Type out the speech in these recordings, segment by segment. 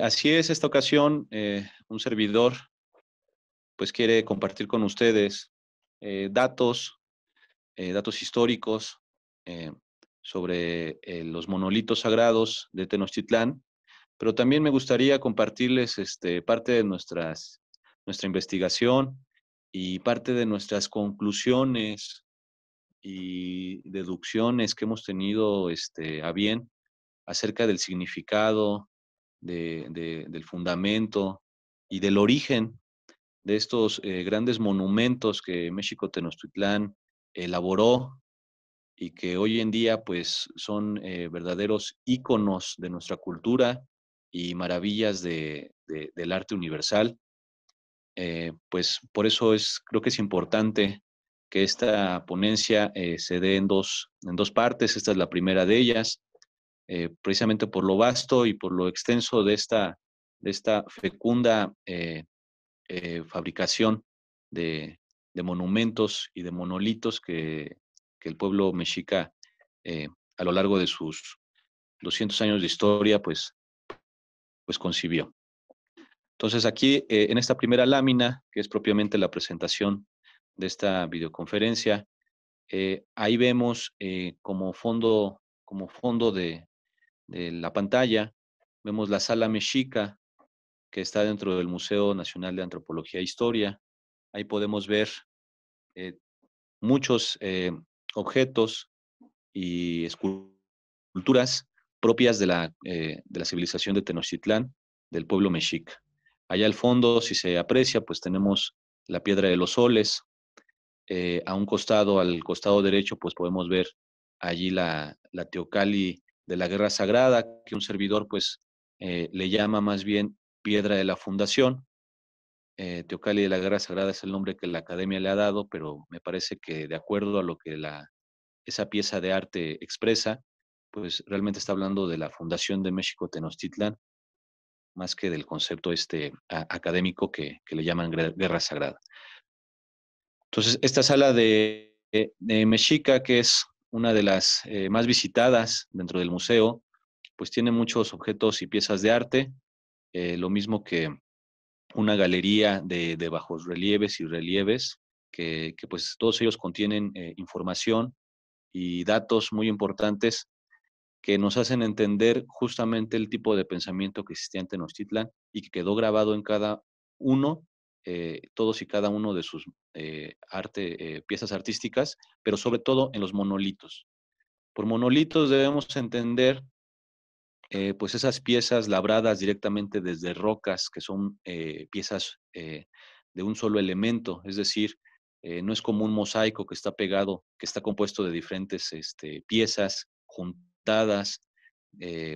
Eh, así es, esta ocasión eh, un servidor pues quiere compartir con ustedes eh, datos, datos históricos sobre los monolitos sagrados de Tenochtitlán, pero también me gustaría compartirles este, parte de nuestras, nuestra investigación y parte de nuestras conclusiones y deducciones que hemos tenido este, a bien acerca del significado, del fundamento y del origen de estos eh, grandes monumentos que México Tenochtitlán elaboró y que hoy en día pues son eh, verdaderos íconos de nuestra cultura y maravillas del arte universal. Eh, pues por eso es, creo que es importante que esta ponencia se dé en en dos partes. Esta es la primera de ellas. Eh, precisamente por lo vasto y por lo extenso de esta, de esta fecunda eh, eh, fabricación de, monumentos y de monolitos que, que el pueblo mexica a lo largo de sus 200 años de historia, pues, pues concibió. Entonces aquí, en esta primera lámina, que es propiamente la presentación de esta videoconferencia, ahí vemos como fondo, como fondo de, de la pantalla, vemos la sala mexica que está dentro del Museo Nacional de Antropología e Historia. Ahí podemos ver eh, muchos eh, objetos y esculturas propias eh, de la, civilización de Tenochtitlán, del pueblo mexica. Allá al fondo, si se aprecia, pues tenemos la Piedra de los Soles. a un costado, al costado derecho, pues podemos ver allí la, la Teocali de la guerra sagrada, que un servidor pues eh, le llama más bien piedra de la fundación. Eh, Teocalli de la guerra sagrada es el nombre que la academia le ha dado, pero me parece que de acuerdo a lo que la, esa pieza de arte expresa, pues realmente está hablando de la fundación de México Tenochtitlán, más que del concepto este académico que, que le llaman guerra sagrada. Entonces, esta sala de, de, de, Mexica, que es una de las eh, más visitadas dentro del museo, pues tiene muchos objetos y piezas de arte, eh, lo mismo que una galería de, de bajos relieves y relieves, que, pues todos ellos contienen eh, información y datos muy importantes que nos hacen entender justamente el tipo de pensamiento que existía en Tenochtitlan y que quedó grabado en cada uno, todos y cada uno de sus eh, arte, eh, piezas artísticas, pero sobre todo en los monolitos. Por monolitos debemos entender eh, pues esas piezas labradas directamente desde rocas, que son piezas de un solo elemento, es decir, no es como un mosaico que está pegado, que está compuesto de diferentes este, piezas juntadas,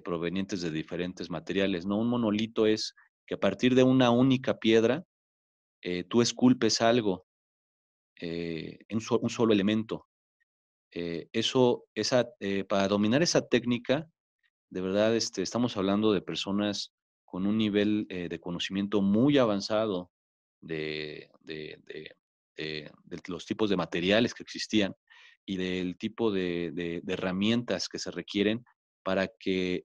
provenientes de diferentes materiales. No, un monolito es que a partir de una única piedra, tú esculpes algo eh, en un solo elemento. Eh, eso, esa, eh, para dominar esa técnica, de verdad este, estamos hablando de personas con un nivel de conocimiento muy avanzado de, los tipos de materiales que existían y del tipo de, herramientas que se requieren para que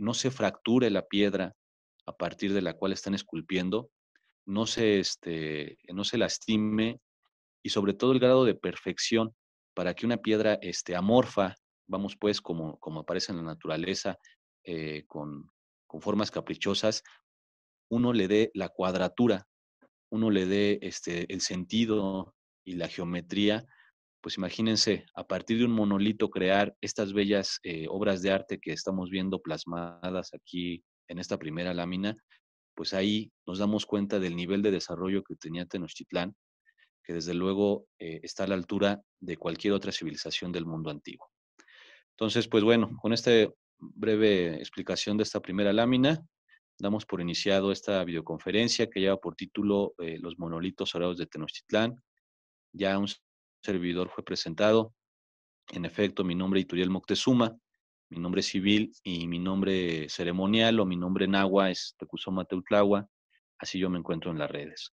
no se fracture la piedra a partir de la cual están esculpiendo, no se, este, no se lastime y sobre todo el grado de perfección para que una piedra este, amorfa, vamos pues como, como aparece en la naturaleza, eh, con, con, formas caprichosas, uno le dé la cuadratura, uno le dé este, el sentido y la geometría. Pues imagínense, a partir de un monolito crear estas bellas eh, obras de arte que estamos viendo plasmadas aquí en esta primera lámina, pues ahí nos damos cuenta del nivel de desarrollo que tenía Tenochtitlán que desde luego eh, está a la altura de cualquier otra civilización del mundo antiguo. Entonces, pues bueno, con esta breve explicación de esta primera lámina, damos por iniciado esta videoconferencia que lleva por título eh, Los monolitos orados de Tenochtitlán. Ya un servidor fue presentado. En efecto, mi nombre es Ituriel Moctezuma, mi nombre civil y mi nombre ceremonial o mi nombre en agua es Tecusoma Teutlahua. Así yo me encuentro en las redes.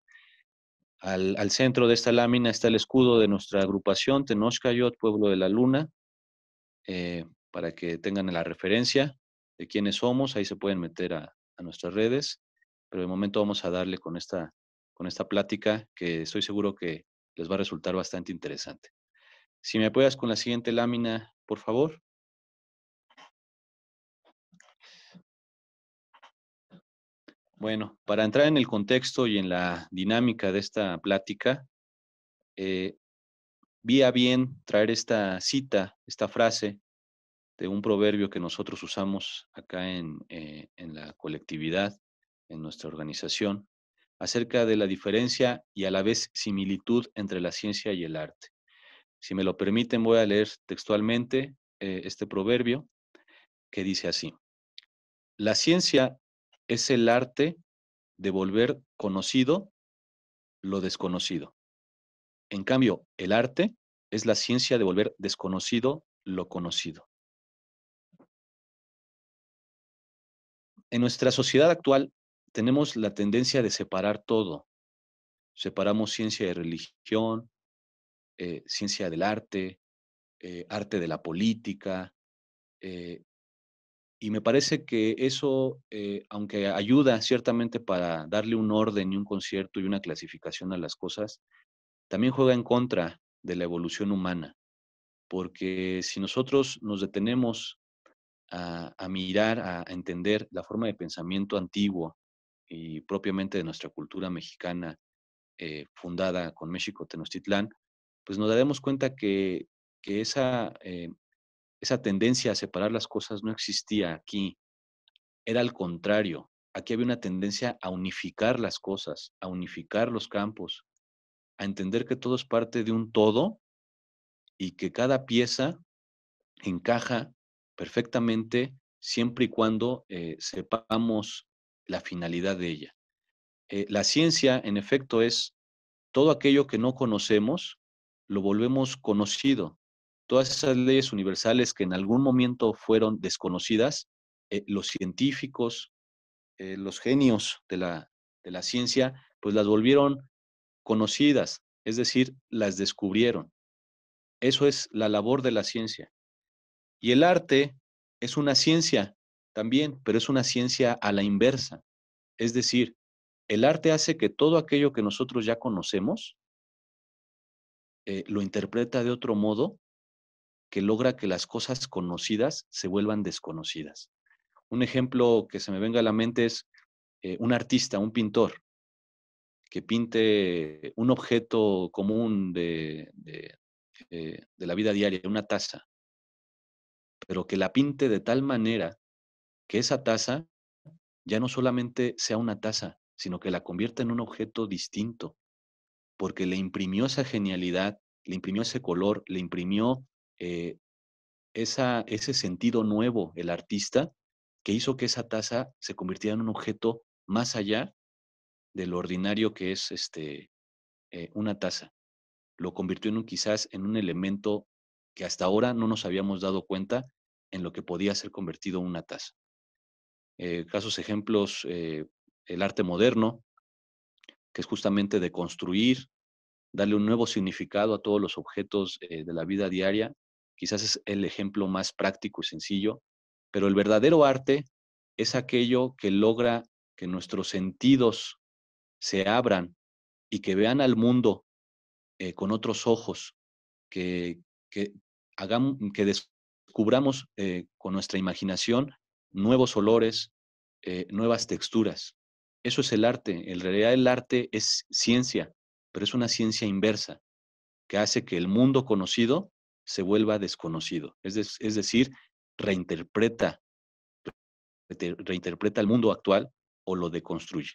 Al, centro de esta lámina está el escudo de nuestra agrupación, Tenochcayot, Pueblo de la Luna, eh, para que tengan la referencia de quiénes somos. Ahí se pueden meter a, nuestras redes, pero de momento vamos a darle con esta, con esta plática que estoy seguro que les va a resultar bastante interesante. Si me apoyas con la siguiente lámina, por favor. Bueno, para entrar en el contexto y en la dinámica de esta plática, vía eh, vi a bien traer esta cita, esta frase de un proverbio que nosotros usamos acá eh, en, la colectividad, en nuestra organización, acerca de la diferencia y a la vez similitud entre la ciencia y el arte. Si me lo permiten, voy a leer textualmente eh, este proverbio que dice así. La ciencia es el arte de volver conocido lo desconocido. En cambio, el arte es la ciencia de volver desconocido lo conocido. En nuestra sociedad actual tenemos la tendencia de separar todo. Separamos ciencia de religión, eh, ciencia del arte, eh, arte de la política, eh, y me parece que eso, eh, aunque ayuda ciertamente para darle un orden y un concierto y una clasificación a las cosas, también juega en contra de la evolución humana. Porque si nosotros nos detenemos a, mirar, a, entender la forma de pensamiento antiguo y propiamente de nuestra cultura mexicana eh, fundada con México Tenochtitlán, pues nos daremos cuenta que, esa eh, esa tendencia a separar las cosas no existía aquí. Era al contrario. Aquí había una tendencia a unificar las cosas, a unificar los campos, a entender que todo es parte de un todo y que cada pieza encaja perfectamente siempre y cuando eh, sepamos la finalidad de ella. Eh, la ciencia, en efecto, es todo aquello que no conocemos, lo volvemos conocido, todas esas leyes universales que en algún momento fueron desconocidas, eh, los científicos, eh, los genios de la, ciencia, pues las volvieron conocidas, es decir, las descubrieron. Eso es la labor de la ciencia. Y el arte es una ciencia también, pero es una ciencia a la inversa. Es decir, el arte hace que todo aquello que nosotros ya conocemos eh, lo interpreta de otro modo que logra que las cosas conocidas se vuelvan desconocidas. Un ejemplo que se me venga a la mente es eh, un artista, un pintor, que pinte un objeto común de, eh, de la vida diaria, una taza, pero que la pinte de tal manera que esa taza ya no solamente sea una taza, sino que la convierta en un objeto distinto, porque le imprimió esa genialidad, le imprimió ese color, le imprimió eh, ese sentido nuevo, el artista, que hizo que esa taza se convirtiera en un objeto más allá de lo ordinario que es este, eh, una taza. Lo convirtió en un, quizás en un elemento que hasta ahora no nos habíamos dado cuenta en lo que podía ser convertido en una taza. Eh, casos, ejemplos, el arte moderno, que es justamente de construir, darle un nuevo significado a todos los objetos de la vida diaria, Quizás es el ejemplo más práctico y sencillo, pero el verdadero arte es aquello que logra que nuestros sentidos se abran y que vean al mundo eh, con otros ojos, que, que, hagamos, que descubramos eh, con nuestra imaginación nuevos olores, eh, nuevas texturas. Eso es el arte. En realidad el arte es ciencia, pero es una ciencia inversa, que hace que el mundo conocido se vuelva desconocido. Es, decir, reinterpreta, reinterpreta el mundo actual o lo deconstruye.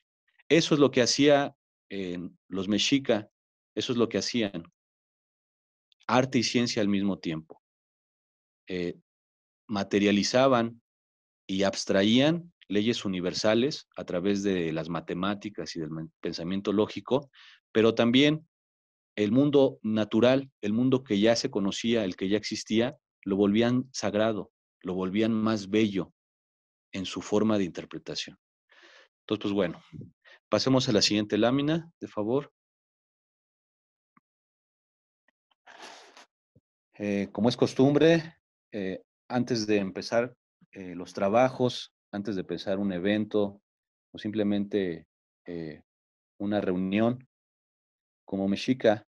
Eso es lo que hacía eh, los mexica, eso es lo que hacían. Arte y ciencia al mismo tiempo. Eh, materializaban y abstraían leyes universales a través de las matemáticas y del pensamiento lógico, pero también el mundo natural, el mundo que ya se conocía, el que ya existía, lo volvían sagrado, lo volvían más bello en su forma de interpretación. Entonces, pues bueno, pasemos a la siguiente lámina, de favor. Eh, como es costumbre, eh, antes de empezar eh, los trabajos, antes de empezar un evento o simplemente una reunión, como mexica,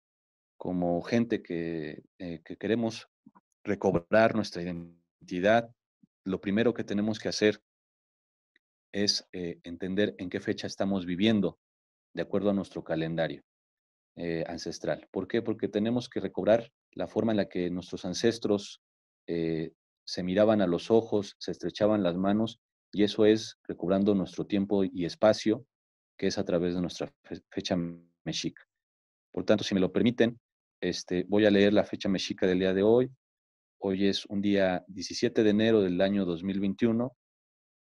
como gente eh, que, queremos recobrar nuestra identidad, lo primero que tenemos que hacer es eh, entender en qué fecha estamos viviendo de acuerdo a nuestro calendario eh, ancestral. ¿Por qué? Porque tenemos que recobrar la forma en la que nuestros ancestros se miraban a los ojos, se estrechaban las manos, y eso es recobrando nuestro tiempo y espacio, que es a través de nuestra fecha mexica. Por tanto, si me lo permiten, este, voy a leer la fecha mexica del día de hoy. Hoy es un día 17 de enero del año 2021,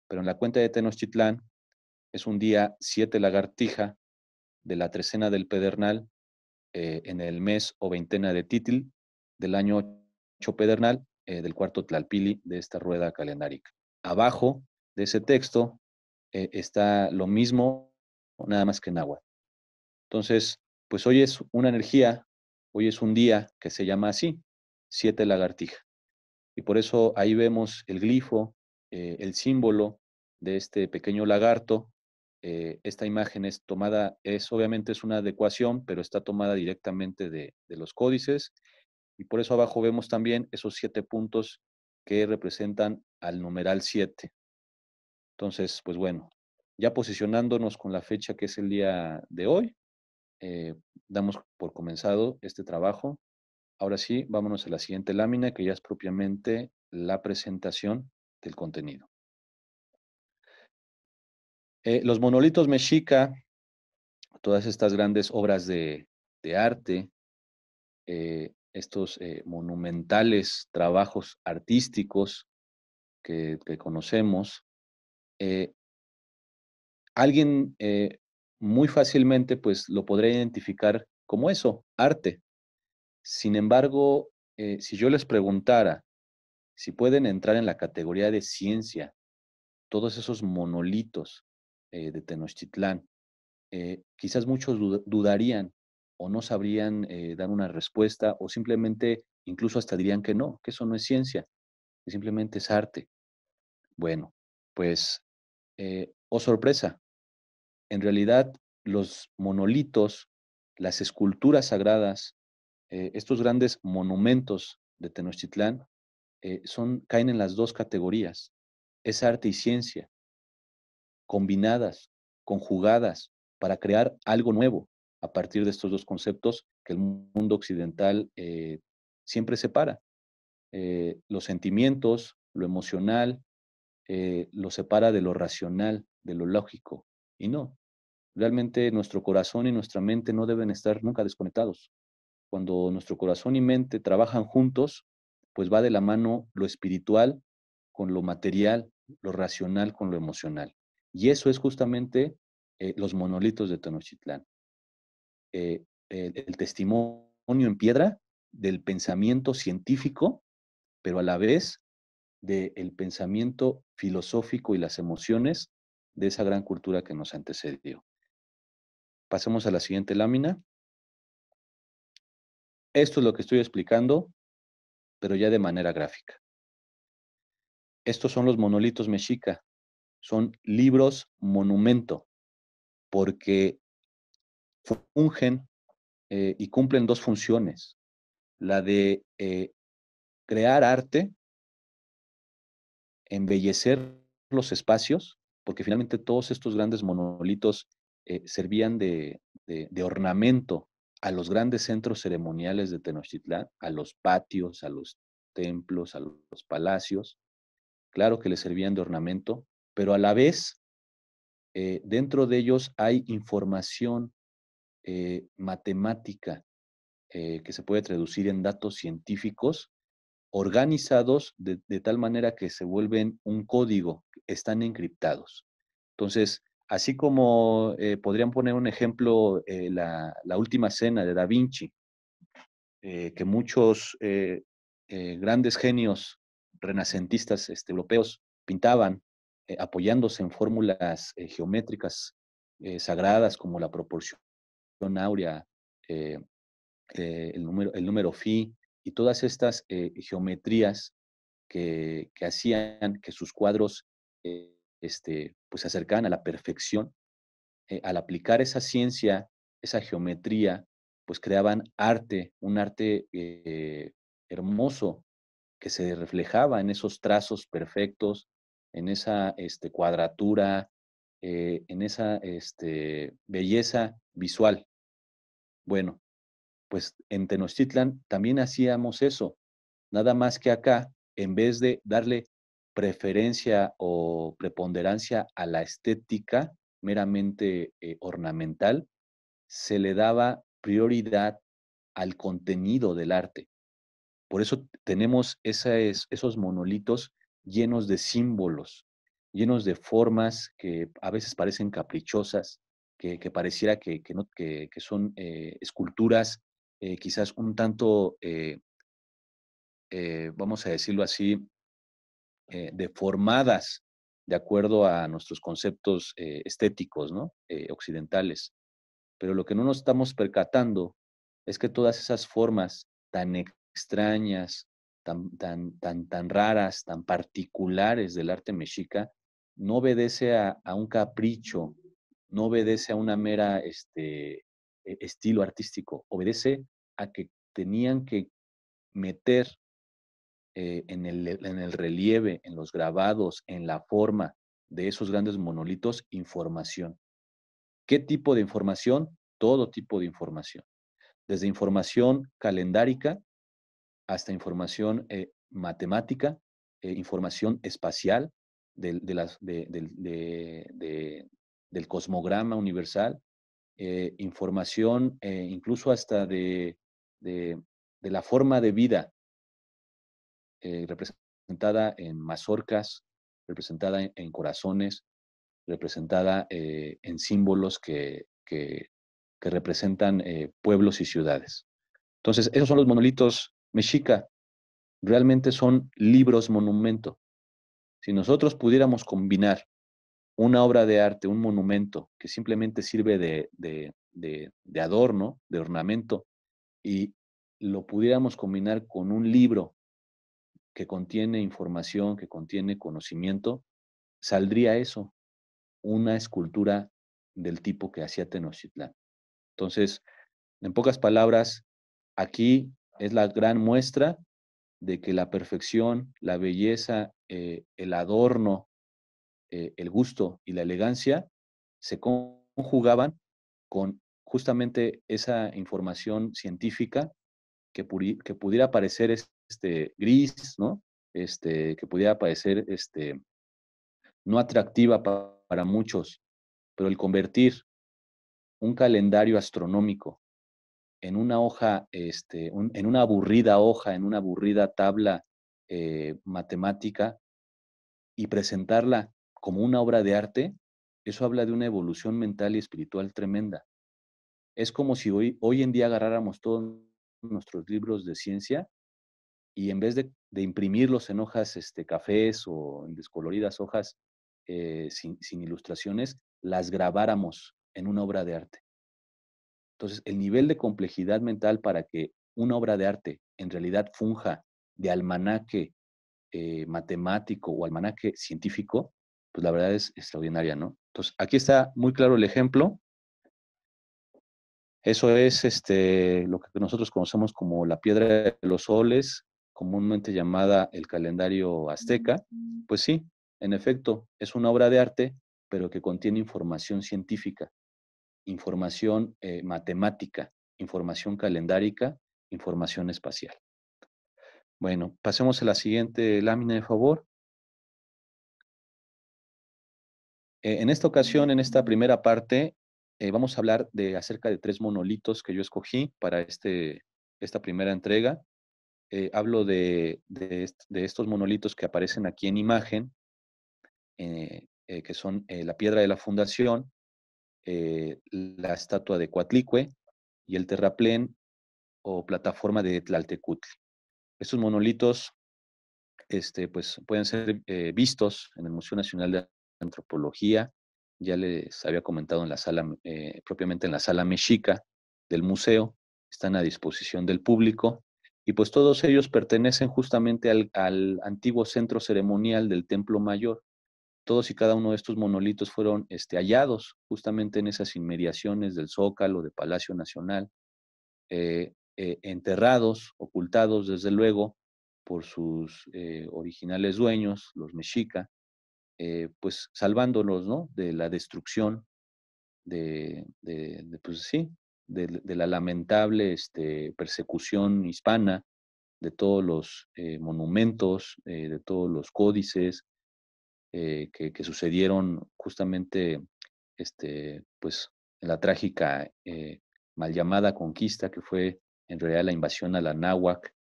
pero en la cuenta de Tenochtitlán es un día 7 lagartija de la trecena del pedernal eh, en el mes o veintena de Títil del año 8 pedernal eh, del cuarto Tlalpili de esta rueda calendárica. Abajo de ese texto eh, está lo mismo, nada más que en agua. Entonces, pues hoy es una energía, hoy es un día que se llama así, siete lagartija. Y por eso ahí vemos el glifo, eh, el símbolo de este pequeño lagarto. Eh, esta imagen es tomada, es obviamente es una adecuación, pero está tomada directamente de, los códices. Y por eso abajo vemos también esos siete puntos que representan al numeral siete. Entonces, pues bueno, ya posicionándonos con la fecha que es el día de hoy, eh, damos por comenzado este trabajo. Ahora sí, vámonos a la siguiente lámina, que ya es propiamente la presentación del contenido. Eh, los monolitos mexica, todas estas grandes obras de, arte, eh, estos monumentales trabajos artísticos que conocemos, alguien muy fácilmente pues lo podré identificar como eso, arte. Sin embargo, eh, si yo les preguntara si pueden entrar en la categoría de ciencia, todos esos monolitos eh, de Tenochtitlán, eh, quizás muchos dudarían o no sabrían dar una respuesta o simplemente incluso hasta dirían que no, que eso no es ciencia, que simplemente es arte. Bueno, pues, oh sorpresa, en realidad los monolitos, las esculturas sagradas, eh, estos grandes monumentos de Tenochtitlán, eh, caen en las dos categorías. Es arte y ciencia, combinadas, conjugadas, para crear algo nuevo a partir de estos dos conceptos que el mundo occidental eh, siempre separa. los sentimientos, lo emocional, lo separa de lo racional, de lo lógico. Y no, Realmente nuestro corazón y nuestra mente no deben estar nunca desconectados. Cuando nuestro corazón y mente trabajan juntos, pues va de la mano lo espiritual con lo material, lo racional con lo emocional. Y eso es justamente eh, los monolitos de Tenochtitlán. Eh, el, testimonio en piedra del pensamiento científico, pero a la vez del pensamiento filosófico y las emociones de esa gran cultura que nos antecedió. Pasemos a la siguiente lámina. Esto es lo que estoy explicando, pero ya de manera gráfica. Estos son los monolitos mexica. Son libros monumento, porque fungen eh, y cumplen dos funciones. La de eh, crear arte, embellecer los espacios, porque finalmente todos estos grandes monolitos eh, servían de, ornamento a los grandes centros ceremoniales de Tenochtitlán, a los patios, a los templos, a los palacios. Claro que les servían de ornamento, pero a la vez, eh, dentro de ellos hay información eh, matemática que se puede traducir en datos científicos organizados de, de tal manera que se vuelven un código, están encriptados. Entonces, Así como eh, podrían poner un ejemplo, eh, la, última cena de Da Vinci, eh, que muchos grandes genios renacentistas este, europeos pintaban apoyándose en fórmulas geométricas sagradas como la proporción áurea, el, número, el número phi y todas estas geometrías que, hacían que sus cuadros este, pues se acercaban a la perfección. Eh, al aplicar esa ciencia, esa geometría, pues creaban arte, un arte eh, hermoso que se reflejaba en esos trazos perfectos, en esa este, cuadratura, eh, en esa este, belleza visual. Bueno, pues en Tenochtitlan también hacíamos eso, nada más que acá, en vez de darle preferencia o preponderancia a la estética meramente eh, ornamental, se le daba prioridad al contenido del arte. Por eso tenemos esos monolitos llenos de símbolos, llenos de formas que a veces parecen caprichosas, que, pareciera que, no, que son eh, esculturas eh, quizás un tanto, vamos a decirlo así, eh, deformadas de acuerdo a nuestros conceptos eh, estéticos, ¿no? Eh, occidentales. Pero lo que no nos estamos percatando es que todas esas formas tan extrañas, tan, tan, tan, raras, tan particulares del arte mexica, no obedece a, a un capricho, no obedece a una mera este, e, estilo artístico, obedece a que tenían que meter eh, eh, en, el, relieve, en los grabados, en la forma de esos grandes monolitos, información. ¿Qué tipo de información? Todo tipo de información. Desde información calendárica hasta información eh, matemática, información espacial del, del cosmograma universal, información incluso hasta de, la forma de vida eh, representada en mazorcas, representada en, corazones, representada eh, en símbolos que, representan eh, pueblos y ciudades. Entonces, esos son los monolitos mexica. Realmente son libros monumento. Si nosotros pudiéramos combinar una obra de arte, un monumento que simplemente sirve de, de adorno, de ornamento, y lo pudiéramos combinar con un libro que contiene información, que contiene conocimiento, saldría eso, una escultura del tipo que hacía Tenochtitlán. Entonces, en pocas palabras, aquí es la gran muestra de que la perfección, la belleza, eh, el adorno, eh, el gusto y la elegancia se conjugaban con justamente esa información científica que, que pudiera parecer este, gris, ¿no? Este, que pudiera parecer este, no atractiva para muchos, pero el convertir un calendario astronómico en una hoja, este, en una aburrida hoja, en una aburrida tabla eh, matemática y presentarla como una obra de arte, eso habla de una evolución mental y espiritual tremenda. Es como si hoy en día agarráramos todos nuestros libros de ciencia y en vez de, imprimirlos en hojas este, cafés o en descoloridas hojas eh, sin, ilustraciones, las grabáramos en una obra de arte. Entonces, el nivel de complejidad mental para que una obra de arte en realidad funja de almanaque eh, matemático o almanaque científico, pues la verdad es extraordinaria, ¿no? Entonces, aquí está muy claro el ejemplo. Eso es este, lo que nosotros conocemos como la piedra de los soles, comúnmente llamada el calendario azteca, pues sí, en efecto, es una obra de arte, pero que contiene información científica, información eh, matemática, información calendárica, información espacial. Bueno, pasemos a la siguiente lámina, de favor. Eh, en esta ocasión, en esta primera parte, eh, vamos a hablar de acerca de tres monolitos que yo escogí para este, esta primera entrega. Eh, hablo de, estos monolitos que aparecen aquí en imagen, eh, eh, que son la piedra de la fundación, la estatua de Coatlicue y el terraplén o plataforma de Tlaltecutli. Estos monolitos este, pues, pueden ser vistos en el Museo Nacional de Antropología, ya les había comentado en la sala, propiamente en la sala mexica del museo, están a disposición del público y pues todos ellos pertenecen justamente al, antiguo centro ceremonial del Templo Mayor. Todos y cada uno de estos monolitos fueron este, hallados justamente en esas inmediaciones del Zócalo, de Palacio Nacional, eh, eh, enterrados, ocultados desde luego por sus eh, originales dueños, los mexica, pues salvándolos ¿no? de la destrucción de, de, pues sí, de, la lamentable este, persecución hispana, de todos los eh, monumentos, eh, de todos los códices eh, que, sucedieron justamente este, pues, en la trágica mal llamada conquista que fue en realidad la invasión a la Náhuac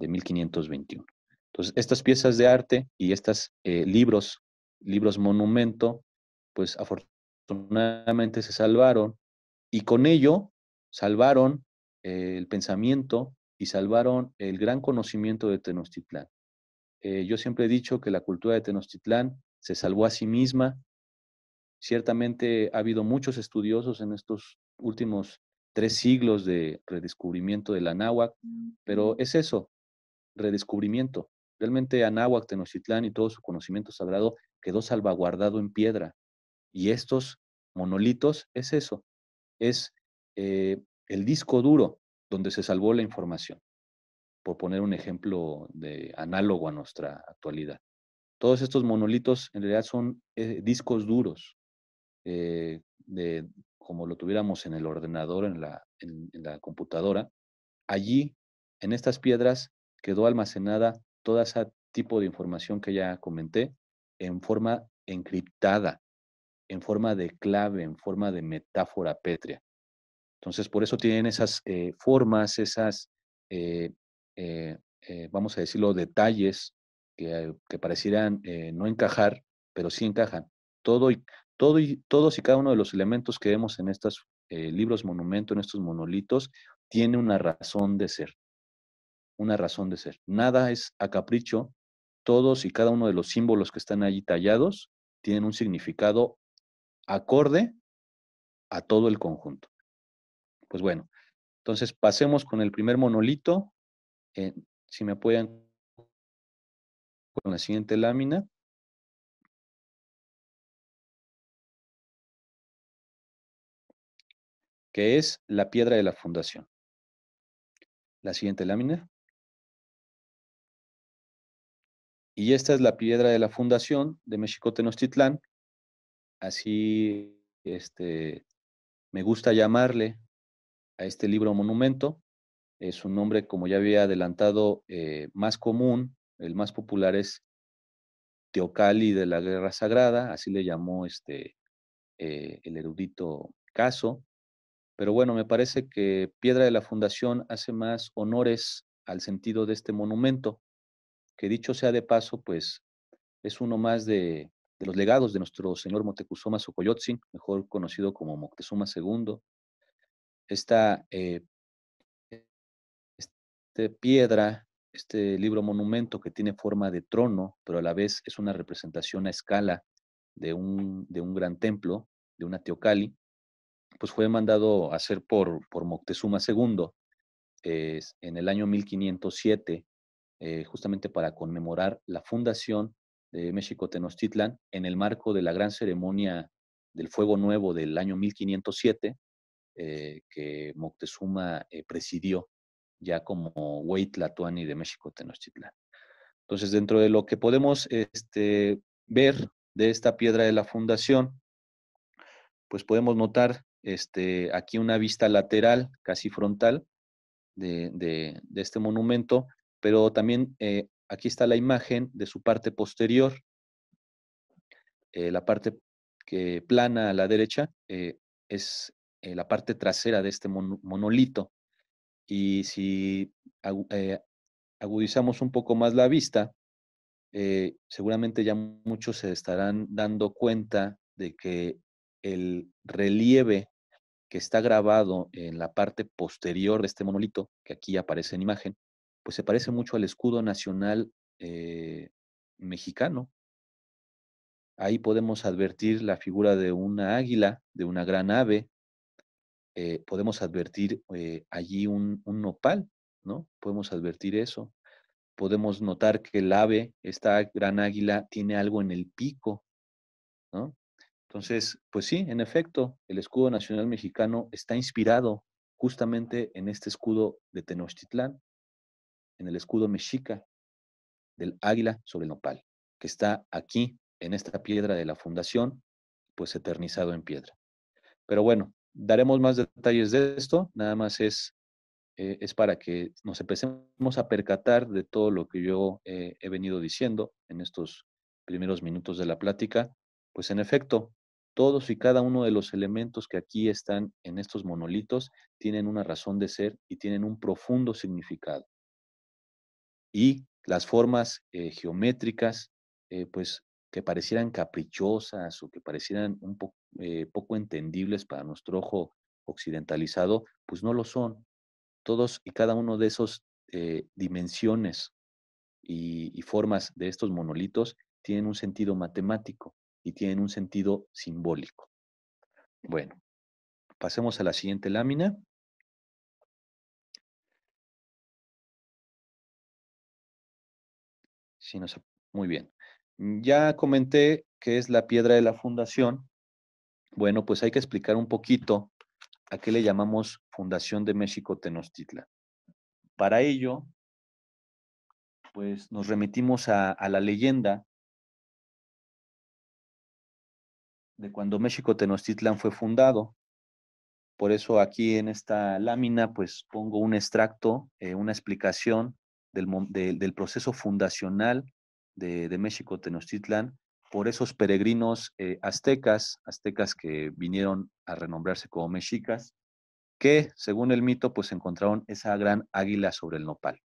de 1521. Entonces, estas piezas de arte y estos libros, libros monumento, pues afortunadamente se salvaron y con ello salvaron eh, el pensamiento y salvaron el gran conocimiento de Tenochtitlán. Eh, yo siempre he dicho que la cultura de Tenochtitlán se salvó a sí misma. Ciertamente ha habido muchos estudiosos en estos últimos tres siglos de redescubrimiento del Anáhuac, pero es eso, redescubrimiento. Realmente Anáhuac, Tenochtitlán y todo su conocimiento sagrado quedó salvaguardado en piedra. Y estos monolitos es eso, es eh, el disco duro donde se salvó la información, por poner un ejemplo de análogo a nuestra actualidad. Todos estos monolitos en realidad son eh, discos duros, eh, de, como lo tuviéramos en el ordenador, en la, computadora. Allí, en estas piedras, quedó almacenada toda esa tipo de información que ya comenté en forma encriptada, en forma de clave, en forma de metáfora pétrea. Entonces, por eso tienen esas eh, formas, esas, eh, eh, vamos a decirlo, detalles que, parecieran no encajar, pero sí encajan. Todo y, todo todos y cada uno de los elementos que vemos en estos libros monumentos, en estos monolitos, tiene una razón de ser. Una razón de ser. Nada es a capricho. Todos y cada uno de los símbolos que están allí tallados tienen un significado acorde a todo el conjunto. Pues bueno, entonces pasemos con el primer monolito. Eh, si me apoyan con la siguiente lámina. que es la piedra de la fundación. La siguiente lámina. Y esta es la piedra de la fundación de México Tenochtitlán. Así este, me gusta llamarle a este libro monumento. Es un nombre, como ya había adelantado, eh, más común, el más popular es Teocali de la Guerra Sagrada, así le llamó este, eh, el erudito Caso. Pero bueno, me parece que Piedra de la Fundación hace más honores al sentido de este monumento, que dicho sea de paso, pues es uno más de, de los legados de nuestro señor Moctezuma Xocoyotzin, mejor conocido como Moctezuma II, esta, eh, este piedra, este libro monumento que tiene forma de trono, pero a la vez es una representación a escala de un, de un gran templo, de una teocali, pues fue mandado a hacer por, por Moctezuma II en el año 1507, eh, justamente para conmemorar la fundación de México Tenochtitlan en el marco de la gran ceremonia del Fuego Nuevo del año 1507, eh, que Moctezuma eh, presidió ya como Huey de México Tenochtitlán. Entonces, dentro de lo que podemos este, ver de esta piedra de la fundación, pues podemos notar este, aquí una vista lateral, casi frontal, de, este monumento, pero también eh, aquí está la imagen de su parte posterior, la parte que plana a la derecha es eh, la parte trasera de este monolito. Y si eh, agudizamos un poco más la vista, eh, seguramente ya muchos se estarán dando cuenta de que el relieve que está grabado en la parte posterior de este monolito, que aquí aparece en imagen, pues se parece mucho al escudo nacional mexicano. Ahí podemos advertir la figura de una águila, de una gran ave, eh, podemos advertir eh, allí un, nopal, ¿no? Podemos advertir eso. Podemos notar que el ave, esta gran águila, tiene algo en el pico, ¿no? Entonces, pues sí, en efecto, el escudo nacional mexicano está inspirado justamente en este escudo de Tenochtitlán, en el escudo mexica del águila sobre el nopal, que está aquí en esta piedra de la fundación, pues eternizado en piedra. Pero bueno, Daremos más detalles de esto, nada más es, eh, es para que nos empecemos a percatar de todo lo que yo eh, he venido diciendo en estos primeros minutos de la plática. Pues en efecto, todos y cada uno de los elementos que aquí están en estos monolitos tienen una razón de ser y tienen un profundo significado. Y las formas eh, geométricas, pues que parecieran caprichosas o que parecieran un, poco... Eh, poco entendibles para nuestro ojo occidentalizado, pues no lo son. Todos y cada uno de esos eh, dimensiones y, formas de estos monolitos tienen un sentido matemático y tienen un sentido simbólico. Bueno, pasemos a la siguiente lámina. Muy bien. Mm, ya comenté que es la piedra de la fundación bueno, pues hay que explicar un poquito a qué le llamamos Fundación de México Tenochtitlan. Para ello, pues nos remitimos a, la leyenda de cuando México Tenochtitlan fue fundado. Por eso aquí en esta lámina, pues pongo un extracto, eh, una explicación del, proceso fundacional de, de México Tenochtitlan por esos peregrinos eh, aztecas, aztecas que vinieron a renombrarse como mexicas, que, según el mito, pues encontraron esa gran águila sobre el nopal.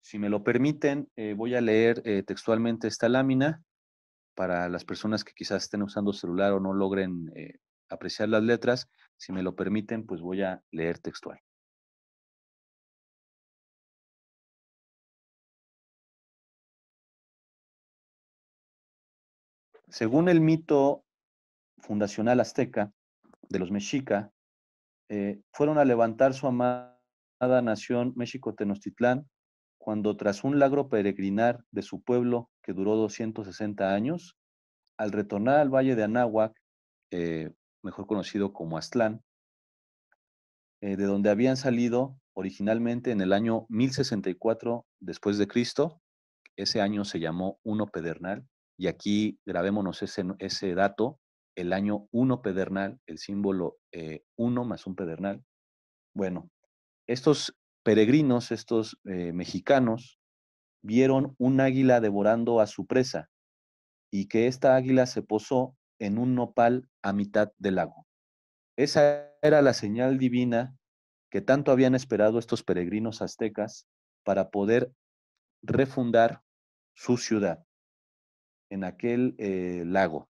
Si me lo permiten, eh, voy a leer eh, textualmente esta lámina para las personas que quizás estén usando celular o no logren apreciar las letras. Si me lo permiten, pues voy a leer textual. Según el mito fundacional azteca de los mexica, eh, fueron a levantar su amada nación México-Tenochtitlán cuando tras un lagro peregrinar de su pueblo que duró 260 años, al retornar al valle de Anáhuac, eh, mejor conocido como Aztlán, eh, de donde habían salido originalmente en el año 1064 después de Cristo, ese año se llamó Uno Pedernal, y aquí grabémonos ese, dato, el año 1 pedernal, el símbolo eh, uno más un pedernal. Bueno, estos peregrinos, estos eh, mexicanos, vieron un águila devorando a su presa y que esta águila se posó en un nopal a mitad del lago. Esa era la señal divina que tanto habían esperado estos peregrinos aztecas para poder refundar su ciudad en aquel eh, lago.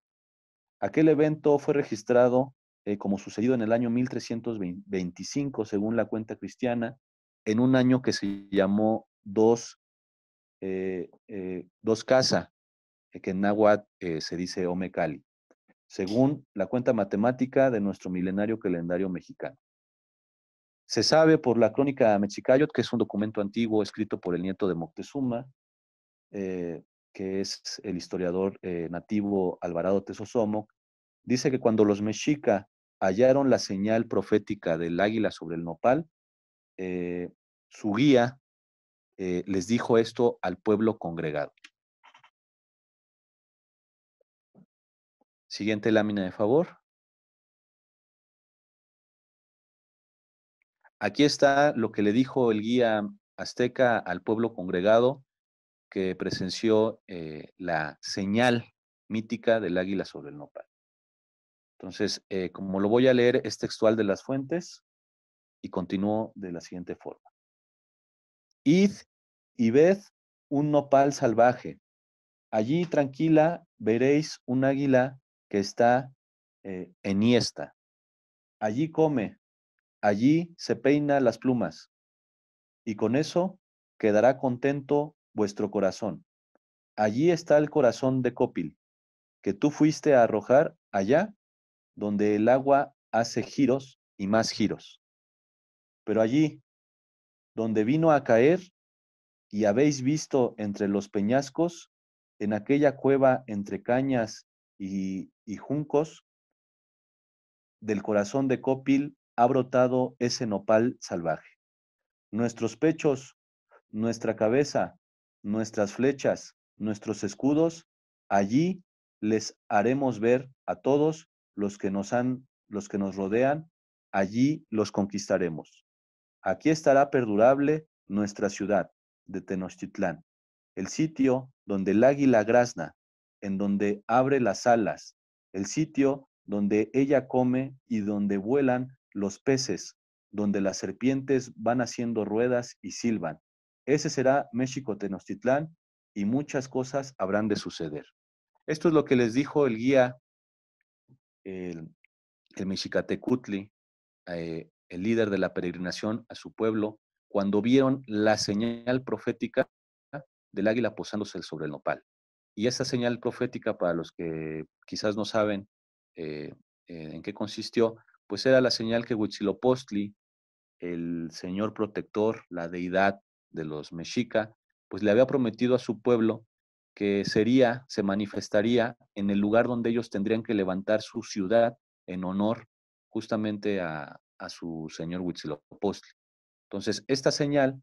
Aquel evento fue registrado eh, como sucedido en el año 1325, según la cuenta cristiana, en un año que se llamó Dos, eh, eh Casa, que en náhuatl se dice Omecali, según la cuenta matemática de nuestro milenario calendario mexicano. Se sabe por la crónica Mexicayot, que es un documento antiguo escrito por el nieto de Moctezuma, eh, que es el historiador eh, nativo Alvarado Tesosomo, dice que cuando los mexica hallaron la señal profética del águila sobre el nopal, eh, su guía eh, les dijo esto al pueblo congregado. Siguiente lámina de favor. Aquí está lo que le dijo el guía azteca al pueblo congregado que presenció eh, la señal mítica del águila sobre el nopal. Entonces, eh, como lo voy a leer, es textual de las fuentes y continúo de la siguiente forma. Id y ved un nopal salvaje. Allí, tranquila, veréis un águila que está eh, enhiesta. Allí come, allí se peina las plumas. Y con eso quedará contento vuestro corazón. Allí está el corazón de Copil, que tú fuiste a arrojar allá donde el agua hace giros y más giros. Pero allí, donde vino a caer, y habéis visto entre los peñascos, en aquella cueva entre cañas y, juncos, del corazón de Copil ha brotado ese nopal salvaje. Nuestros pechos, nuestra cabeza, nuestras flechas, nuestros escudos, allí les haremos ver a todos los que nos han, los que nos rodean, allí los conquistaremos. Aquí estará perdurable nuestra ciudad de Tenochtitlán, el sitio donde el águila grazna, en donde abre las alas, el sitio donde ella come y donde vuelan los peces, donde las serpientes van haciendo ruedas y silban, ese será México Tenochtitlán y muchas cosas habrán de suceder. Esto es lo que les dijo el guía, el, el Mexicatecutli, eh, el líder de la peregrinación a su pueblo, cuando vieron la señal profética del águila posándose sobre el nopal. Y esa señal profética, para los que quizás no saben eh, eh, en qué consistió, pues era la señal que Huitzilopochtli, el señor protector, la deidad de los mexica, pues le había prometido a su pueblo que sería, se manifestaría en el lugar donde ellos tendrían que levantar su ciudad en honor justamente a, su señor Huitzilopochtli. Entonces, esta señal,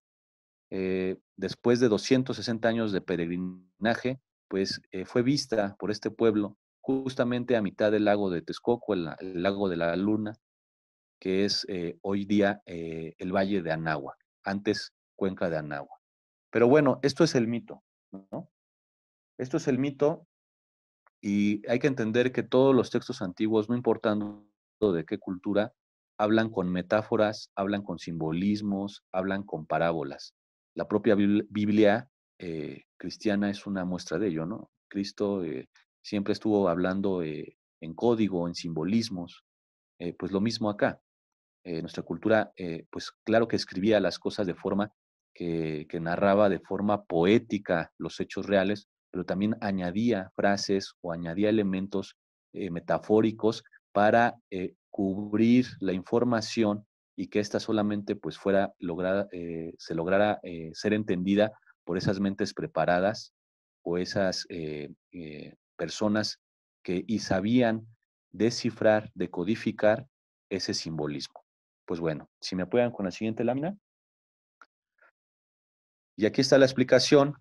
eh, después de 260 años de peregrinaje, pues eh, fue vista por este pueblo justamente a mitad del lago de Texcoco, el, lago de la Luna, que es eh, hoy día el valle de Anáhuac. Antes cuenca de Anagua. Pero bueno, esto es el mito, ¿no? Esto es el mito y hay que entender que todos los textos antiguos, no importando de qué cultura, hablan con metáforas, hablan con simbolismos, hablan con parábolas. La propia Biblia eh, cristiana es una muestra de ello, ¿no? Cristo eh, siempre estuvo hablando eh, en código, en simbolismos, pues lo mismo acá. nuestra cultura, pues claro que escribía las cosas de forma que, narraba de forma poética los hechos reales, pero también añadía frases o añadía elementos eh, metafóricos para eh, cubrir la información y que ésta solamente pues fuera lograda, eh, se lograra ser entendida por esas mentes preparadas o esas personas que y sabían descifrar, decodificar ese simbolismo. Pues bueno, si me apoyan con la siguiente lámina. Y aquí está la explicación,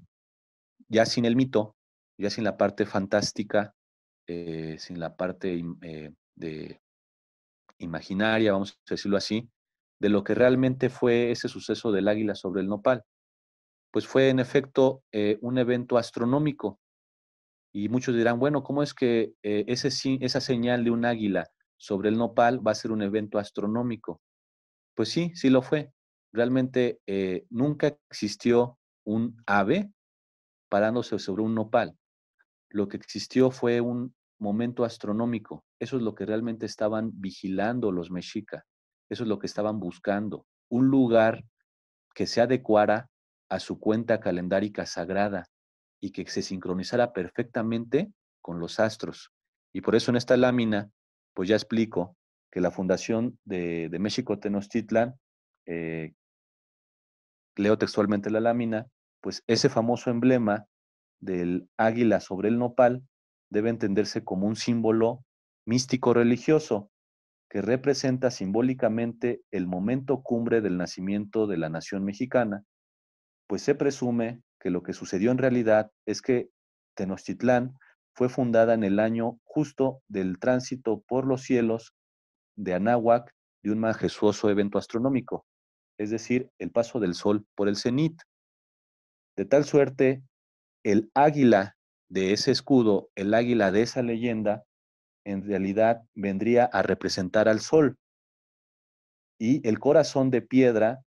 ya sin el mito, ya sin la parte fantástica, eh, sin la parte eh, de imaginaria, vamos a decirlo así, de lo que realmente fue ese suceso del águila sobre el nopal. Pues fue en efecto eh, un evento astronómico. Y muchos dirán, bueno, ¿cómo es que ese, esa señal de un águila sobre el nopal va a ser un evento astronómico? Pues sí, sí lo fue realmente eh, nunca existió un ave parándose sobre un nopal. Lo que existió fue un momento astronómico. Eso es lo que realmente estaban vigilando los mexicas. Eso es lo que estaban buscando. Un lugar que se adecuara a su cuenta calendárica sagrada y que se sincronizara perfectamente con los astros. Y por eso en esta lámina, pues ya explico que la fundación de, México Tenochtitlan eh, leo textualmente la lámina, pues ese famoso emblema del águila sobre el nopal debe entenderse como un símbolo místico religioso que representa simbólicamente el momento cumbre del nacimiento de la nación mexicana, pues se presume que lo que sucedió en realidad es que Tenochtitlán fue fundada en el año justo del tránsito por los cielos de Anáhuac de un majestuoso evento astronómico, es decir, el paso del sol por el cenit. De tal suerte, el águila de ese escudo, el águila de esa leyenda, en realidad vendría a representar al sol. Y el corazón de piedra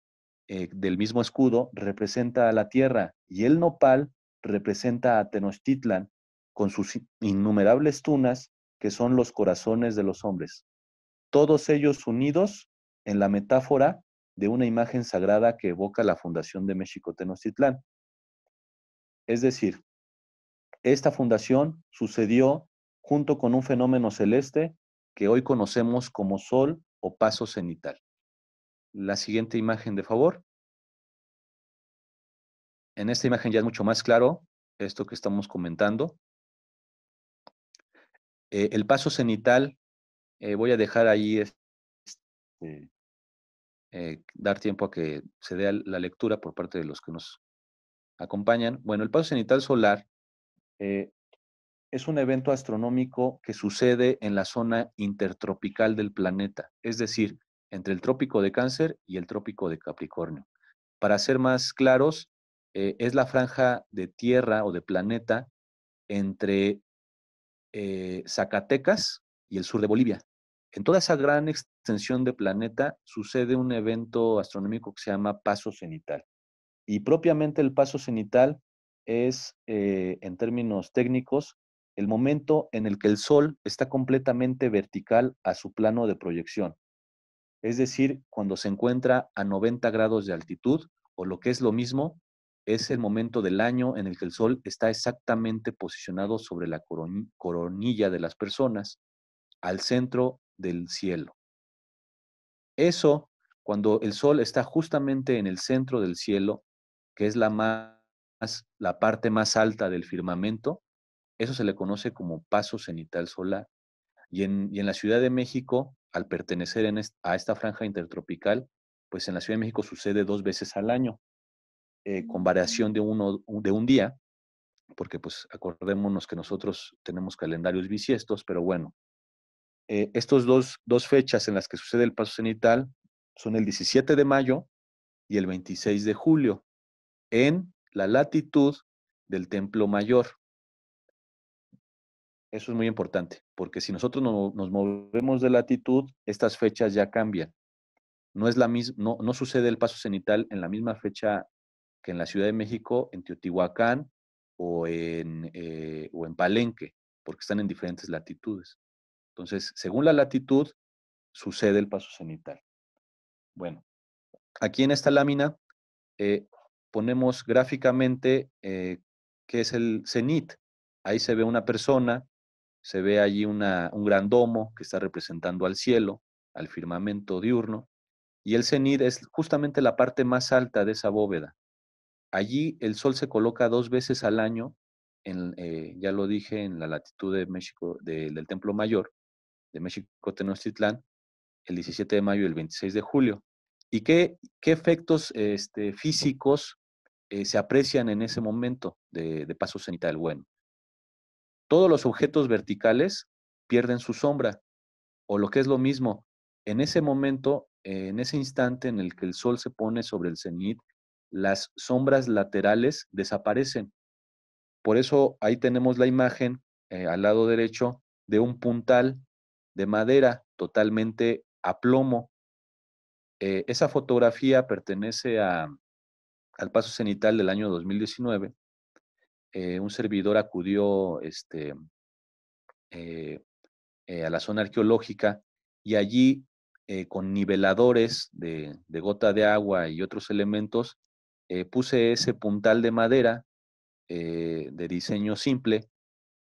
eh, del mismo escudo representa a la tierra y el nopal representa a Tenochtitlan con sus innumerables tunas que son los corazones de los hombres. Todos ellos unidos en la metáfora de una imagen sagrada que evoca la fundación de México Tenochtitlán. Es decir, esta fundación sucedió junto con un fenómeno celeste que hoy conocemos como sol o paso cenital. La siguiente imagen, de favor. En esta imagen ya es mucho más claro esto que estamos comentando. Eh, el paso cenital, eh, voy a dejar ahí este, eh, dar tiempo a que se dé la lectura por parte de los que nos acompañan. Bueno, el paso cenital solar eh, es un evento astronómico que sucede en la zona intertropical del planeta, es decir, entre el trópico de Cáncer y el trópico de Capricornio. Para ser más claros, eh, es la franja de tierra o de planeta entre Zacatecas y el sur de Bolivia. En toda esa gran extensión de planeta sucede un evento astronómico que se llama paso cenital. Y propiamente el paso cenital es, eh, en términos técnicos, el momento en el que el Sol está completamente vertical a su plano de proyección. Es decir, cuando se encuentra a 90 grados de altitud, o lo que es lo mismo, es el momento del año en el que el Sol está exactamente posicionado sobre la coronilla de las personas, al centro del cielo. Eso, cuando el sol está justamente en el centro del cielo, que es la, más, la parte más alta del firmamento, eso se le conoce como paso cenital solar. Y en, la Ciudad de México, al pertenecer en a esta franja intertropical, pues en la Ciudad de México sucede dos veces al año, eh, con mm. variación de, uno, de un día, porque pues acordémonos que nosotros tenemos calendarios bisiestos, pero bueno, estas eh, estos dos, fechas en las que sucede el paso cenital son el 17 de mayo y el 26 de julio, en la latitud del templo mayor. Eso es muy importante, porque si nosotros no, nos movemos de latitud, estas fechas ya cambian. No, es la no, sucede el paso cenital en la misma fecha que en la Ciudad de México, en Teotihuacán o en, eh, o en Palenque, porque están en diferentes latitudes. Entonces, según la latitud, sucede el paso cenital. Bueno, aquí en esta lámina eh, ponemos gráficamente eh, qué es el cenit. Ahí se ve una persona, se ve allí un gran domo que está representando al cielo, al firmamento diurno, y el cenit es justamente la parte más alta de esa bóveda. Allí el sol se coloca dos veces al año, eh, ya lo dije en la latitud de México, del Templo Mayor, de México Tenochtitlán el 17 de mayo y el 26 de julio. ¿Y qué, qué efectos este, físicos eh, se aprecian en ese momento de, Paso cenital del Bueno? Todos los objetos verticales pierden su sombra, o lo que es lo mismo, en ese momento, eh, en ese instante en el que el sol se pone sobre el cenit, las sombras laterales desaparecen. Por eso ahí tenemos la imagen eh, al lado derecho de un puntal de madera totalmente a plomo. Eh, esa fotografía pertenece a, al paso cenital del año 2019. Eh, un servidor acudió este, eh, a la zona arqueológica y allí con niveladores de, gota de agua y otros elementos puse ese puntal de madera de diseño simple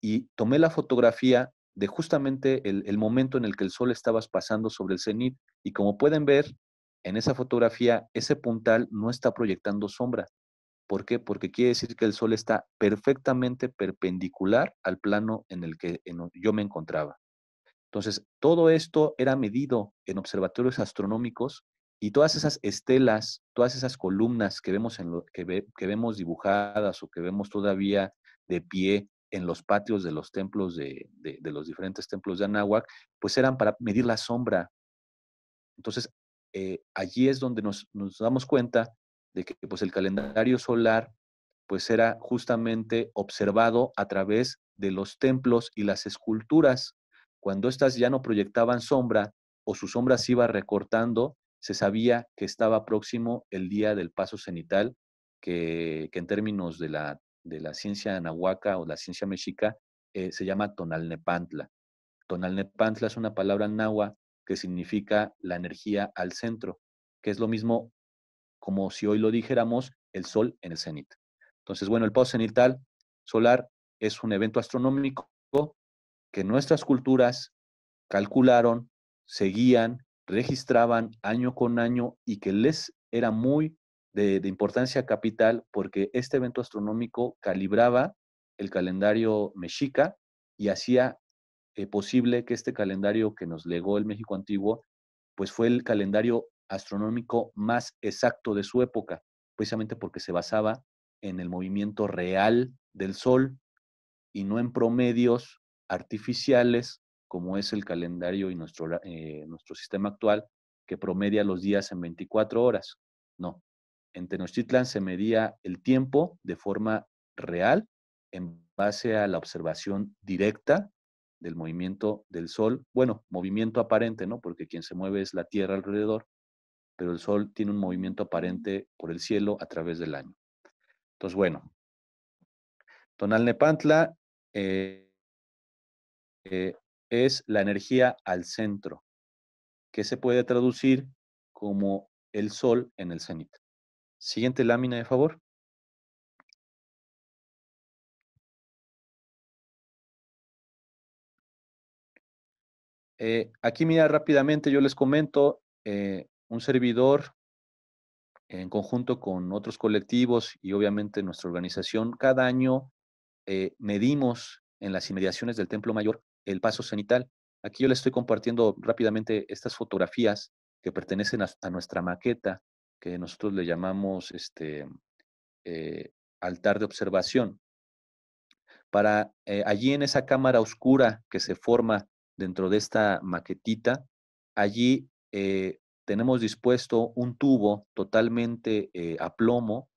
y tomé la fotografía de justamente el, momento en el que el sol estaba pasando sobre el cenit. Y como pueden ver en esa fotografía, ese puntal no está proyectando sombra. ¿Por qué? Porque quiere decir que el sol está perfectamente perpendicular al plano en el que yo me encontraba. Entonces, todo esto era medido en observatorios astronómicos y todas esas estelas, todas esas columnas que vemos, que vemos dibujadas o que vemos todavía de pie en los patios de los templos de, los diferentes templos de Anáhuac, pues eran para medir la sombra. Entonces, eh, allí es donde nos, nos, damos cuenta de que pues, el calendario solar pues era justamente observado a través de los templos y las esculturas. Cuando éstas ya no proyectaban sombra o su sombra se iba recortando, se sabía que estaba próximo el día del paso cenital, que, que en términos de la de la ciencia nahuaca o la ciencia mexica eh, se llama Tonalnepantla. Tonalnepantla es una palabra nahua que significa la energía al centro, que es lo mismo como si hoy lo dijéramos el sol en el cenit. Entonces, bueno, el post cenital solar es un evento astronómico que nuestras culturas calcularon, seguían, registraban año con año y que les era muy de, importancia capital porque este evento astronómico calibraba el calendario mexica y hacía eh, posible que este calendario que nos legó el México antiguo, pues fue el calendario astronómico más exacto de su época, precisamente porque se basaba en el movimiento real del Sol y no en promedios artificiales como es el calendario y nuestro, eh, nuestro sistema actual que promedia los días en 24 horas. No, en Tenochtitlan se medía el tiempo de forma real en base a la observación directa del movimiento del Sol. Bueno, movimiento aparente, ¿no? Porque quien se mueve es la Tierra alrededor, pero el Sol tiene un movimiento aparente por el cielo a través del año. Entonces, bueno, Tonal Nepantla eh, eh, es la energía al centro, que se puede traducir como el Sol en el cenit. Siguiente lámina, de favor. Eh, aquí mira rápidamente, yo les comento, eh, un servidor en conjunto con otros colectivos y obviamente nuestra organización, cada año eh, medimos en las inmediaciones del Templo Mayor el paso cenital. Aquí yo les estoy compartiendo rápidamente estas fotografías que pertenecen a nuestra maqueta que nosotros le llamamos este, eh, altar de observación. Para eh, allí en esa cámara oscura que se forma dentro de esta maquetita, allí eh, tenemos dispuesto un tubo totalmente a plomo,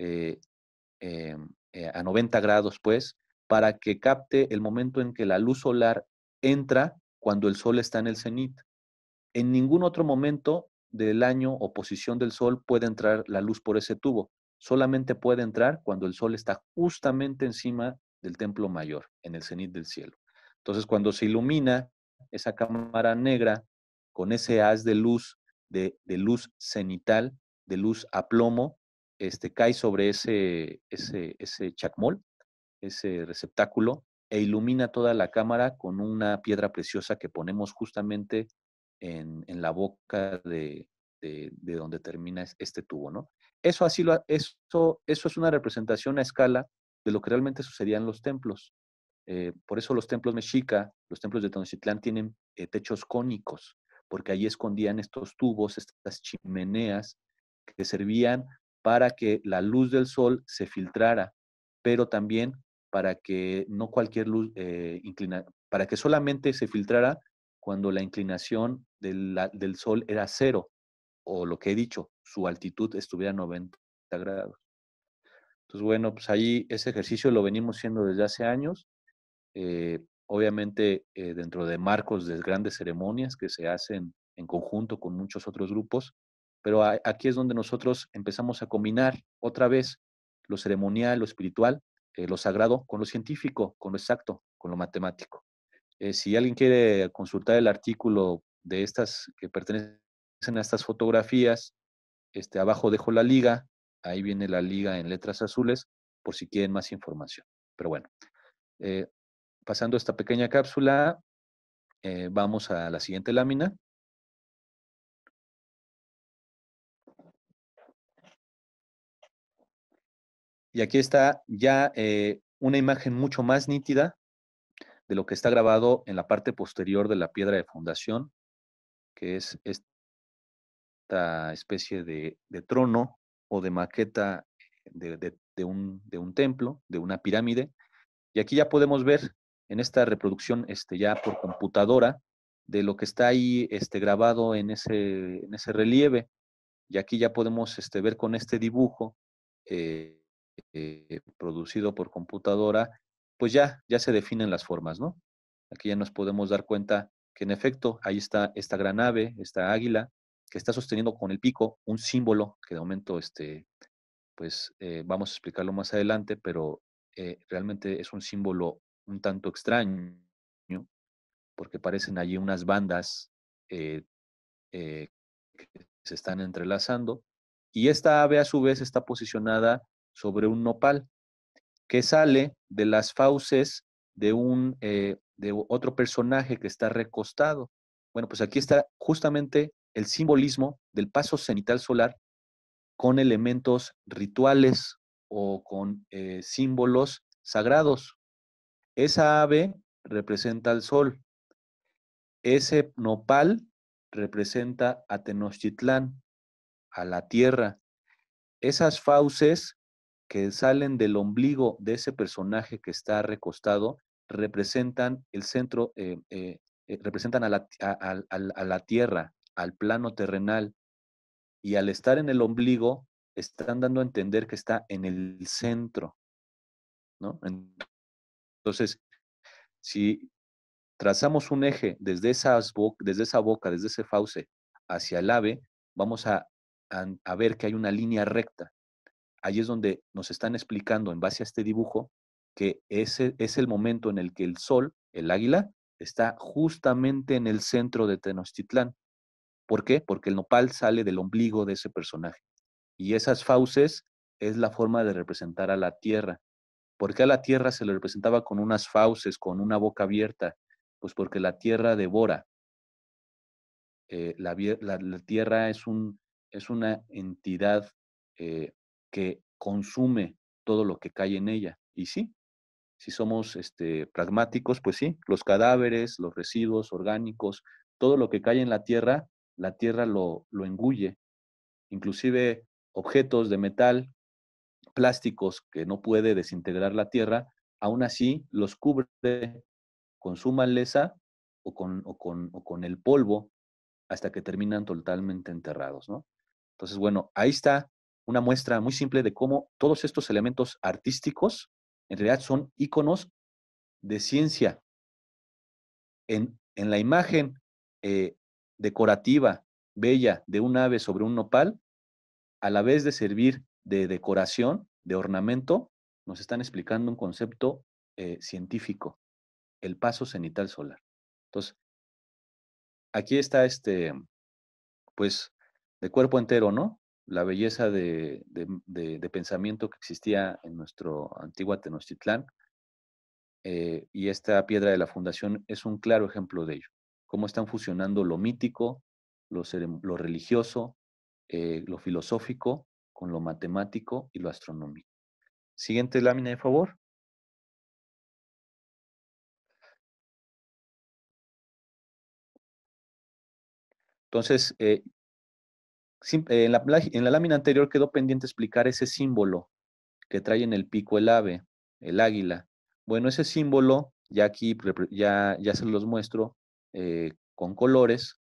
a 90 grados pues, para que capte el momento en que la luz solar entra cuando el sol está en el cenit. En ningún otro momento del año o posición del sol puede entrar la luz por ese tubo. Solamente puede entrar cuando el sol está justamente encima del templo mayor, en el cenit del cielo. Entonces, cuando se ilumina esa cámara negra con ese haz de luz, de, luz cenital, de luz a plomo, este, cae sobre ese, ese, ese chacmol, ese receptáculo, e ilumina toda la cámara con una piedra preciosa que ponemos justamente en, la boca de, donde termina este tubo, ¿no? Eso, así lo, eso, es una representación a escala de lo que realmente sucedía en los templos. Eh, por eso los templos mexica, los templos de Tenochtitlán tienen eh, techos cónicos, porque allí escondían estos tubos, estas chimeneas que servían para que la luz del sol se filtrara, pero también para que no cualquier luz eh, para que solamente se filtrara cuando la inclinación del, Sol era cero, o lo que he dicho, su altitud estuviera a 90 grados. Entonces, bueno, pues ahí ese ejercicio lo venimos haciendo desde hace años, eh, obviamente eh, dentro de marcos de grandes ceremonias que se hacen en conjunto con muchos otros grupos, pero aquí es donde nosotros empezamos a combinar otra vez lo ceremonial, lo espiritual, eh, lo sagrado con lo científico, con lo exacto, con lo matemático. Eh, si alguien quiere consultar el artículo de estas que pertenecen a estas fotografías, este, abajo dejo la liga, ahí viene la liga en letras azules, por si quieren más información. Pero bueno, eh, pasando esta pequeña cápsula, eh, vamos a la siguiente lámina. Y aquí está ya una imagen mucho más nítida de lo que está grabado en la parte posterior de la piedra de fundación, que es esta especie de, trono o de maqueta de, un, templo, de una pirámide. Y aquí ya podemos ver en esta reproducción este, ya por computadora de lo que está ahí este, grabado en ese, en ese relieve. Y aquí ya podemos este, ver con este dibujo eh, eh, producido por computadora pues ya, ya se definen las formas, ¿no? Aquí ya nos podemos dar cuenta que en efecto ahí está esta gran ave, esta águila, que está sosteniendo con el pico un símbolo que de momento, este, pues eh, vamos a explicarlo más adelante, pero eh, realmente es un símbolo un tanto extraño, porque parecen allí unas bandas eh, que se están entrelazando, y esta ave a su vez está posicionada sobre un nopal, que sale de las fauces de, un, eh, de otro personaje que está recostado. Bueno, pues aquí está justamente el simbolismo del paso cenital solar con elementos rituales o con eh, símbolos sagrados. Esa ave representa al sol. Ese nopal representa a Tenochtitlán, a la tierra. Esas fauces que salen del ombligo de ese personaje que está recostado representan el centro, eh, eh, eh, representan a la, tierra, al plano terrenal. Y al estar en el ombligo, están dando a entender que está en el centro. ¿no? Entonces, si trazamos un eje desde, esas desde esa boca, desde ese fauce hacia el ave, vamos a, ver que hay una línea recta ahí es donde nos están explicando en base a este dibujo que ese es el momento en el que el sol, el águila, está justamente en el centro de Tenochtitlán. ¿Por qué? Porque el nopal sale del ombligo de ese personaje. Y esas fauces es la forma de representar a la tierra. ¿Por qué a la tierra se le representaba con unas fauces, con una boca abierta? Pues porque la tierra devora. Eh, la, tierra es, un, es una entidad eh, que consume todo lo que cae en ella. Y sí, si somos este, pragmáticos, pues sí, los cadáveres, los residuos orgánicos, todo lo que cae en la tierra, la tierra lo, engulle. Inclusive objetos de metal, plásticos que no puede desintegrar la tierra, aún así los cubre con su maleza o con, o con, o con el polvo hasta que terminan totalmente enterrados, ¿no? Entonces, bueno, ahí está una muestra muy simple de cómo todos estos elementos artísticos en realidad son iconos de ciencia. En, la imagen eh, decorativa, bella, de un ave sobre un nopal, a la vez de servir de decoración, de ornamento, nos están explicando un concepto eh, científico, el paso cenital solar. Entonces, aquí está este, pues, de cuerpo entero, ¿no? la belleza de, pensamiento que existía en nuestro antigua Tenochtitlán. Eh, y esta piedra de la fundación es un claro ejemplo de ello. Cómo están fusionando lo mítico, lo, religioso, eh, lo filosófico con lo matemático y lo astronómico. Siguiente lámina, de favor. Entonces, eh, eh, en la, en la lámina anterior quedó pendiente explicar ese símbolo que trae en el pico el ave, el águila. Bueno, ese símbolo, ya aquí, ya, ya se los muestro eh, con colores,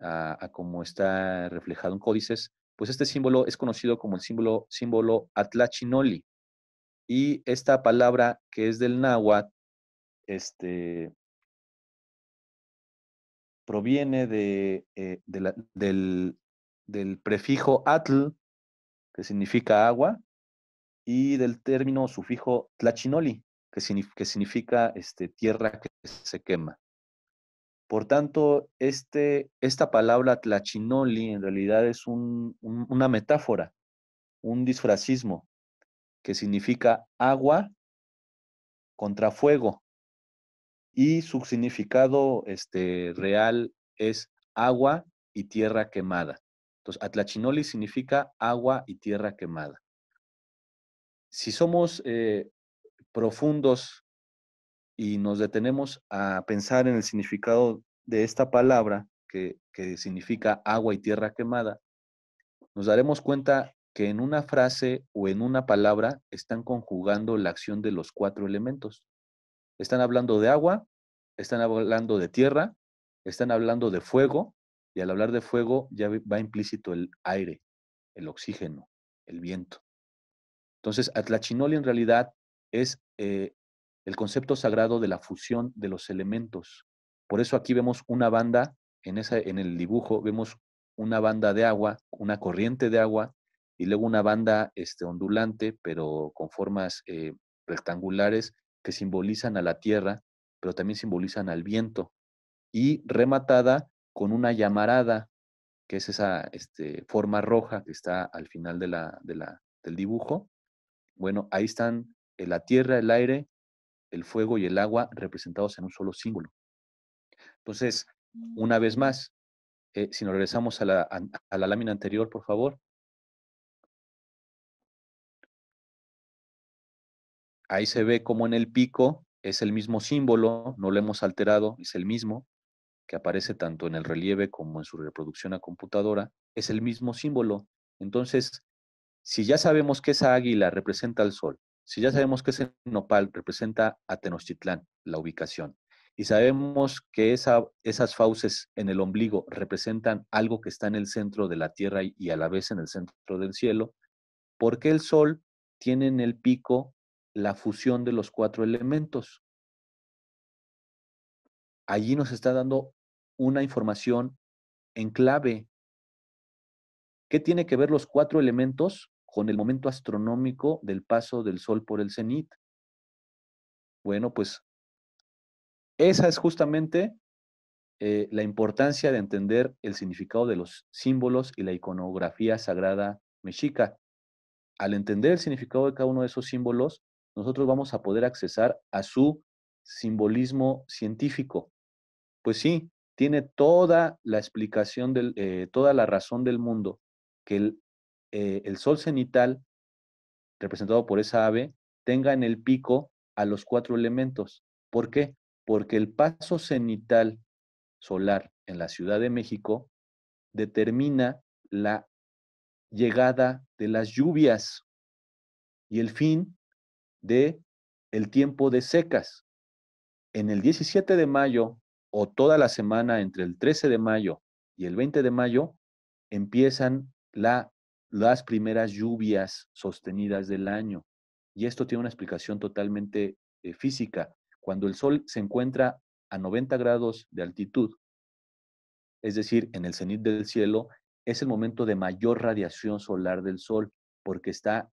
a, como está reflejado en códices, pues este símbolo es conocido como el símbolo, símbolo atlachinoli. Y esta palabra que es del náhuatl, este, proviene de, eh, del, del prefijo atl, que significa agua, y del término sufijo tlachinoli, que, que significa este, tierra que se quema. Por tanto, este, esta palabra tlachinoli en realidad es una metáfora, un disfracismo, que significa agua contra fuego. Y su significado este, real es agua y tierra quemada. Pues, Atlachinoli significa agua y tierra quemada. Si somos eh, profundos y nos detenemos a pensar en el significado de esta palabra, que significa agua y tierra quemada, nos daremos cuenta que en una frase o en una palabra están conjugando la acción de los cuatro elementos. Están hablando de agua, están hablando de tierra, están hablando de fuego y al hablar de fuego ya va implícito el aire, el oxígeno, el viento. Entonces, Atlachinoli en realidad es eh, el concepto sagrado de la fusión de los elementos. Por eso aquí vemos una banda, en, esa, en el dibujo vemos una banda de agua, una corriente de agua, y luego una banda este, ondulante, pero con formas eh, rectangulares que simbolizan a la tierra, pero también simbolizan al viento. Y rematada con una llamarada, que es esa este, forma roja que está al final de del dibujo. Bueno, ahí están eh, la tierra, el aire, el fuego y el agua representados en un solo símbolo. Entonces, una vez mm. más, eh, si nos regresamos a la, la lámina anterior, por favor. Ahí se ve como en el pico es el mismo símbolo, no lo hemos alterado, es el mismo que aparece tanto en el relieve como en su reproducción a computadora, es el mismo símbolo. Entonces, si ya sabemos que esa águila representa al sol, si ya sabemos que ese nopal representa a Tenochtitlán, la ubicación, y sabemos que esas fauces en el ombligo representan algo que está en el centro de la tierra y a la vez en el centro del cielo, ¿por qué el sol tiene en el pico la fusión de los cuatro elementos? Allí nos está dando una información en clave. ¿Qué tiene que ver los cuatro elementos con el momento astronómico del paso del Sol por el cenit? Bueno, pues esa es justamente eh, la importancia de entender el significado de los símbolos y la iconografía sagrada mexica. Al entender el significado de cada uno de esos símbolos, nosotros vamos a poder accesar a su simbolismo científico. Pues sí, tiene toda la explicación, de eh, toda la razón del mundo que eh, el, sol cenital, representado por esa ave, tenga en el pico a los cuatro elementos. ¿Por qué? Porque el paso cenital solar en la Ciudad de México determina la llegada de las lluvias y el fin de el tiempo de secas. En el 17 de mayo o toda la semana entre el 13 de mayo y el 20 de mayo empiezan las primeras lluvias sostenidas del año. Y esto tiene una explicación totalmente eh, física. Cuando el Sol se encuentra a 90 grados de altitud, es decir, en el cenit del cielo, es el momento de mayor radiación solar del Sol, porque está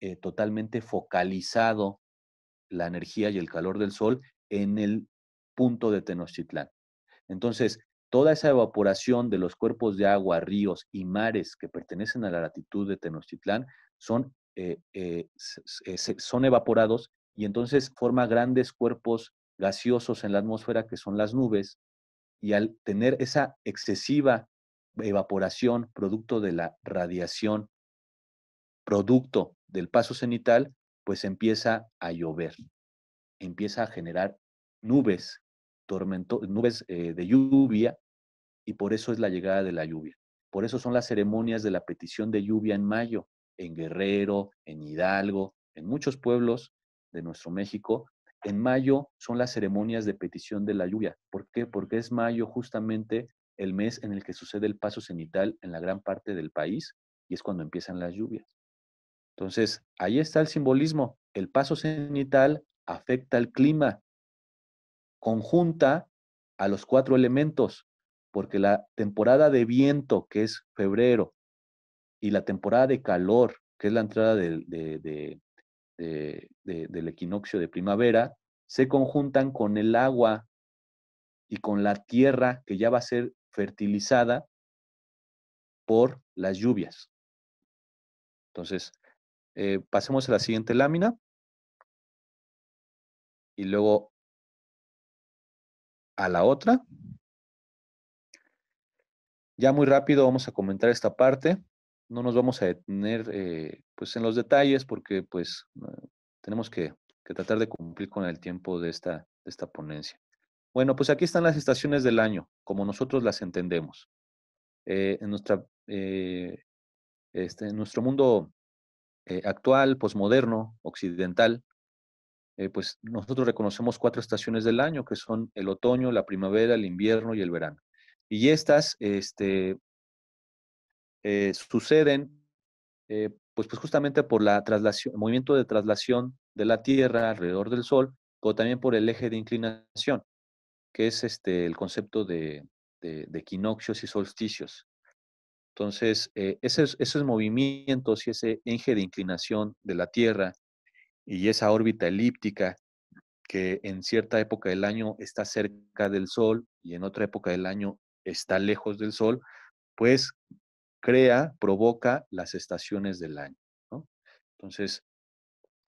eh, totalmente focalizado la energía y el calor del Sol en el punto de Tenochtitlán. Entonces, toda esa evaporación de los cuerpos de agua, ríos y mares que pertenecen a la latitud de Tenochtitlán son, eh, eh, eh, son evaporados y entonces forma grandes cuerpos gaseosos en la atmósfera que son las nubes y al tener esa excesiva evaporación producto de la radiación, producto del paso cenital, pues empieza a llover, empieza a generar nubes, tormento, nubes eh, de lluvia, y por eso es la llegada de la lluvia. Por eso son las ceremonias de la petición de lluvia en mayo, en Guerrero, en Hidalgo, en muchos pueblos de nuestro México. En mayo son las ceremonias de petición de la lluvia. ¿Por qué? Porque es mayo justamente el mes en el que sucede el paso cenital en la gran parte del país y es cuando empiezan las lluvias. Entonces, ahí está el simbolismo. El paso cenital afecta al clima conjunta a los cuatro elementos, porque la temporada de viento, que es febrero, y la temporada de calor, que es la entrada del, del equinoccio de primavera, se conjuntan con el agua y con la tierra que ya va a ser fertilizada por las lluvias. Entonces, eh, pasemos a la siguiente lámina. Y luego a la otra. Ya muy rápido vamos a comentar esta parte. No nos vamos a detener eh, pues en los detalles porque pues tenemos que, tratar de cumplir con el tiempo de esta, esta ponencia. Bueno, pues aquí están las estaciones del año, como nosotros las entendemos. Eh, en, nuestra, eh, este, en nuestro mundo actual, posmoderno, occidental, eh, pues nosotros reconocemos cuatro estaciones del año, que son el otoño, la primavera, el invierno y el verano. Y estas este, eh, suceden eh, pues, pues, justamente por la traslación, movimiento de traslación de la Tierra alrededor del Sol, pero también por el eje de inclinación, que es este, el concepto de, de, equinoccios y solsticios. Entonces, esos, esos movimientos y ese eje de inclinación de la Tierra y esa órbita elíptica que en cierta época del año está cerca del Sol y en otra época del año está lejos del Sol, pues crea, provoca las estaciones del año. Entonces,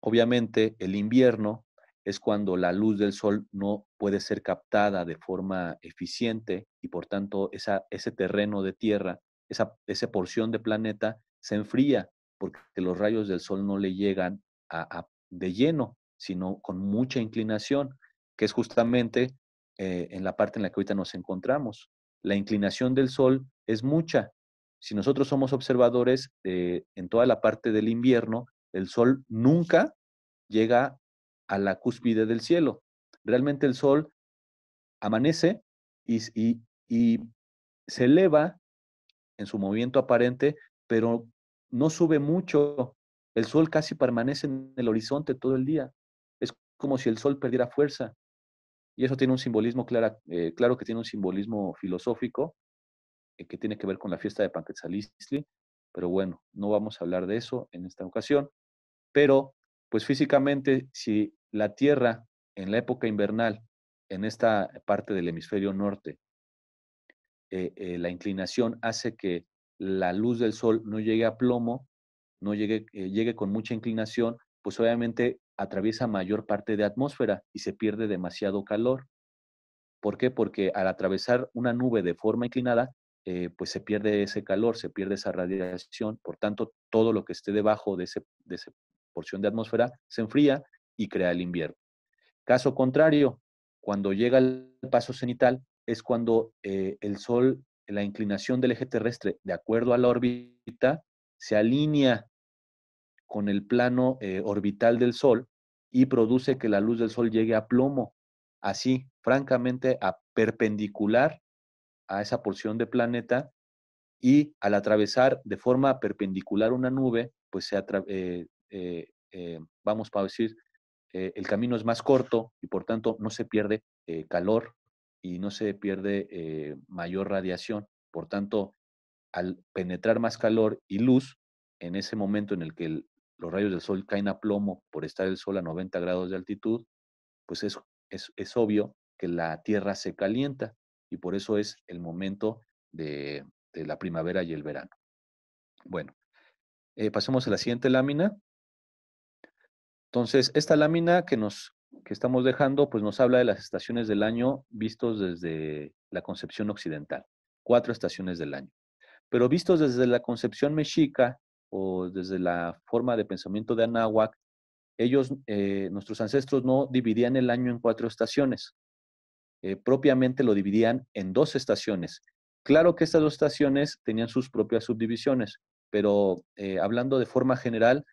obviamente el invierno es cuando la luz del sol no puede ser captada de forma eficiente y por tanto esa, ese terreno de tierra, esa, esa porción de planeta se enfría porque los rayos del sol no le llegan a, de lleno, sino con mucha inclinación, que es justamente eh, en la parte en la que ahorita nos encontramos. La inclinación del Sol es mucha. Si nosotros somos observadores eh, en toda la parte del invierno, el Sol nunca llega a la cúspide del cielo. Realmente el Sol amanece y, y se eleva en su movimiento aparente, pero no sube mucho el sol casi permanece en el horizonte todo el día. Es como si el sol perdiera fuerza. Y eso tiene un simbolismo clara, eh, claro que tiene un simbolismo filosófico eh, que tiene que ver con la fiesta de Panquetzalistli, pero bueno, no vamos a hablar de eso en esta ocasión. Pero, pues físicamente, si la Tierra en la época invernal, en esta parte del hemisferio norte, eh, la inclinación hace que la luz del sol no llegue a plomo, no llegue, eh, llegue con mucha inclinación, pues obviamente atraviesa mayor parte de atmósfera y se pierde demasiado calor. ¿Por qué? Porque al atravesar una nube de forma inclinada, eh, pues se pierde ese calor, se pierde esa radiación, por tanto, todo lo que esté debajo de, ese, esa porción de atmósfera se enfría y crea el invierno. Caso contrario, cuando llega el paso cenital, es cuando eh, el Sol, la inclinación del eje terrestre, de acuerdo a la órbita, se alinea con el plano eh, orbital del Sol y produce que la luz del Sol llegue a plomo, así, francamente, a perpendicular a esa porción de planeta y al atravesar de forma perpendicular una nube, pues se eh, eh, vamos a decir, el camino es más corto y por tanto no se pierde calor y no se pierde mayor radiación. Por tanto, al penetrar más calor y luz, en ese momento en el que el, los rayos del sol caen a plomo por estar el sol a 90 grados de altitud, pues es, es, obvio que la Tierra se calienta y por eso es el momento de, la primavera y el verano. Bueno, eh, pasemos a la siguiente lámina. Entonces, esta lámina que nos que estamos dejando, pues nos habla de las estaciones del año vistos desde la concepción occidental, cuatro estaciones del año. Pero vistos desde la concepción mexica, o desde la forma de pensamiento de Anáhuac, ellos, eh, nuestros ancestros no dividían el año en cuatro estaciones, eh, propiamente lo dividían en dos estaciones. Claro que estas dos estaciones tenían sus propias subdivisiones, pero eh, hablando de forma general,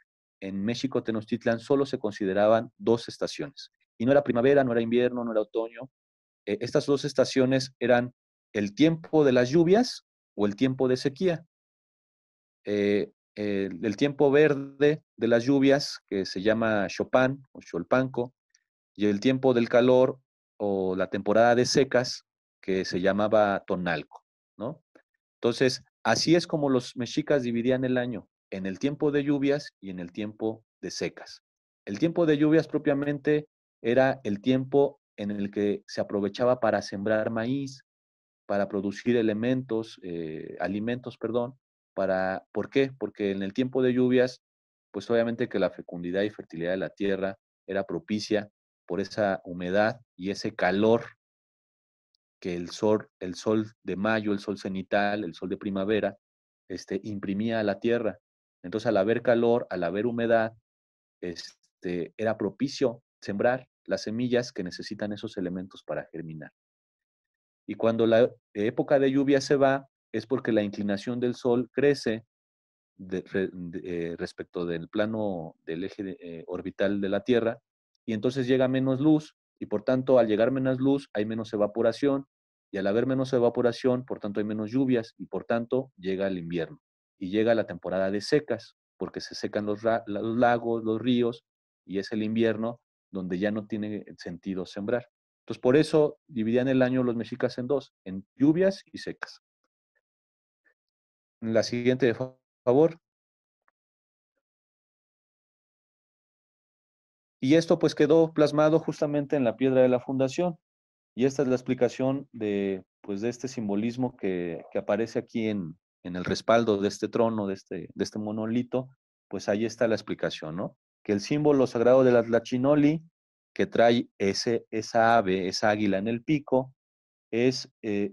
en México Tenochtitlan solo se consideraban dos estaciones. Y no era primavera, no era invierno, no era otoño. estas dos estaciones eran el tiempo de las lluvias o el tiempo de sequía el tiempo verde de las lluvias, que se llama Chopán o Cholpanco, y el tiempo del calor o la temporada de secas, que se llamaba Tonalco, Entonces, así es como los mexicas dividían el año, en el tiempo de lluvias y en el tiempo de secas. El tiempo de lluvias propiamente era el tiempo en el que se aprovechaba para sembrar maíz, para producir elementos, eh, alimentos, perdón, ¿Por qué? Porque en el tiempo de lluvias, pues obviamente que la fecundidad y fertilidad de la tierra era propicia por esa humedad y ese calor que el sol, el sol de mayo, el sol cenital, el sol de primavera, este, imprimía a la tierra. Entonces, al haber calor, al haber humedad, este, era propicio sembrar las semillas que necesitan esos elementos para germinar. Y cuando la época de lluvia se va, es porque la inclinación del Sol crece eh, respecto del plano del eje eh, orbital de la Tierra y entonces llega menos luz y por tanto al llegar menos luz hay menos evaporación y al haber menos evaporación por tanto hay menos lluvias y por tanto llega el invierno y llega la temporada de secas porque se secan los lagos, los ríos y es el invierno donde ya no tiene sentido sembrar. Entonces por eso dividían el año los mexicas en dos, en lluvias y secas. La siguiente, por favor. Y esto pues quedó plasmado justamente en la piedra de la fundación. Y esta es la explicación de, pues, de este simbolismo que, que aparece aquí en, en, el respaldo de este trono, de este, de este monolito. Pues ahí está la explicación, ¿no? Que el símbolo sagrado de la Tlachinoli, que trae ese, esa ave, esa águila en el pico, es eh,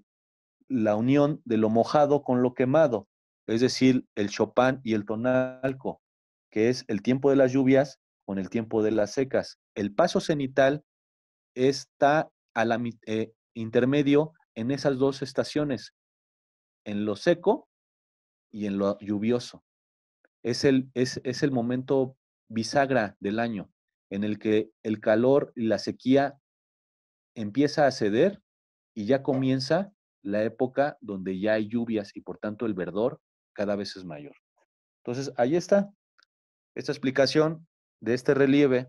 la unión de lo mojado con lo quemado es decir, el Chopán y el Tonalco, que es el tiempo de las lluvias con el tiempo de las secas. El paso cenital está a la, eh, intermedio en esas dos estaciones, en lo seco y en lo lluvioso. Es el, es, es el momento bisagra del año en el que el calor y la sequía empieza a ceder y ya comienza la época donde ya hay lluvias y por tanto el verdor cada vez es mayor. Entonces, ahí está esta explicación de este relieve,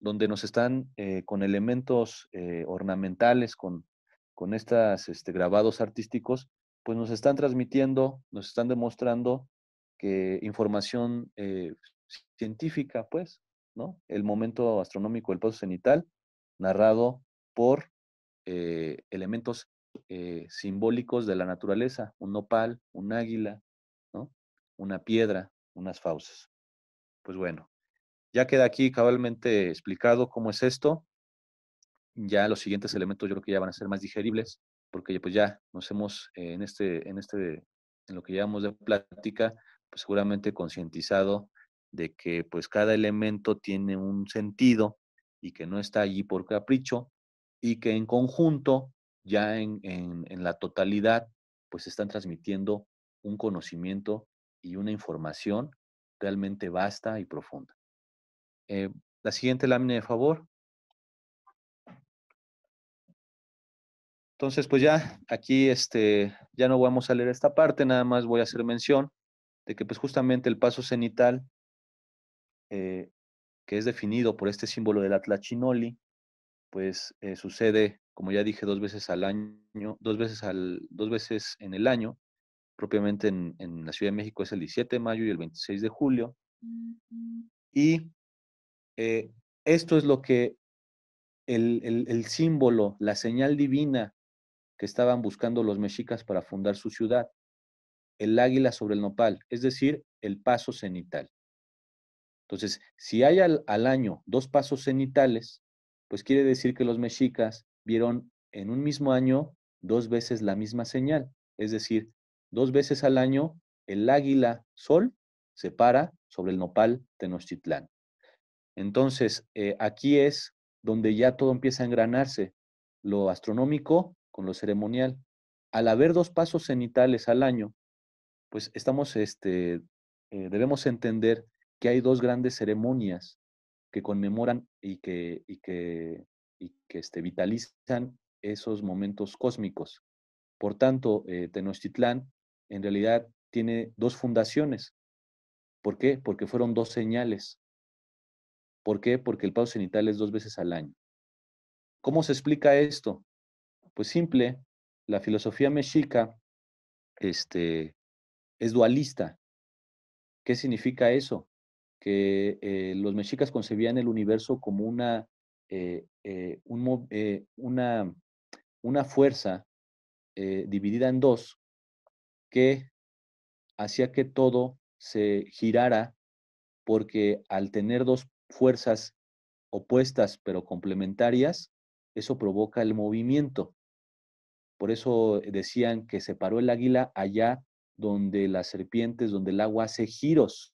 donde nos están eh, con elementos eh, ornamentales, con, con estos este, grabados artísticos, pues nos están transmitiendo, nos están demostrando que información eh, científica, pues, ¿no? El momento astronómico el paso cenital, narrado por elementos simbólicos de la naturaleza, un nopal, un águila, una piedra, unas fauces. Pues bueno, ya queda aquí cabalmente explicado cómo es esto. Ya los siguientes elementos yo creo que ya van a ser más digeribles, porque pues ya nos hemos eh, en este, en este, en lo que llevamos de plática, pues seguramente concientizado de que pues cada elemento tiene un sentido y que no está allí por capricho y que en conjunto, ya en la totalidad, pues están transmitiendo un conocimiento y una información realmente vasta y profunda. Eh, la siguiente lámina, de favor. Entonces, pues ya aquí este, ya no vamos a leer esta parte, nada más voy a hacer mención de que pues justamente el paso cenital, eh, que es definido por este símbolo del Atlachinoli, pues eh, sucede, como ya dije, dos veces al año, dos veces, al, dos veces en el año, propiamente en, la Ciudad de México es el 17 de mayo y el 26 de julio. Y eh, esto es lo que el, símbolo, la señal divina que estaban buscando los mexicas para fundar su ciudad, el águila sobre el nopal, es decir, el paso cenital. Entonces, si hay al, al año dos pasos cenitales, pues quiere decir que los mexicas vieron en un mismo año dos veces la misma señal, es decir, Dos veces al año, el águila sol se para sobre el nopal Tenochtitlán. Entonces, eh, aquí es donde ya todo empieza a engranarse, lo astronómico con lo ceremonial. Al haber dos pasos cenitales al año, pues estamos, este, eh, debemos entender que hay dos grandes ceremonias que conmemoran y que, y que, que este, vitalizan esos momentos cósmicos. Por tanto, eh, Tenochtitlán en realidad tiene dos fundaciones. ¿Por qué? Porque fueron dos señales. ¿Por qué? Porque el paso cenital es dos veces al año. ¿Cómo se explica esto? Pues simple, la filosofía mexica este, es dualista. ¿Qué significa eso? Que eh, los mexicas concebían el universo como una, eh, eh, una, una fuerza dividida en dos, que hacía que todo se girara porque al tener dos fuerzas opuestas pero complementarias, eso provoca el movimiento. Por eso decían que se paró el águila allá donde las serpientes, donde el agua hace giros.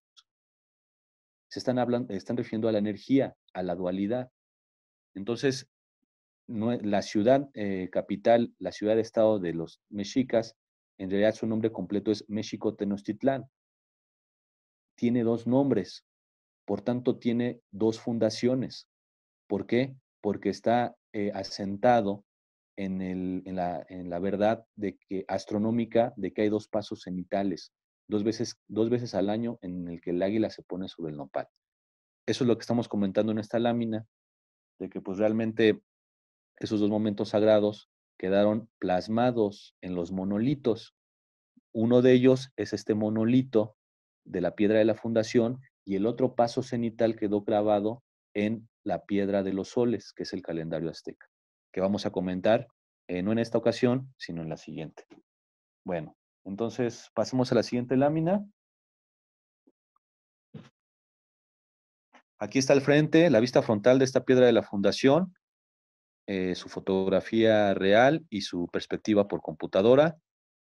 Se están, hablando, están refiriendo a la energía, a la dualidad. Entonces, no, la ciudad eh, capital, la ciudad-estado de de los mexicas, en realidad su nombre completo es México Tenochtitlán. Tiene dos nombres, por tanto tiene dos fundaciones. ¿Por qué? Porque está eh, asentado en, la, verdad de que, astronómica de que hay dos pasos cenitales, dos veces, dos veces al año en el que el águila se pone sobre el nopal. Eso es lo que estamos comentando en esta lámina, de que pues realmente esos dos momentos sagrados quedaron plasmados en los monolitos. Uno de ellos es este monolito de la piedra de la fundación y el otro paso cenital quedó grabado en la piedra de los soles, que es el calendario azteca, que vamos a comentar eh, no en esta ocasión, sino en la siguiente. Bueno, entonces pasemos a la siguiente lámina. Aquí está al frente la vista frontal de esta piedra de la fundación, eh, su fotografía real y su perspectiva por computadora.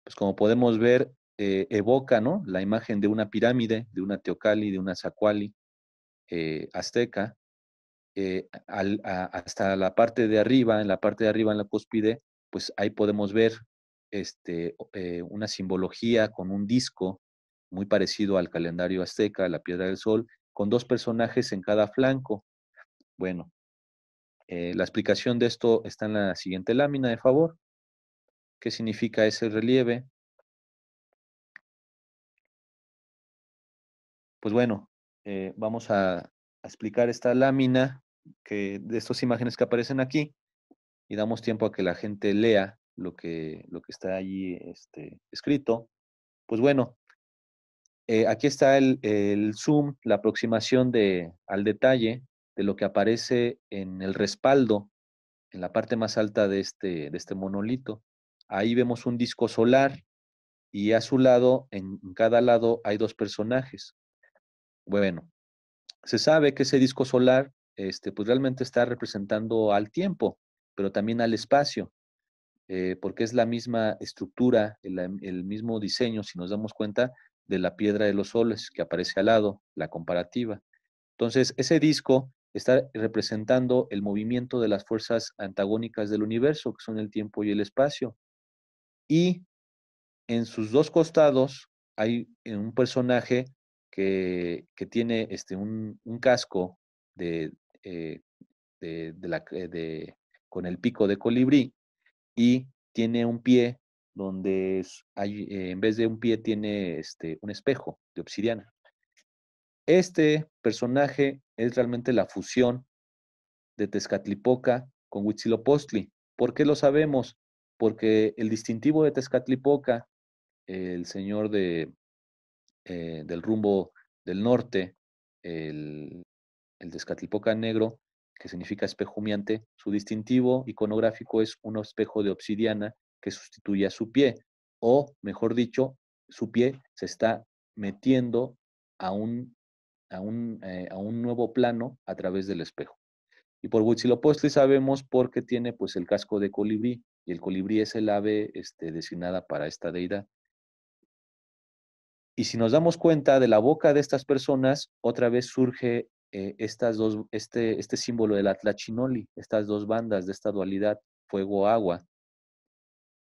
Pues como podemos ver, eh, evoca ¿no? la imagen de una pirámide, de una teocali, de una zacuali eh, azteca. hasta la parte de arriba, en la parte de arriba, en la cúspide, pues ahí podemos ver este, una simbología con un disco muy parecido al calendario azteca, la piedra del sol, con dos personajes en cada flanco. Bueno, eh, la explicación de esto está en la siguiente lámina, de favor. ¿Qué significa ese relieve? Pues bueno, eh, vamos a, explicar esta lámina que, de estas imágenes que aparecen aquí y damos tiempo a que la gente lea lo que, lo que está allí este, escrito. Pues bueno, eh, aquí está el, el, zoom, la aproximación de, al detalle de lo que aparece en el respaldo, en la parte más alta de este, de este monolito. Ahí vemos un disco solar y a su lado, en cada lado, hay dos personajes. Bueno, se sabe que ese disco solar este, pues realmente está representando al tiempo, pero también al espacio, eh, porque es la misma estructura, el, el, mismo diseño, si nos damos cuenta, de la piedra de los soles que aparece al lado, la comparativa. Entonces, ese disco está representando el movimiento de las fuerzas antagónicas del universo, que son el tiempo y el espacio. Y en sus dos costados hay eh, un personaje que, tiene este, un, casco de, eh, eh, de, con el pico de colibrí y tiene un pie donde hay, en vez de un pie tiene este, un espejo de obsidiana. Este personaje es realmente la fusión de Tezcatlipoca con Huitzilopochtli. ¿Por qué lo sabemos? Porque el distintivo de Tezcatlipoca, el señor eh, del rumbo del norte, el, Tezcatlipoca negro, que significa espejo su distintivo iconográfico es un espejo de obsidiana que sustituye a su pie, o mejor dicho, su pie se está metiendo a un a un, eh, a un nuevo plano a través del espejo. Y por Huitzilopochtli sabemos por qué tiene pues el casco de colibrí, y el colibrí es el ave este, designada para esta deidad. Y si nos damos cuenta de la boca de estas personas, otra vez surge eh, estas dos, este, este símbolo del Atlachinoli, estas dos bandas de esta dualidad, fuego-agua.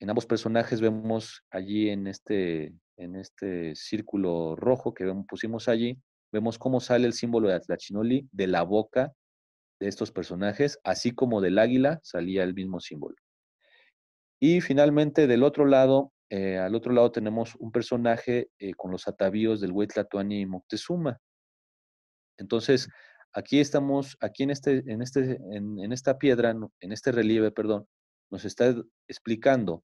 En ambos personajes vemos allí en este, en este círculo rojo que pusimos allí, Vemos cómo sale el símbolo de Atlachinoli de la boca de estos personajes, así como del águila salía el mismo símbolo. Y finalmente, del otro lado, eh, al otro lado tenemos un personaje eh, con los atavíos del Huitlatuani y Moctezuma. Entonces, aquí estamos, aquí en, este, en, este, en esta piedra, en este relieve, perdón, nos está explicando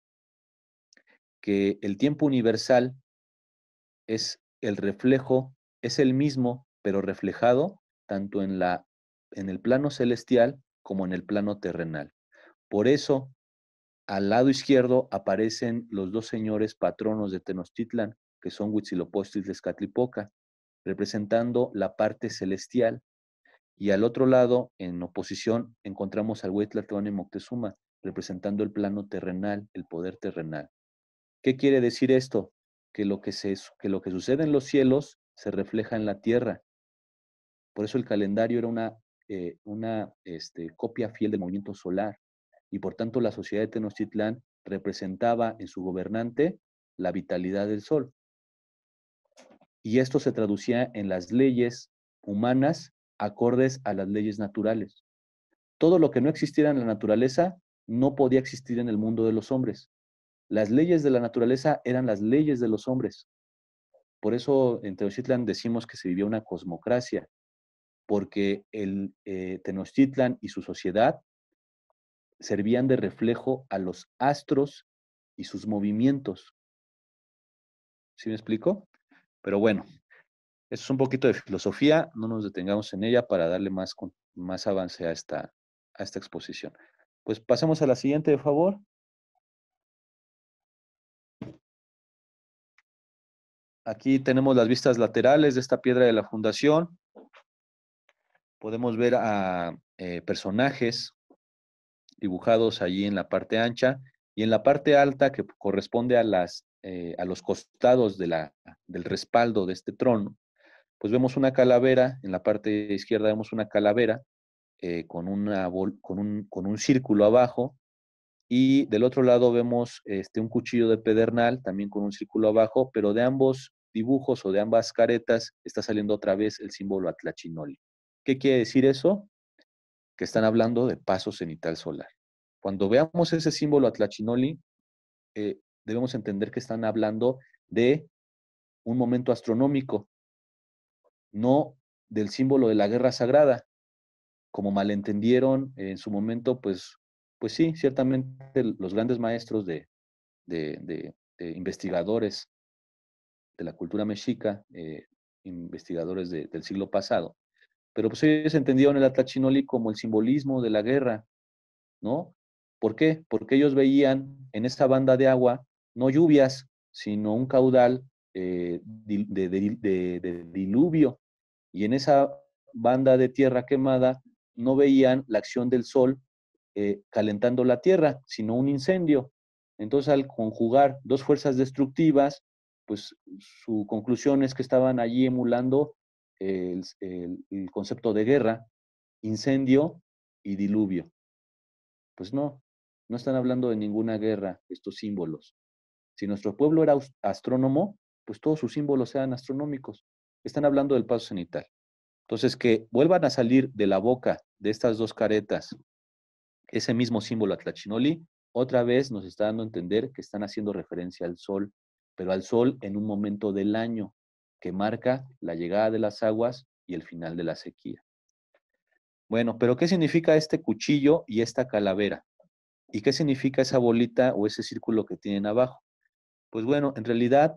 que el tiempo universal es el reflejo es el mismo, pero reflejado tanto en, la, en el plano celestial como en el plano terrenal. Por eso, al lado izquierdo aparecen los dos señores patronos de Tenochtitlan, que son Huitzilopochtli y Tezcatlipoca, representando la parte celestial, y al otro lado, en oposición, encontramos al Huitlatón y Moctezuma, representando el plano terrenal, el poder terrenal. ¿Qué quiere decir esto? Que lo que lo que sucede en los cielos se refleja en la tierra. Por eso el calendario era una, eh, una este, copia fiel del movimiento solar y por tanto la sociedad de Tenochtitlán representaba en su gobernante la vitalidad del sol. Y esto se traducía en las leyes humanas acordes a las leyes naturales. Todo lo que no existiera en la naturaleza no podía existir en el mundo de los hombres. Las leyes de la naturaleza eran las leyes de los hombres. Por eso en Tenochtitlan decimos que se vivía una cosmocracia, porque el eh, Tenochtitlan y su sociedad servían de reflejo a los astros y sus movimientos. ¿Sí me explico? Pero bueno, eso es un poquito de filosofía, no nos detengamos en ella para darle más, más avance a esta, a esta exposición. Pues pasemos a la siguiente, de favor. Aquí tenemos las vistas laterales de esta piedra de la fundación. Podemos ver a eh, personajes dibujados allí en la parte ancha y en la parte alta que corresponde a, las, eh, a los costados de la, del respaldo de este trono. Pues vemos una calavera, en la parte izquierda vemos una calavera eh, con, una con, un, con un círculo abajo y del otro lado vemos este, un cuchillo de pedernal, también con un círculo abajo, pero de ambos dibujos o de ambas caretas está saliendo otra vez el símbolo atlachinoli. ¿Qué quiere decir eso? Que están hablando de paso cenital solar. Cuando veamos ese símbolo atlachinoli, eh, debemos entender que están hablando de un momento astronómico, no del símbolo de la guerra sagrada. Como malentendieron en su momento, pues, pues sí, ciertamente los grandes maestros de investigadores de la cultura mexica, eh, investigadores del siglo pasado. Pero pues ellos entendieron el Atachinoli como el simbolismo de la guerra, ¿no? ¿Por qué? Porque ellos veían en esta banda de agua no lluvias, sino un caudal eh, de, diluvio. Y en esa banda de tierra quemada no veían la acción del sol eh, calentando la tierra, sino un incendio. Entonces, al conjugar dos fuerzas destructivas, pues su conclusión es que estaban allí emulando el, concepto de guerra, incendio y diluvio. Pues no, no están hablando de ninguna guerra estos símbolos. Si nuestro pueblo era astrónomo, pues todos sus símbolos sean astronómicos. Están hablando del paso cenital. Entonces, que vuelvan a salir de la boca de estas dos caretas ese mismo símbolo atlachinoli, otra vez nos está dando a entender que están haciendo referencia al sol pero al sol en un momento del año que marca la llegada de las aguas y el final de la sequía. Bueno, pero ¿qué significa este cuchillo y esta calavera? ¿Y qué significa esa bolita o ese círculo que tienen abajo? Pues bueno, en realidad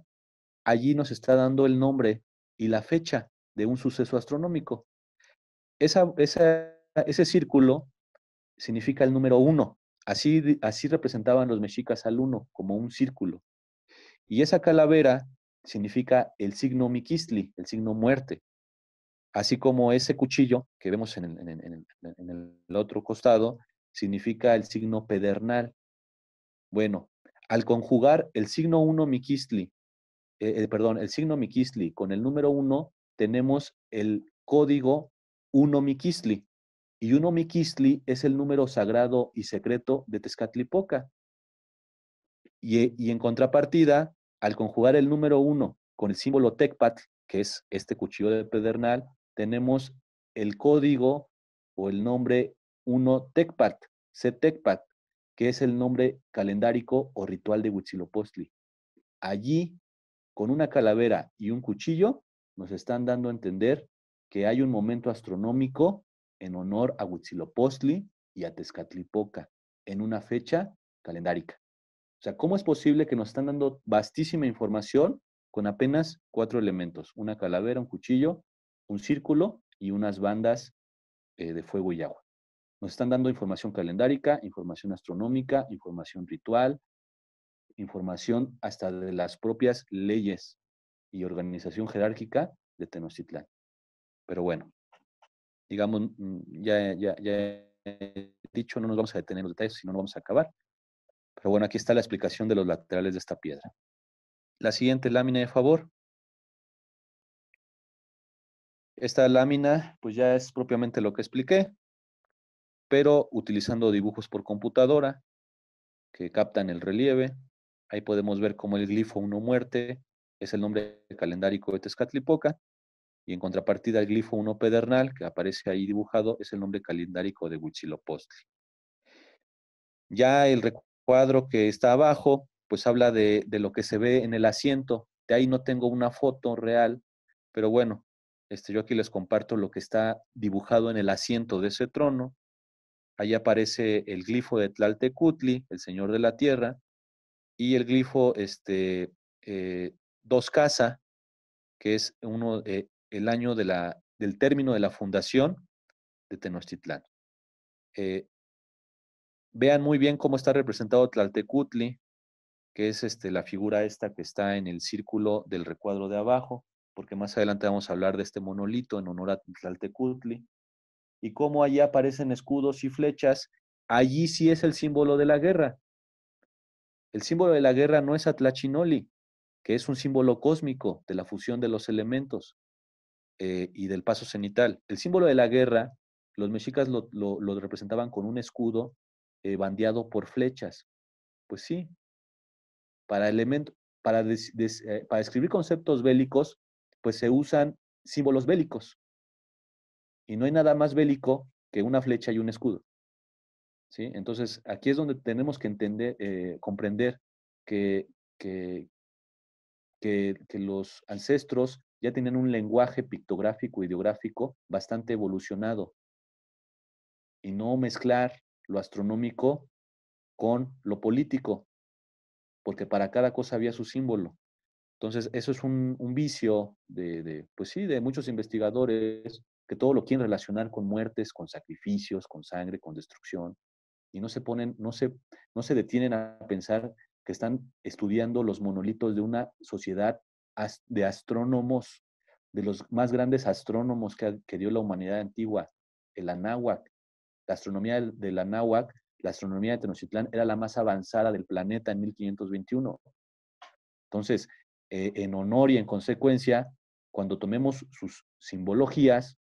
allí nos está dando el nombre y la fecha de un suceso astronómico. Esa, ese círculo significa el número uno. Así, así representaban los mexicas al uno, como un círculo. Y esa calavera significa el signo Miquistli, el signo muerte. Así como ese cuchillo que vemos en el, otro costado, significa el signo pedernal. Bueno, al conjugar el signo uno Miquistli, eh, eh, perdón, el signo Miquistli con el número 1, tenemos el código uno Miquistli. Y uno Miquistli es el número sagrado y secreto de Tezcatlipoca. y en contrapartida, al conjugar el número 1 con el símbolo TECPAT, que es este cuchillo de pedernal, tenemos el código o el nombre 1 TECPAT, Tecpat, que es el nombre calendárico o ritual de Huitzilopochtli. Allí, con una calavera y un cuchillo, nos están dando a entender que hay un momento astronómico en honor a Huitzilopochtli y a Tezcatlipoca en una fecha calendárica. O sea, ¿cómo es posible que nos están dando vastísima información con apenas cuatro elementos? Una calavera, un cuchillo, un círculo y unas bandas eh, de fuego y agua. Nos están dando información calendárica, información astronómica, información ritual, información hasta de las propias leyes y organización jerárquica de Tenochtitlán. Pero bueno, digamos, mm, ya, he dicho, no nos vamos a detener en los detalles, sino no vamos a acabar. Pero bueno, aquí está la explicación de los laterales de esta piedra. La siguiente lámina de favor. Esta lámina, pues ya es propiamente lo que expliqué, pero utilizando dibujos por computadora que captan el relieve. Ahí podemos ver cómo el glifo 1 muerte es el nombre calendárico de Tezcatlipoca y en contrapartida el glifo 1 pedernal que aparece ahí dibujado es el nombre calendárico de Huitzilopochtli. Ya el cuadro que está abajo, pues habla de, lo que se ve en el asiento. De ahí no tengo una foto real, pero bueno, este, yo aquí les comparto lo que está dibujado en el asiento de ese trono. Ahí aparece el glifo de Tlaltecutli, el señor de la tierra, y el glifo este, eh, Dos Casa, que es uno, eh, el año del término de la fundación de Tenochtitlán. Eh, vean muy bien cómo está representado Tlaltecutli, que es este, la figura esta que está en el círculo del recuadro de abajo, porque más adelante vamos a hablar de este monolito en honor a Tlaltecutli, y cómo allí aparecen escudos y flechas, allí sí es el símbolo de la guerra. El símbolo de la guerra no es Atlachinoli, que es un símbolo cósmico de la fusión de los elementos eh, y del paso cenital. El símbolo de la guerra, los mexicas lo representaban con un escudo eh, bandeado por flechas. Pues sí, para, para, eh, para escribir conceptos bélicos, pues se usan símbolos bélicos. Y no hay nada más bélico que una flecha y un escudo. ¿Sí? Entonces, aquí es donde tenemos que entender, eh, comprender que, que, los ancestros ya tenían un lenguaje pictográfico, ideográfico bastante evolucionado. Y no mezclar lo astronómico con lo político, porque para cada cosa había su símbolo. Entonces, eso es un, vicio de, de, pues sí, de muchos investigadores que todo lo quieren relacionar con muertes, con sacrificios, con sangre, con destrucción, y no se ponen, no se, no se detienen a pensar que están estudiando los monolitos de una sociedad de astrónomos, de los más grandes astrónomos que, que dio la humanidad antigua, el Anáhuac, la astronomía de la náhuac, la astronomía de Tenochtitlán, era la más avanzada del planeta en 1521. Entonces, eh, en honor y en consecuencia, cuando tomemos sus simbologías,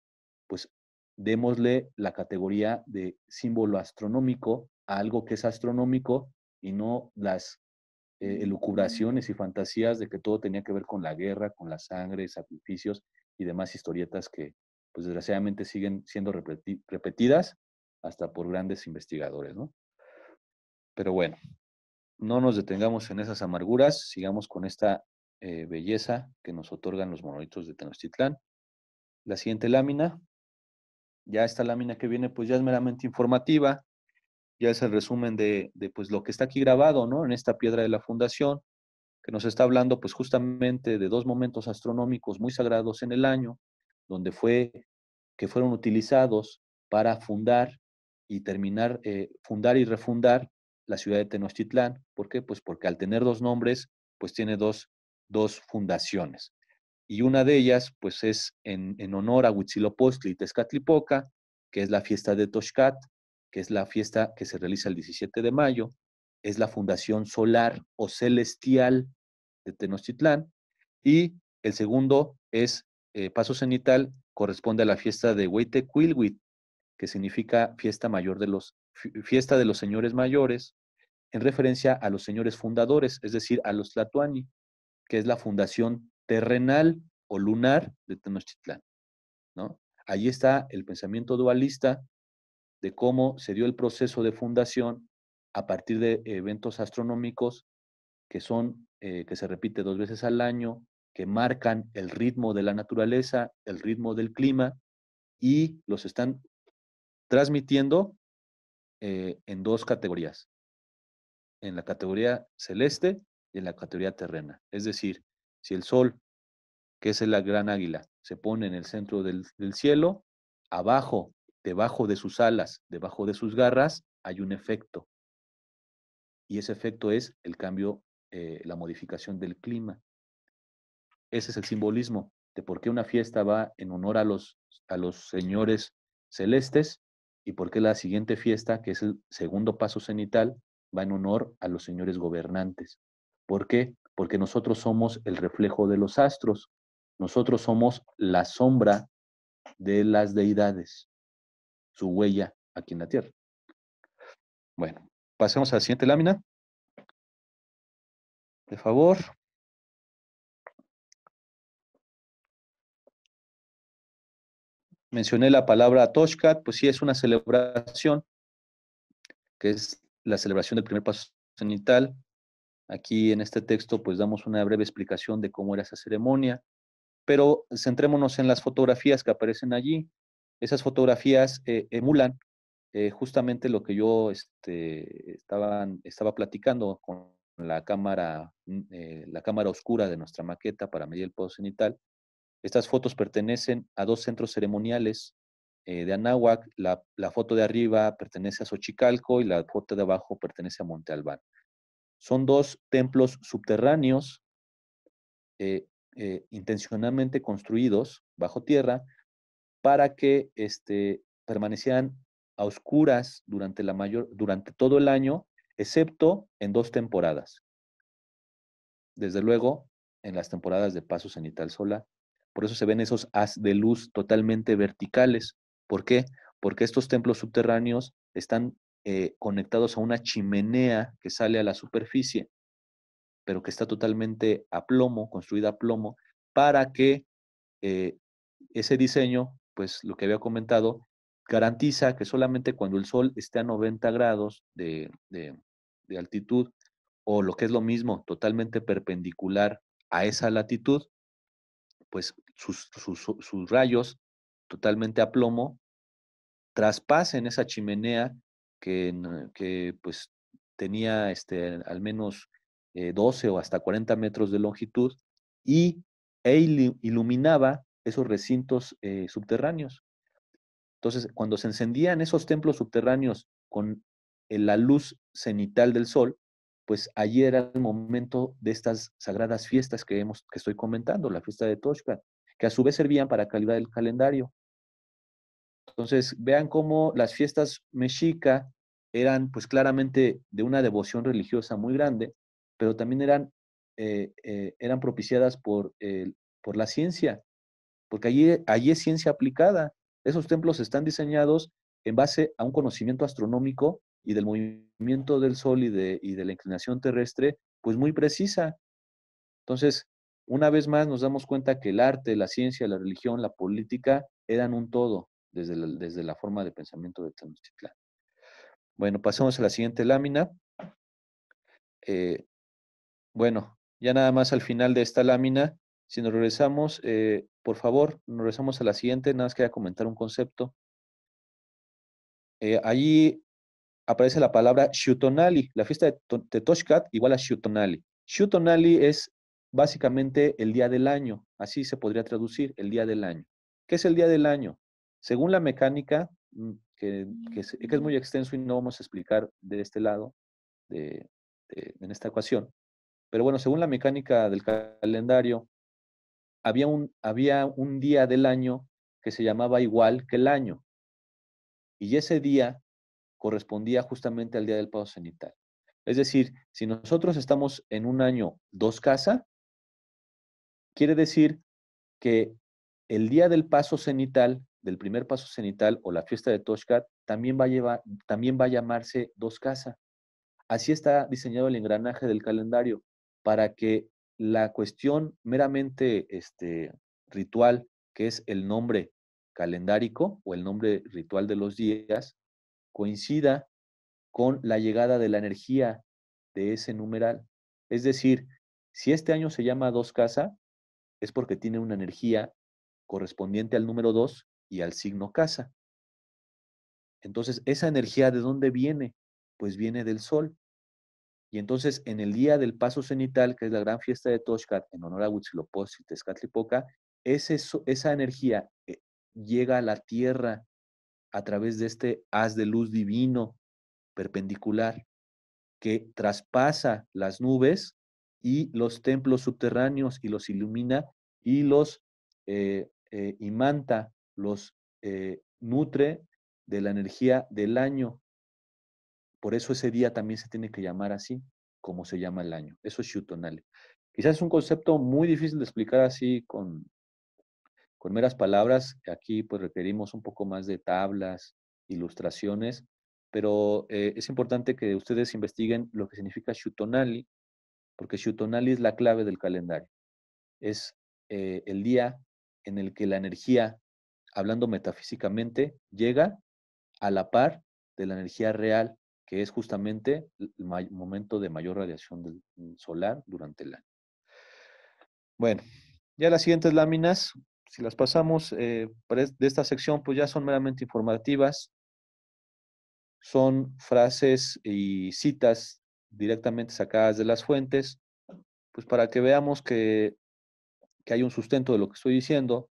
pues démosle la categoría de símbolo astronómico a algo que es astronómico y no las eh, elucubraciones y fantasías de que todo tenía que ver con la guerra, con la sangre, sacrificios y demás historietas que, pues desgraciadamente, siguen siendo repetidas hasta por grandes investigadores, ¿no? Pero bueno, no nos detengamos en esas amarguras, sigamos con esta eh, belleza que nos otorgan los monolitos de Tenochtitlán. La siguiente lámina, ya esta lámina que viene, pues ya es meramente informativa, ya es el resumen de, pues lo que está aquí grabado, ¿no? En esta piedra de la fundación, que nos está hablando pues justamente de dos momentos astronómicos muy sagrados en el año, donde fue, que fueron utilizados para fundar y terminar, eh, fundar y refundar la ciudad de Tenochtitlán. ¿Por qué? Pues porque al tener dos nombres, pues tiene dos, fundaciones. Y una de ellas, pues es en, honor a Huitzilopochtli y Tezcatlipoca, que es la fiesta de Toshcat, que es la fiesta que se realiza el 17 de mayo, es la fundación solar o celestial de Tenochtitlán, y el segundo es eh, paso cenital, corresponde a la fiesta de Huitecuilhuit, que significa fiesta mayor de los fiesta de los señores mayores, en referencia a los señores fundadores, es decir, a los Tlatuani, que es la fundación terrenal o lunar de Tenochtitlán. ¿no? Allí está el pensamiento dualista de cómo se dio el proceso de fundación a partir de eventos astronómicos que son eh, que se repite dos veces al año, que marcan el ritmo de la naturaleza, el ritmo del clima y los están transmitiendo eh, en dos categorías, en la categoría celeste y en la categoría terrena. Es decir, si el sol, que es la gran águila, se pone en el centro del, cielo, abajo, debajo de sus alas, debajo de sus garras, hay un efecto. Y ese efecto es el cambio, eh, la modificación del clima. Ese es el simbolismo de por qué una fiesta va en honor a los señores celestes y por qué la siguiente fiesta, que es el segundo paso cenital, va en honor a los señores gobernantes. ¿Por qué? Porque nosotros somos el reflejo de los astros, nosotros somos la sombra de las deidades, su huella aquí en la tierra. Bueno, pasemos a la siguiente lámina. De favor. mencioné la palabra Toshkat, pues sí es una celebración, que es la celebración del primer paso cenital. Aquí en este texto pues damos una breve explicación de cómo era esa ceremonia, pero centrémonos en las fotografías que aparecen allí. Esas fotografías eh, emulan eh, justamente lo que yo este, estaba platicando con la cámara, mm, eh, la cámara oscura de nuestra maqueta para medir el paso cenital estas fotos pertenecen a dos centros ceremoniales eh, de Anáhuac. La, foto de arriba pertenece a Xochicalco y la foto de abajo pertenece a Monte Albán. Son dos templos subterráneos eh, eh, intencionalmente construidos bajo tierra para que este, permanecieran a oscuras durante, durante todo el año, excepto en dos temporadas. Desde luego, en las temporadas de paso cenital Sola. Por eso se ven esos haz de luz totalmente verticales. ¿Por qué? Porque estos templos subterráneos están eh, conectados a una chimenea que sale a la superficie, pero que está totalmente a plomo, construida a plomo, para que eh, ese diseño, pues lo que había comentado, garantiza que solamente cuando el sol esté a 90 grados de, de altitud, o lo que es lo mismo, totalmente perpendicular a esa latitud, pues sus, rayos totalmente a plomo traspasen esa chimenea que, pues tenía este, al menos 12 eh, o hasta 40 metros de longitud y e iluminaba esos recintos eh, subterráneos. Entonces, cuando se encendían esos templos subterráneos con eh, la luz cenital del sol, pues allí era el momento de estas sagradas fiestas que, que estoy comentando, la fiesta de Toshka, que a su vez servían para calibrar el calendario. Entonces, vean cómo las fiestas mexica eran pues claramente de una devoción religiosa muy grande, pero también eran, eh, eh, eran propiciadas por, por la ciencia, porque allí, allí es ciencia aplicada. Esos templos están diseñados en base a un conocimiento astronómico y del movimiento del Sol y y de la inclinación terrestre, pues muy precisa. Entonces, una vez más nos damos cuenta que el arte, la ciencia, la religión, la política eran un todo desde la, desde la forma de pensamiento de Tenochtitlán. Bueno, pasamos a la siguiente lámina. Eh, bueno, ya nada más al final de esta lámina, si nos regresamos, eh, por favor, nos regresamos a la siguiente, nada más quería comentar un concepto. Eh, allí aparece la palabra Shutonali, la fiesta de, Tetoshkat igual a Shutonali. Shutonali es básicamente el día del año, así se podría traducir, el día del año. ¿Qué es el día del año? Según la mecánica, mm, que, es, muy mm. extenso y no vamos a explicar de este lado, en esta ecuación, pero bueno, según la mecánica del calendario, había un, había un día del año que se llamaba igual que el año, y ese día correspondía justamente al día del pago cenital. Es decir, si nosotros estamos en un año dos casa, Quiere decir que el día del paso cenital, del primer paso cenital o la fiesta de Toshkat, también va a, llevar, también va a llamarse dos Casa. Así está diseñado el engranaje del calendario, para que la cuestión meramente este, ritual, que es el nombre calendárico o el nombre ritual de los días, coincida con la llegada de la energía de ese numeral. Es decir, si este año se llama dos casa, es porque tiene una energía correspondiente al número 2 y al signo casa. Entonces, ¿esa energía de dónde viene? Pues viene del sol. Y entonces, en el día del paso cenital, que es la gran fiesta de Toshkat, en honor a Huitzilopochtli y Tezcatlipoca, esa energía eh, llega a la tierra a través de este haz de luz divino perpendicular que traspasa las nubes y los templos subterráneos y los ilumina y los imanta, eh, eh, los eh, nutre de la energía del año. Por eso ese día también se tiene que llamar así, como se llama el año. Eso es SHUTONALI. Quizás es un concepto muy difícil de explicar así con, con meras palabras. Aquí pues requerimos un poco más de tablas, ilustraciones, pero es importante que ustedes investiguen lo que significa Shutonali, porque Shutonali es la clave del calendario. Es eh, el día en el que la energía, hablando metafísicamente, llega a la par de la energía real, que es justamente el momento de mayor radiación del mm, solar durante el año. Bueno, ya las siguientes láminas, si las pasamos eh, de esta sección, pues ya son meramente informativas, son frases y citas directamente sacadas de las fuentes, pues para que veamos que que hay un sustento de lo que estoy diciendo.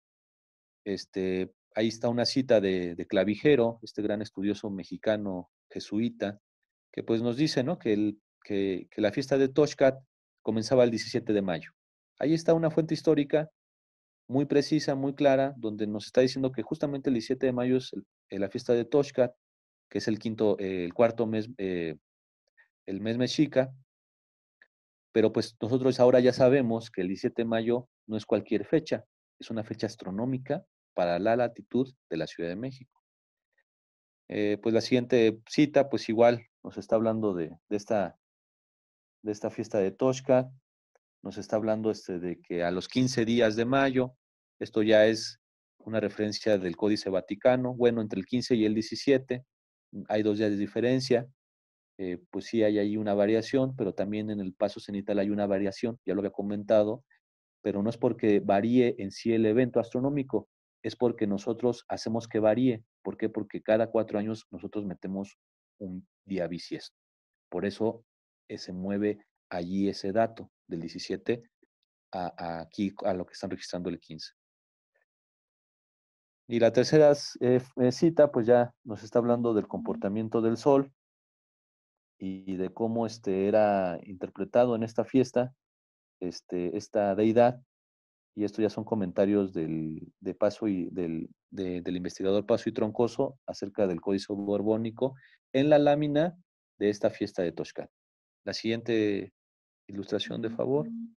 Este, ahí está una cita de, Clavijero, este gran estudioso mexicano jesuita, que pues nos dice ¿no? que, el, que, la fiesta de Toshkat comenzaba el 17 de mayo. Ahí está una fuente histórica muy precisa, muy clara, donde nos está diciendo que justamente el 17 de mayo es eh, la fiesta de Toshkat, que es el quinto, eh, el cuarto mes, eh, el mes mexica, pero pues nosotros ahora ya sabemos que el 17 de mayo no es cualquier fecha, es una fecha astronómica para la latitud de la Ciudad de México. Eh, pues la siguiente cita, pues igual nos está hablando de, esta, de esta fiesta de Tosca nos está hablando este de que a los 15 días de mayo, esto ya es una referencia del Códice Vaticano, bueno, entre el 15 y el 17, mm, hay dos días de diferencia, eh, pues sí hay ahí una variación, pero también en el paso cenital hay una variación, ya lo había comentado, pero no es porque varíe en sí el evento astronómico, es porque nosotros hacemos que varíe. ¿Por qué? Porque cada cuatro años nosotros metemos un día bisiesto. Por eso eh, se mueve allí ese dato del 17 a, aquí a lo que están registrando el 15. Y la tercera eh, eh, cita, pues ya nos está hablando del comportamiento del sol y de cómo este era interpretado en esta fiesta este, esta deidad, y esto ya son comentarios del, de Paso y del, investigador Paso y Troncoso acerca del Códice Borbónico en la lámina de esta fiesta de Tosca La siguiente ilustración, de favor. Mm.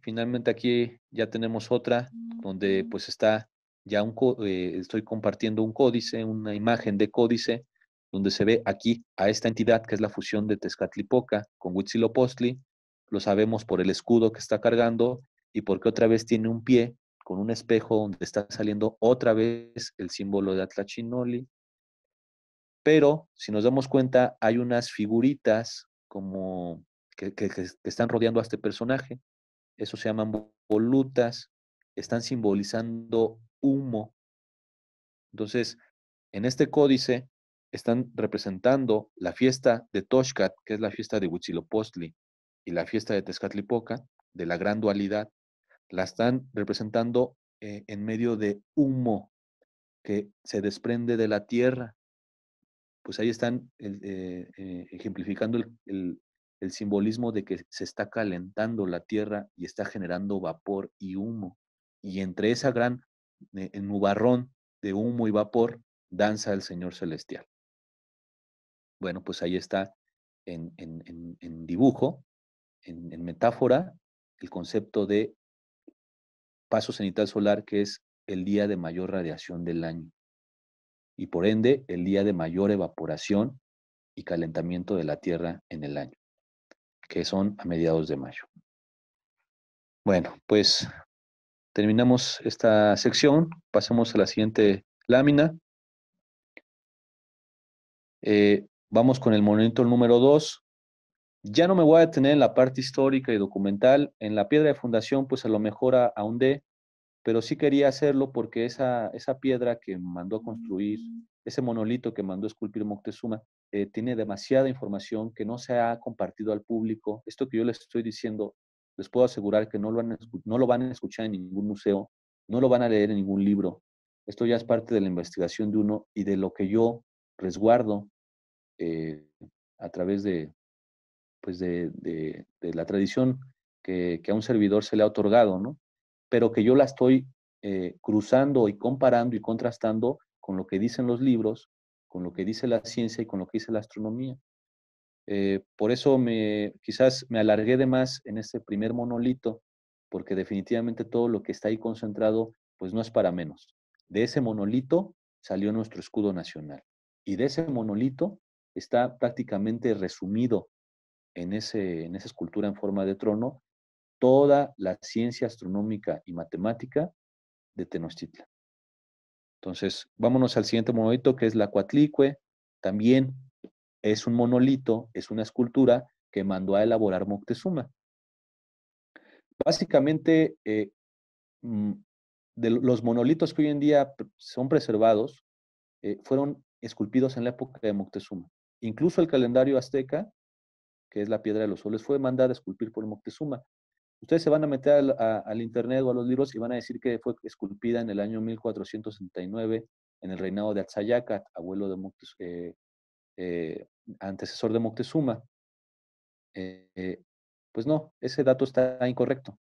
Finalmente aquí ya tenemos otra donde pues está ya un, eh, estoy compartiendo un códice, una imagen de códice donde se ve aquí a esta entidad que es la fusión de Tezcatlipoca con Huitzilopochtli, lo sabemos por el escudo que está cargando y porque otra vez tiene un pie con un espejo donde está saliendo otra vez el símbolo de Atlachinoli. Pero si nos damos cuenta, hay unas figuritas como que, están rodeando a este personaje. Eso se llaman volutas, están simbolizando humo. Entonces, en este códice están representando la fiesta de Toshkat, que es la fiesta de Huitzilopochtli, y la fiesta de Tezcatlipoca, de la gran dualidad, la están representando eh, en medio de humo que se desprende de la tierra. Pues ahí están eh, eh, ejemplificando el, el simbolismo de que se está calentando la tierra y está generando vapor y humo. Y entre esa gran nubarrón de humo y vapor danza el Señor Celestial. Bueno, pues ahí está en, dibujo, en, metáfora, el concepto de paso cenital solar, que es el día de mayor radiación del año y por ende el día de mayor evaporación y calentamiento de la Tierra en el año, que son a mediados de mayo. Bueno, pues terminamos esta sección, pasamos a la siguiente lámina. Eh, Vamos con el monumento número 2. Ya no me voy a detener en la parte histórica y documental. En la piedra de fundación, pues a lo mejor ahondé, pero sí quería hacerlo porque esa, esa piedra que mandó a construir, mm. ese monolito que mandó esculpir Moctezuma, eh, tiene demasiada información que no se ha compartido al público. Esto que yo les estoy diciendo, les puedo asegurar que no lo, no lo van a escuchar en ningún museo, no lo van a leer en ningún libro. Esto ya es parte de la investigación de uno y de lo que yo resguardo eh, a través de, pues de, la tradición que, a un servidor se le ha otorgado, ¿no? Pero que yo la estoy eh, cruzando y comparando y contrastando con lo que dicen los libros, con lo que dice la ciencia y con lo que dice la astronomía. Eh, por eso me, quizás me alargué de más en este primer monolito, porque definitivamente todo lo que está ahí concentrado, pues no es para menos. De ese monolito salió nuestro escudo nacional. Y de ese monolito está prácticamente resumido en, ese, en esa escultura en forma de trono toda la ciencia astronómica y matemática de Tenochtitlan. Entonces, vámonos al siguiente monolito que es la Cuatlicue. También es un monolito, es una escultura que mandó a elaborar Moctezuma. Básicamente, eh, mm, de los monolitos que hoy en día son preservados eh, fueron esculpidos en la época de Moctezuma. Incluso el calendario azteca, que es la piedra de los soles, fue mandada a esculpir por Moctezuma. Ustedes se van a meter al, internet o a los libros y van a decir que fue esculpida en el año 1469 en el reinado de Atzayacat, abuelo de eh, eh, antecesor de Moctezuma. Eh, pues no, ese dato está incorrecto.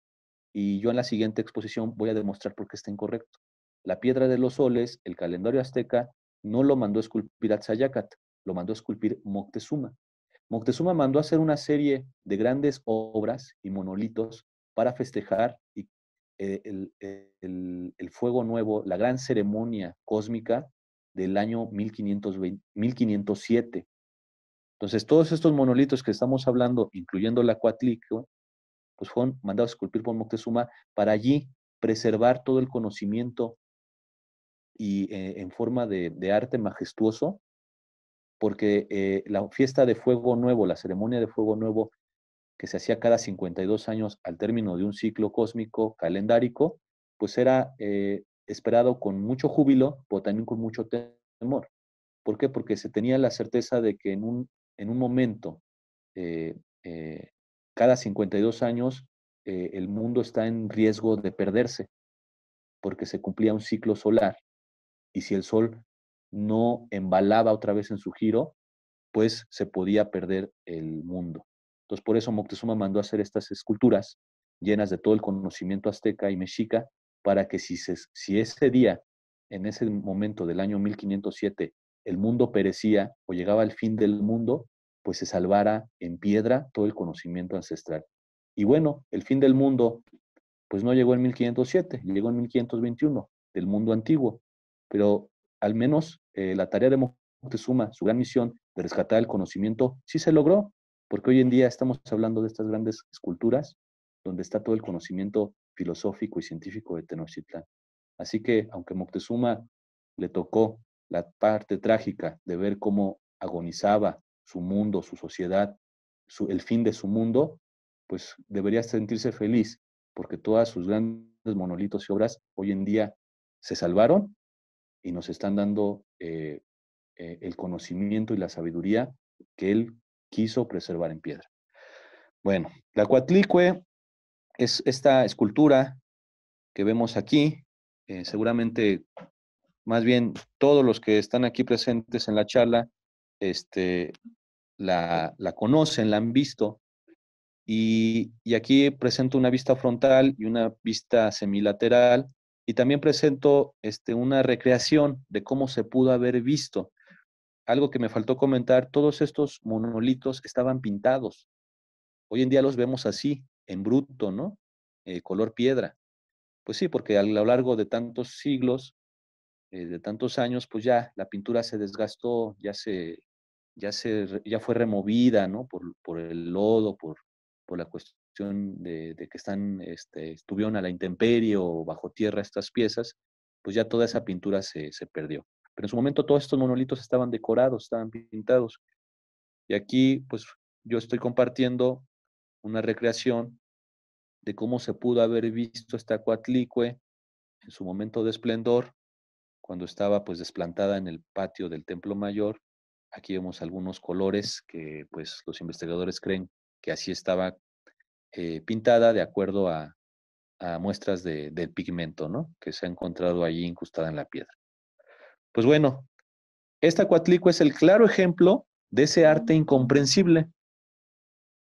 Y yo en la siguiente exposición voy a demostrar por qué está incorrecto. La piedra de los soles, el calendario azteca, no lo mandó a esculpir Atzayacat, lo mandó a esculpir Moctezuma. Moctezuma mandó a hacer una serie de grandes obras y monolitos para festejar eh, el, el, fuego nuevo, la gran ceremonia cósmica del año 1507. Entonces, todos estos monolitos que estamos hablando, incluyendo la Cuatlico, pues fueron mandados a esculpir por Moctezuma para allí preservar todo el conocimiento y eh, en forma de arte majestuoso porque eh, la fiesta de fuego nuevo, la ceremonia de fuego nuevo que se hacía cada 52 años al término de un ciclo cósmico calendárico, pues era eh, esperado con mucho júbilo, pero también con mucho temor. ¿Por qué? Porque se tenía la certeza de que en un, en un momento, eh, cada 52 años, el mundo está en riesgo de perderse, porque se cumplía un ciclo solar. Y si el Sol no embalaba otra vez en su giro, pues se podía perder el mundo. Entonces, por eso Moctezuma mandó a hacer estas esculturas llenas de todo el conocimiento azteca y mexica, para que si, si ese día, en ese momento del año 1507, el mundo perecía o llegaba al fin del mundo, pues se salvara en piedra todo el conocimiento ancestral. Y bueno, el fin del mundo, pues no llegó en 1507, llegó en 1521, del mundo antiguo. Pero al menos eh, la tarea de Moctezuma, su gran misión de rescatar el conocimiento, sí se logró, porque hoy en día estamos hablando de estas grandes esculturas donde está todo el conocimiento filosófico y científico de Tenochtitlan. Así que, aunque Moctezuma le tocó la parte trágica de ver cómo agonizaba su mundo, su sociedad, el fin de su mundo, pues debería sentirse feliz, porque todas sus grandes monolitos y obras hoy en día se salvaron y nos están dando eh, eh, el conocimiento y la sabiduría que él quiso preservar en piedra. Bueno, la Coatlicue es esta escultura que vemos aquí. Eh, seguramente, más bien, todos los que están aquí presentes en la charla este, la, la conocen, la han visto. Y, y aquí presento una vista frontal y una vista semilateral y también presento este, una recreación de cómo se pudo haber visto. Algo que me faltó comentar, todos estos monolitos estaban pintados. Hoy en día los vemos así, en bruto, ¿no? Eh, color piedra. Pues sí, porque a lo largo de tantos siglos, eh, de tantos años, pues ya la pintura se desgastó, ya se, ya se, ya fue removida, ¿no? Por, por el lodo, por, por la cuestión de, que están, este, estuvieron a la intemperie o bajo tierra estas piezas, pues ya toda esa pintura se, perdió. Pero en su momento todos estos monolitos estaban decorados, estaban pintados. Y aquí, pues yo estoy compartiendo una recreación de cómo se pudo haber visto esta Coatlicue en su momento de esplendor, cuando estaba pues desplantada en el patio del Templo Mayor. Aquí vemos algunos colores que pues los investigadores creen que así estaba eh, pintada de acuerdo a, muestras del pigmento, ¿no? Que se ha encontrado allí incrustada en la piedra. Pues bueno, esta cuatlico es el claro ejemplo de ese arte mm. incomprensible.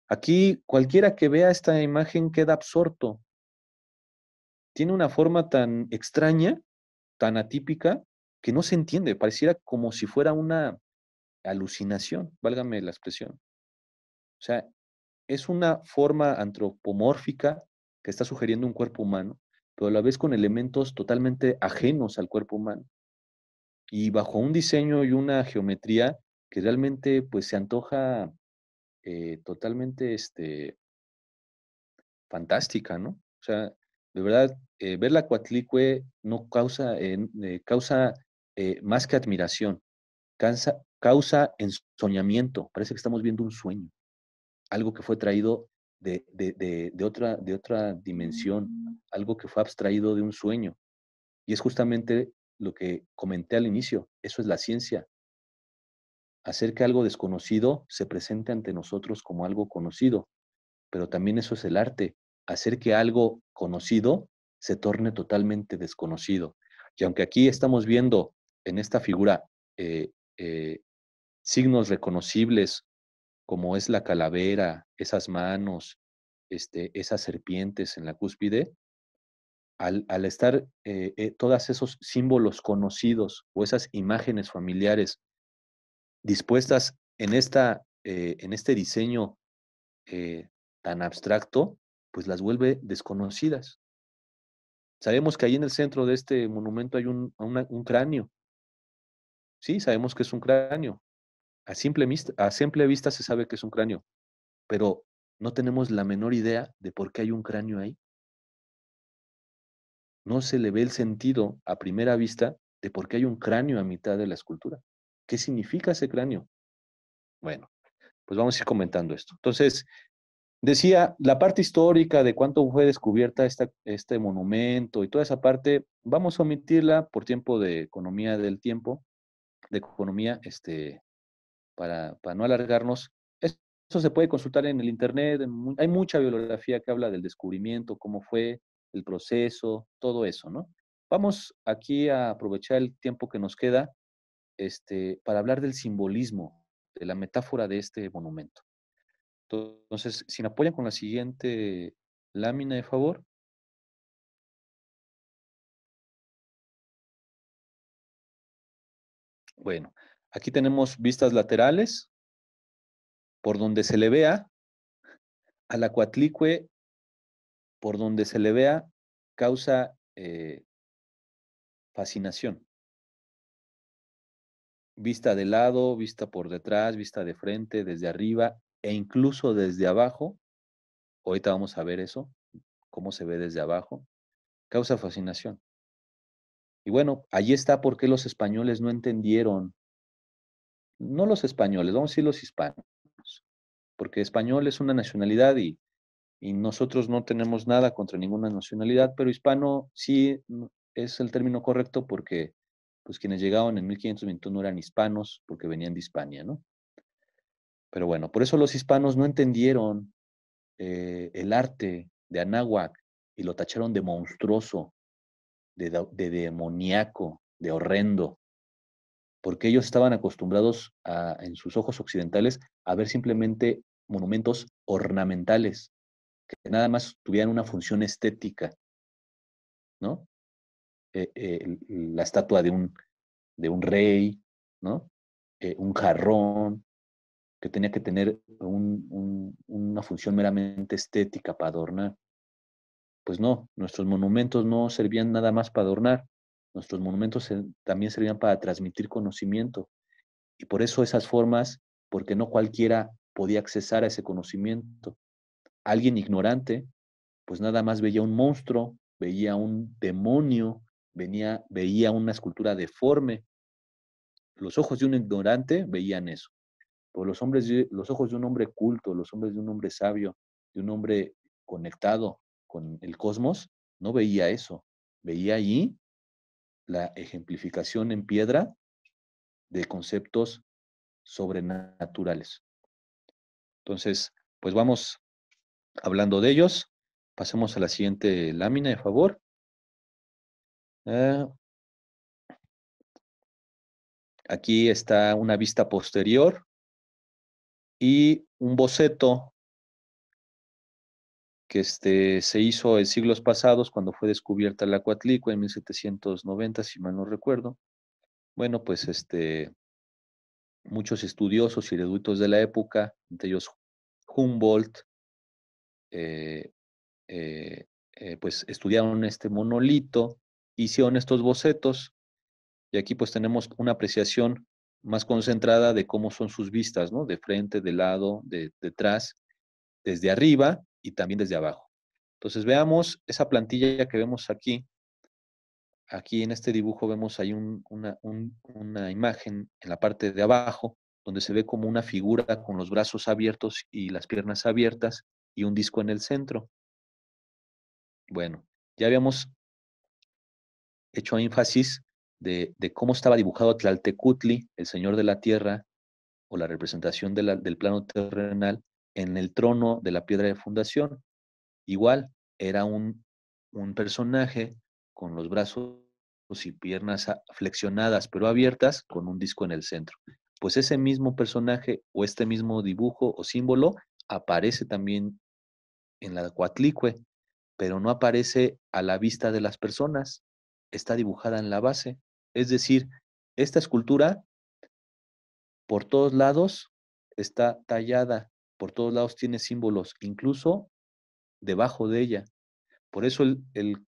Aquí cualquiera que vea esta imagen queda absorto. Tiene una forma tan extraña, tan atípica, que no se entiende. Pareciera como si fuera una alucinación, válgame la expresión. O sea, es una forma antropomórfica que está sugiriendo un cuerpo humano, pero a la vez con elementos totalmente ajenos al cuerpo humano y bajo un diseño y una geometría que realmente pues se antoja eh, totalmente este, fantástica, ¿no? O sea, de verdad, eh, ver la Cuatlicue no causa, eh, causa más que admiración, causa ensoñamiento, parece que estamos viendo un sueño algo que fue traído de, otra, de otra dimensión, mm. algo que fue abstraído de un sueño. Y es justamente lo que comenté al inicio, eso es la ciencia. Hacer que algo desconocido se presente ante nosotros como algo conocido, pero también eso es el arte, hacer que algo conocido se torne totalmente desconocido. Y aunque aquí estamos viendo en esta figura eh, eh, signos reconocibles como es la calavera, esas manos, este, esas serpientes en la cúspide, al, estar eh, eh, todos esos símbolos conocidos o esas imágenes familiares dispuestas en, esta, eh, en este diseño tan abstracto, pues las vuelve desconocidas. Sabemos que ahí en el centro de este monumento hay un cráneo. Sí, sabemos que es un cráneo, a simple, a simple vista se sabe que es un cráneo, pero no tenemos la menor idea de por qué hay un cráneo ahí. No se le ve el sentido a primera vista de por qué hay un cráneo a mitad de la escultura. ¿Qué significa ese cráneo? Bueno, pues vamos a ir comentando esto. Entonces, decía, la parte histórica de cuánto fue descubierta este monumento y toda esa parte, vamos a omitirla por tiempo de economía del tiempo, de economía este, para, no alargarnos, eso se puede consultar en el Internet, hay mucha biografía que habla del descubrimiento, cómo fue el proceso, todo eso, ¿no? Vamos aquí a aprovechar el tiempo que nos queda este, para hablar del simbolismo, de la metáfora de este monumento. Entonces, si me apoyan con la siguiente lámina, de favor. Bueno, Aquí tenemos vistas laterales, por donde se le vea, a la cuatlicue, por donde se le vea, causa eh, fascinación. Vista de lado, vista por detrás, vista de frente, desde arriba e incluso desde abajo. Ahorita vamos a ver eso, cómo se ve desde abajo. Causa fascinación. Y bueno, allí está por qué los españoles no entendieron no los españoles, vamos a decir los hispanos, porque español es una nacionalidad y, y nosotros no tenemos nada contra ninguna nacionalidad, pero hispano sí es el término correcto porque pues quienes llegaban en 1521 eran hispanos porque venían de Hispania, ¿no? Pero bueno, por eso los hispanos no entendieron eh, el arte de Anáhuac y lo tacharon de monstruoso, de, de demoníaco, de horrendo porque ellos estaban acostumbrados en sus ojos occidentales a ver simplemente monumentos ornamentales, que nada más tuvieran una función estética, ¿no? Eh, eh, la estatua de un, de un rey, ¿no? Eh, un jarrón, que tenía que tener una función meramente estética para adornar. Pues no, nuestros monumentos no servían nada más para adornar, Nuestros monumentos también servían para transmitir conocimiento. Y por eso esas formas, porque no cualquiera podía accesar a ese conocimiento. Alguien ignorante, pues nada más veía un monstruo, veía un demonio, venía, veía una escultura deforme. Los ojos de un ignorante veían eso. Pero los, hombres, los ojos de un hombre culto, los hombres de un hombre sabio, de un hombre conectado con el cosmos, no veía eso. Veía allí la ejemplificación en piedra de conceptos sobrenaturales. Entonces, pues vamos hablando de ellos. Pasemos a la siguiente lámina, de favor. Ah. aquí está una vista posterior y un boceto que este, se hizo en siglos pasados cuando fue descubierta la Coatlicue en 1790, si mal no recuerdo. Bueno, pues este, muchos estudiosos y eruditos de la época, entre ellos Humboldt, eh, eh, eh, pues estudiaron este monolito, hicieron estos bocetos y aquí pues tenemos una apreciación más concentrada de cómo son sus vistas, ¿no? De frente, de lado, de detrás, desde arriba y también desde abajo. Entonces veamos esa plantilla que vemos aquí. Aquí en este dibujo vemos ahí una, imagen en la parte de abajo donde se ve como una figura con los brazos abiertos y las piernas abiertas y un disco en el centro. Bueno, ya habíamos hecho énfasis de, cómo estaba dibujado Tlaltecutli, el señor de la tierra, o la representación del plano terrenal, en el trono de la piedra de fundación. Igual, era un, personaje con los brazos y piernas flexionadas pero abiertas con un disco en el centro. Pues ese mismo personaje o este mismo dibujo o símbolo aparece también en la cuatlicue, pero no aparece a la vista de las personas, está dibujada en la base. Es decir, esta escultura por todos lados está tallada por todos lados tiene símbolos, incluso debajo de ella. Por eso eh, el,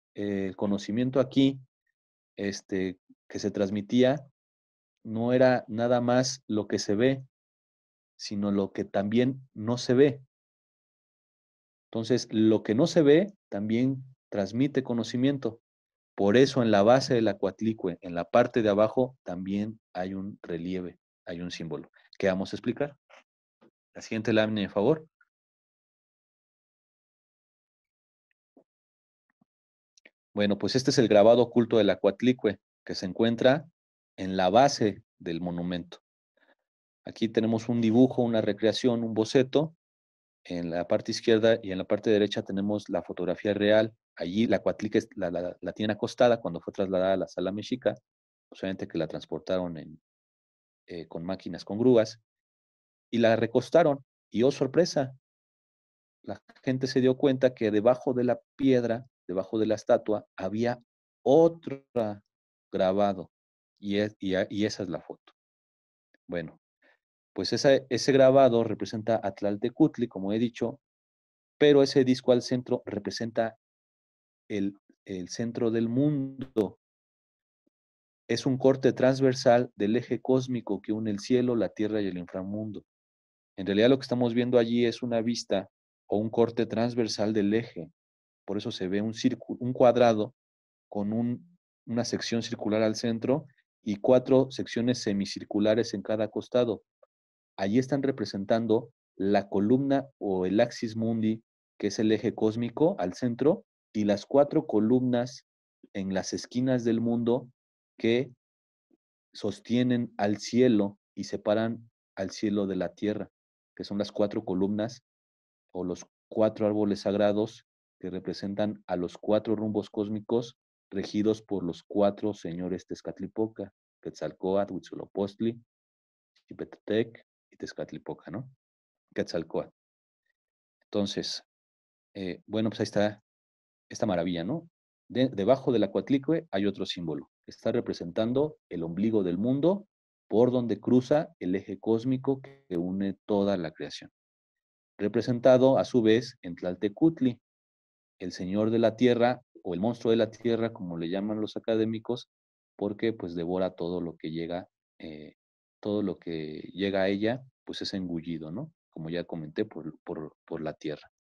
conocimiento aquí este, que se transmitía no era nada más lo que se ve, sino lo que también no se ve. Entonces, lo que no se ve también transmite conocimiento. Por eso en la base del acuatlicue, en la parte de abajo, también hay un relieve, hay un símbolo. ¿Qué vamos a explicar? La siguiente lámina, por favor. Bueno, pues este es el grabado oculto de la que se encuentra en la base del monumento. Aquí tenemos un dibujo, una recreación, un boceto. En la parte izquierda y en la parte derecha tenemos la fotografía real. Allí la Acuatlique la, tiene acostada cuando fue trasladada a la sala mexica. Obviamente que la transportaron eh, con máquinas, con grúas y la recostaron. Y oh sorpresa, la gente se dio cuenta que debajo de la piedra, debajo de la estatua, había otro grabado. Y, es, y, esa es la foto. Bueno, pues ese grabado representa a como he dicho, pero ese disco al centro representa el centro del mundo. Es un corte transversal del eje cósmico que une el cielo, la tierra y el inframundo. En realidad lo que estamos viendo allí es una vista o un corte transversal del eje. Por eso se ve un, cuadrado con una sección circular al centro y cuatro secciones semicirculares en cada costado. Allí están representando la columna o el axis mundi, que es el eje cósmico al centro, y las cuatro columnas en las esquinas del mundo que sostienen al cielo y separan al cielo de la tierra que son las cuatro columnas o los cuatro árboles sagrados que representan a los cuatro rumbos cósmicos regidos por los cuatro señores Tezcatlipoca, Quetzalcoatl, Huitzilopochtli, Chipetec y Tezcatlipoca, ¿no? Quetzalcoatl. Entonces, eh, bueno, pues ahí está esta maravilla, ¿no? De, debajo del hay otro símbolo. Está representando el ombligo del mundo por donde cruza el eje cósmico que une toda la creación. Representado a su vez en Tlaltecutli, el señor de la tierra o el monstruo de la tierra, como le llaman los académicos, porque pues devora todo lo que llega, eh, todo lo que llega a ella, pues es engullido, ¿no? Como ya comenté, por, por la tierra.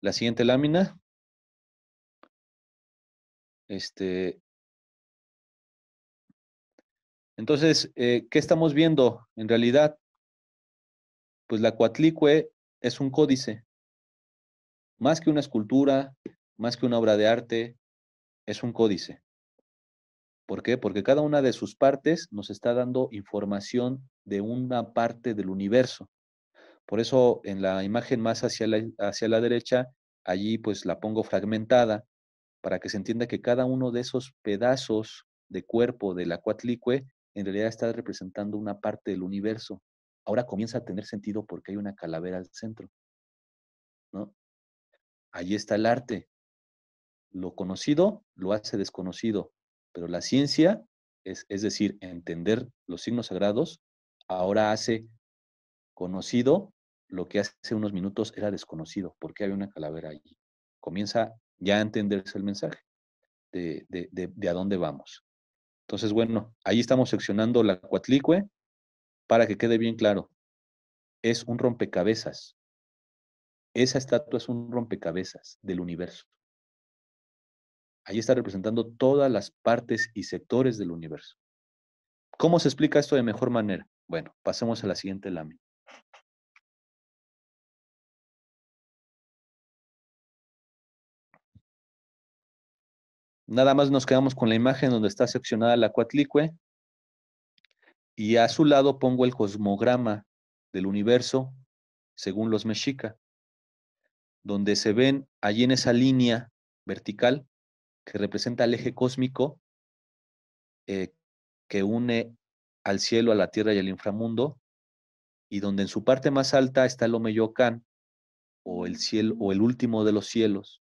La siguiente lámina. Este, entonces, eh, ¿qué estamos viendo en realidad? Pues la Coatlicue es un códice, más que una escultura, más que una obra de arte, es un códice. ¿Por qué? Porque cada una de sus partes nos está dando información de una parte del universo. Por eso en la imagen más hacia la, hacia la derecha, allí pues la pongo fragmentada para que se entienda que cada uno de esos pedazos de cuerpo de la Coatlicue en realidad está representando una parte del universo. Ahora comienza a tener sentido porque hay una calavera al centro. ¿no? Allí está el arte. Lo conocido lo hace desconocido, pero la ciencia, es, decir, entender los signos sagrados, ahora hace conocido lo que hace unos minutos era desconocido, porque hay una calavera allí. Comienza ya a entenderse el mensaje de a dónde vamos. Entonces, bueno, ahí estamos seccionando la cuatlicue para que quede bien claro. Es un rompecabezas. Esa estatua es un rompecabezas del universo. Ahí está representando todas las partes y sectores del universo. ¿Cómo se explica esto de mejor manera? Bueno, pasemos a la siguiente lámina. Nada más nos quedamos con la imagen donde está seccionada la cuatlicue y a su lado pongo el cosmograma del universo según los mexica, donde se ven allí en esa línea vertical que representa el eje cósmico eh, que une al cielo, a la tierra y al inframundo, y donde en su parte más alta está el Omeyocan, o el cielo, o el último de los cielos.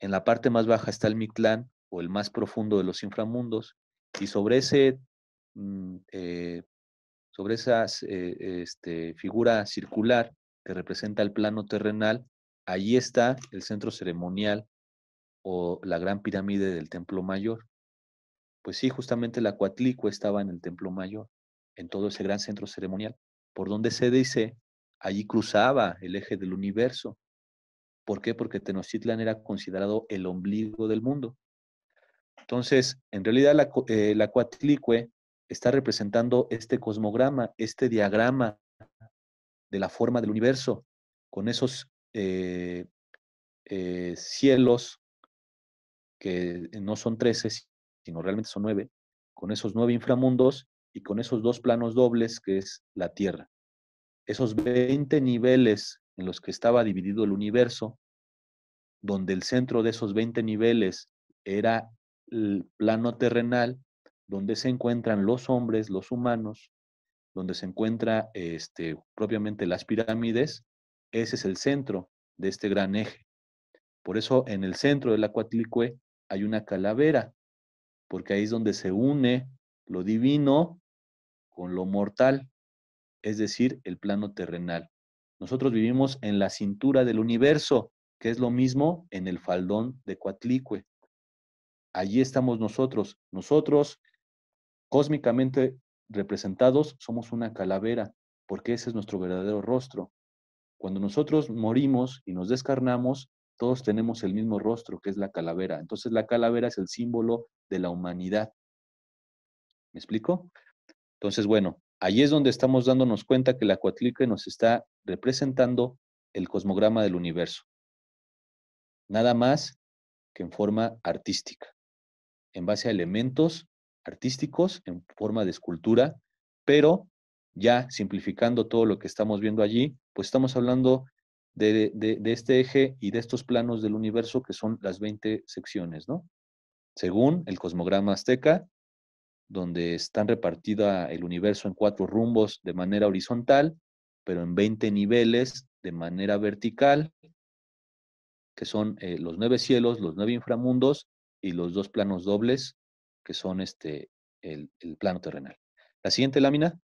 En la parte más baja está el Mictlán, o el más profundo de los inframundos, y sobre, ese, mm, eh, sobre esa eh, este, figura circular que representa el plano terrenal, allí está el centro ceremonial o la gran pirámide del templo mayor. Pues sí, justamente la Coatlicua estaba en el templo mayor, en todo ese gran centro ceremonial, por donde se dice, allí cruzaba el eje del universo. ¿Por qué? Porque Tenochtitlan era considerado el ombligo del mundo. Entonces, en realidad la, eh, está representando este cosmograma, este diagrama de la forma del universo, con esos eh, eh, cielos que no son trece, sino realmente son nueve, con esos nueve inframundos y con esos dos planos dobles que es la Tierra. Esos 20 niveles en los que estaba dividido el universo, donde el centro de esos 20 niveles era el plano terrenal, donde se encuentran los hombres, los humanos, donde se encuentra este, propiamente las pirámides, ese es el centro de este gran eje. Por eso en el centro de la Cuatlicue hay una calavera, porque ahí es donde se une lo divino con lo mortal, es decir, el plano terrenal. Nosotros vivimos en la cintura del universo, que es lo mismo en el faldón de Coatlicue allí estamos nosotros. Nosotros, cósmicamente representados, somos una calavera, porque ese es nuestro verdadero rostro. Cuando nosotros morimos y nos descarnamos, todos tenemos el mismo rostro, que es la calavera. Entonces la calavera es el símbolo de la humanidad. ¿Me explico? Entonces, bueno, ahí es donde estamos dándonos cuenta que la cuatlique nos está representando el cosmograma del universo. Nada más que en forma artística en base a elementos artísticos en forma de escultura, pero ya simplificando todo lo que estamos viendo allí, pues estamos hablando de, este eje y de estos planos del universo que son las 20 secciones, ¿no? Según el cosmograma azteca, donde están repartida el universo en cuatro rumbos de manera horizontal, pero en 20 niveles de manera vertical, que son eh, los nueve cielos, los nueve inframundos y los dos planos dobles, que son este, el, plano terrenal. La siguiente lámina.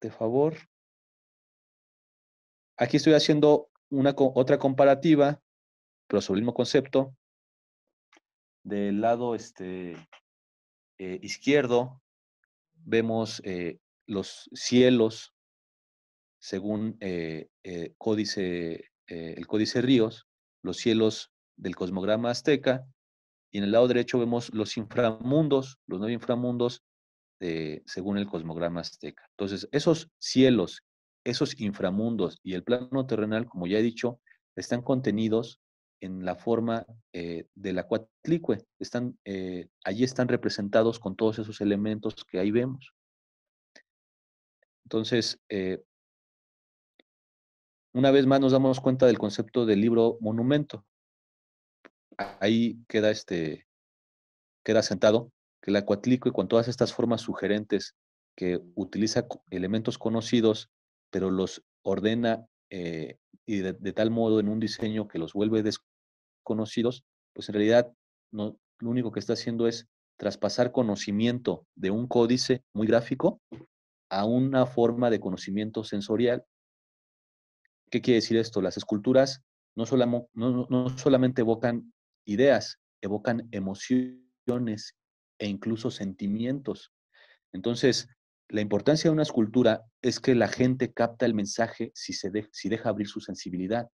De favor. Aquí estoy haciendo una, otra comparativa, pero sobre el mismo concepto. Del lado este, eh, izquierdo vemos eh, los cielos según eh, códice eh, el Códice Ríos, los cielos del cosmograma azteca, y en el lado derecho vemos los inframundos, los nueve inframundos, según el cosmograma azteca. Entonces, esos cielos, esos inframundos y el plano terrenal, como ya he dicho, están contenidos en la forma eh, de la cuatlicue. Están, eh, allí están representados con todos esos elementos que ahí vemos. Entonces, una vez más nos damos cuenta del concepto del libro monumento. Ahí queda, este, queda sentado que el y con todas estas formas sugerentes que utiliza elementos conocidos, pero los ordena eh, y de, tal modo en un diseño que los vuelve desconocidos, pues en realidad no, lo único que está haciendo es traspasar conocimiento de un códice muy gráfico a una forma de conocimiento sensorial ¿Qué quiere decir esto? Las esculturas no, no, solamente evocan ideas, evocan emociones e incluso sentimientos. Entonces, la importancia de una escultura es que la gente capta el mensaje si, se si deja abrir su sensibilidad.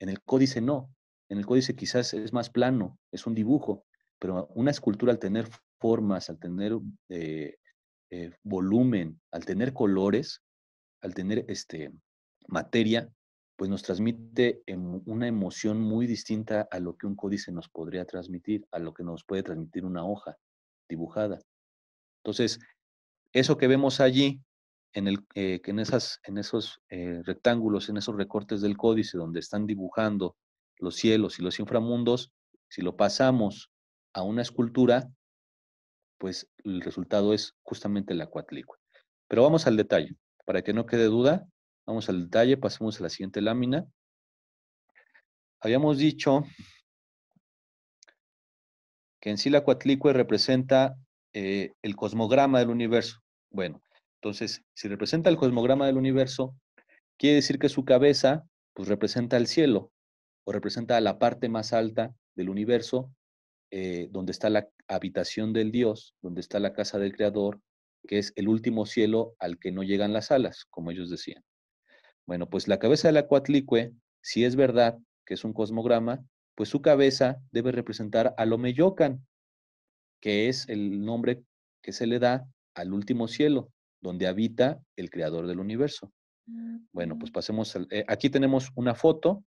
En el códice no. En el códice quizás es más plano, es un dibujo, pero una escultura al tener formas, al tener eh, eh, volumen, al tener colores, al tener este, materia, pues nos transmite em, una emoción muy distinta a lo que un códice nos podría transmitir, a lo que nos puede transmitir una hoja dibujada. Entonces, eso que vemos allí, en, el, eh, en, esas, en esos eh, rectángulos, en esos recortes del códice donde están dibujando los cielos y los inframundos, si lo pasamos a una escultura, pues el resultado es justamente la cuatlicua Pero vamos al detalle, para que no quede duda, Vamos al detalle, pasemos a la siguiente lámina. Habíamos dicho que en sí la cuatlicue representa eh, el cosmograma del universo. Bueno, entonces, si representa el cosmograma del universo, quiere decir que su cabeza pues, representa el cielo o representa la parte más alta del universo, eh, donde está la habitación del Dios, donde está la casa del Creador, que es el último cielo al que no llegan las alas, como ellos decían. Bueno, pues la cabeza de la cuatlicue, si es verdad que es un cosmograma, pues su cabeza debe representar a Lomeyocan, que es el nombre que se le da al último cielo, donde habita el creador del universo. Bueno, pues pasemos. Eh, aquí tenemos una foto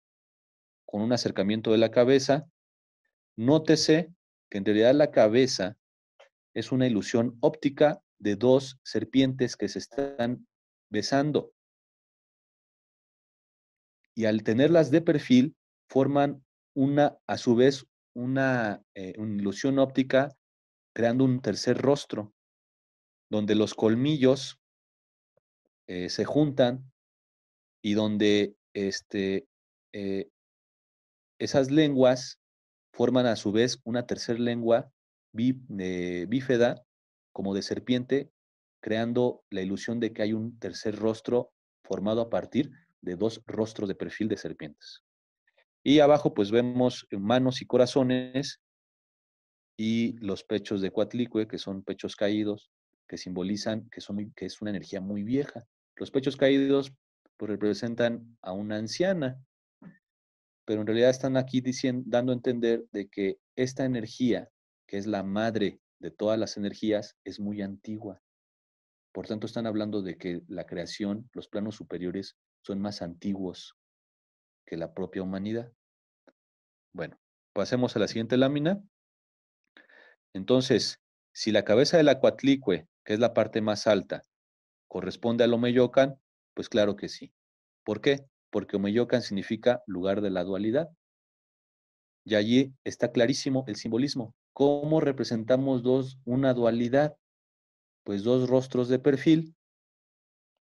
con un acercamiento de la cabeza. Nótese que en realidad la cabeza es una ilusión óptica de dos serpientes que se están besando y al tenerlas de perfil forman una, a su vez, una, eh, ilusión óptica creando un tercer rostro, donde los colmillos eh, se juntan y donde este, eh, esas lenguas forman a su vez una tercera lengua bífeda, como de serpiente, creando la ilusión de que hay un tercer rostro formado a partir de dos rostros de perfil de serpientes. Y abajo pues vemos manos y corazones y los pechos de cuatlique que son pechos caídos, que simbolizan que, son que es una energía muy vieja. Los pechos caídos pues, representan a una anciana, pero en realidad están aquí diciendo, dando a entender de que esta energía, que es la madre de todas las energías, es muy antigua. Por tanto, están hablando de que la creación, los planos superiores, son más antiguos que la propia humanidad. Bueno, pasemos a la siguiente lámina. Entonces, si la cabeza del acuatlicue, que es la parte más alta, corresponde al Omeyocan, pues claro que sí. ¿Por qué? Porque Omeyocan significa lugar de la dualidad. Y allí está clarísimo el simbolismo. ¿Cómo representamos dos, una dualidad? Pues dos rostros de perfil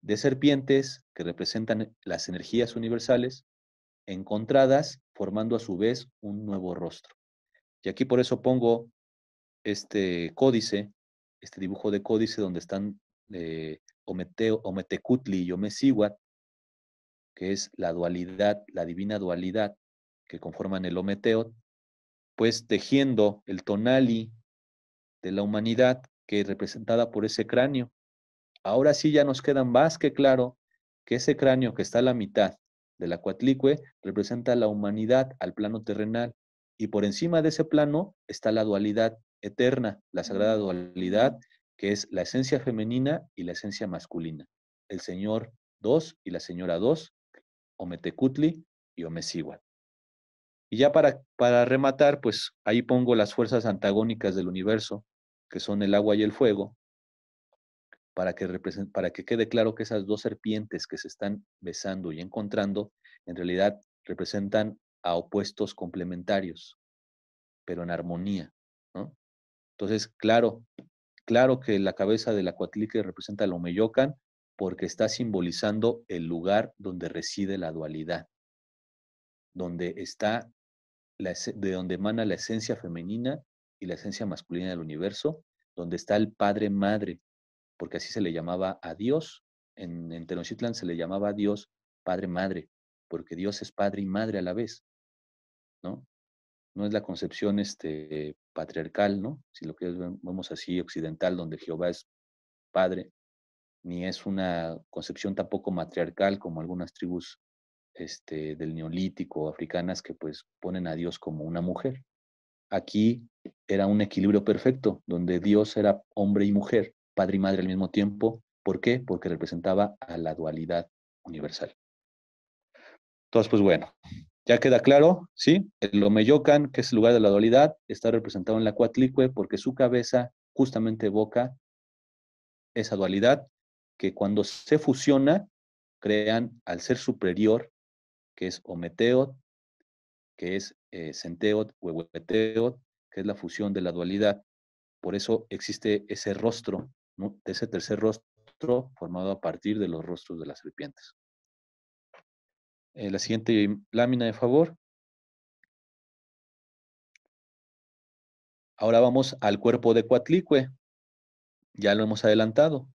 de serpientes que representan las energías universales encontradas, formando a su vez un nuevo rostro. Y aquí por eso pongo este códice, este dibujo de códice donde están eh, Ometecutli y Omecihuat, que es la dualidad, la divina dualidad que conforman el Ometeot pues tejiendo el tonali de la humanidad que es representada por ese cráneo, Ahora sí ya nos queda más que claro que ese cráneo que está a la mitad de la cuatlicue representa la humanidad al plano terrenal y por encima de ese plano está la dualidad eterna, la sagrada mm. dualidad que es la esencia femenina y la esencia masculina, el Señor 2 y la Señora 2, Ometecutli y Omesígual. Y ya para, para rematar, pues ahí pongo las fuerzas antagónicas del universo, que son el agua y el fuego, para que, quede claro que esas dos serpientes que se están besando y encontrando en realidad representan a opuestos complementarios, pero en armonía. Entonces, claro, claro que la cabeza del acuatlique representa al Omeyocan porque está simbolizando el lugar donde reside la dualidad, donde está de donde emana la esencia femenina y la esencia masculina del universo, donde está el padre madre, porque así se le llamaba a Dios. En, en Tenochtitlan se le llamaba a Dios Padre-Madre, porque Dios es Padre y Madre a la vez, ¿no? No es la concepción este, patriarcal, ¿no? Si lo que vemos así occidental, donde Jehová es Padre, ni es una concepción tampoco matriarcal como algunas tribus este, del neolítico africanas que pues ponen a Dios como una mujer. Aquí era un equilibrio perfecto, donde Dios era hombre y mujer, padre y madre al mismo tiempo. ¿Por qué? Porque representaba a la dualidad universal. Entonces, pues bueno, ya queda claro, ¿sí? El Omeyocan, que es el lugar de la dualidad, está representado en la Cuatlicue porque su cabeza justamente evoca esa dualidad que cuando se fusiona crean al ser superior, que es Ometeot, que es eh, Senteot, Huehueteot, que es la fusión de la dualidad. Por eso existe ese rostro ¿no? ese tercer rostro formado a partir de los rostros de las serpientes. Eh, la siguiente lámina, de favor. Ahora vamos al cuerpo de cuatlicue. Ya lo hemos adelantado.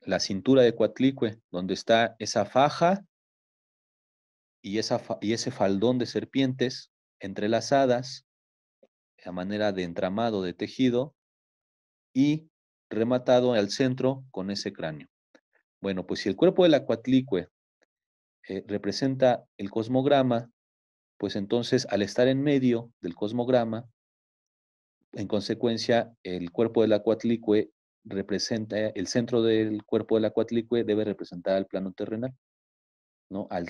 La cintura de cuatlicue, donde está esa faja y, y ese faldón de serpientes entrelazadas a manera de entramado de tejido y rematado al centro con ese cráneo. Bueno, pues si el cuerpo del acuatlique eh, representa el cosmograma, pues entonces al estar en medio del cosmograma, en consecuencia, el cuerpo del acuatlique representa, el centro del cuerpo del acuatlique debe representar al plano terrenal, ¿no? Al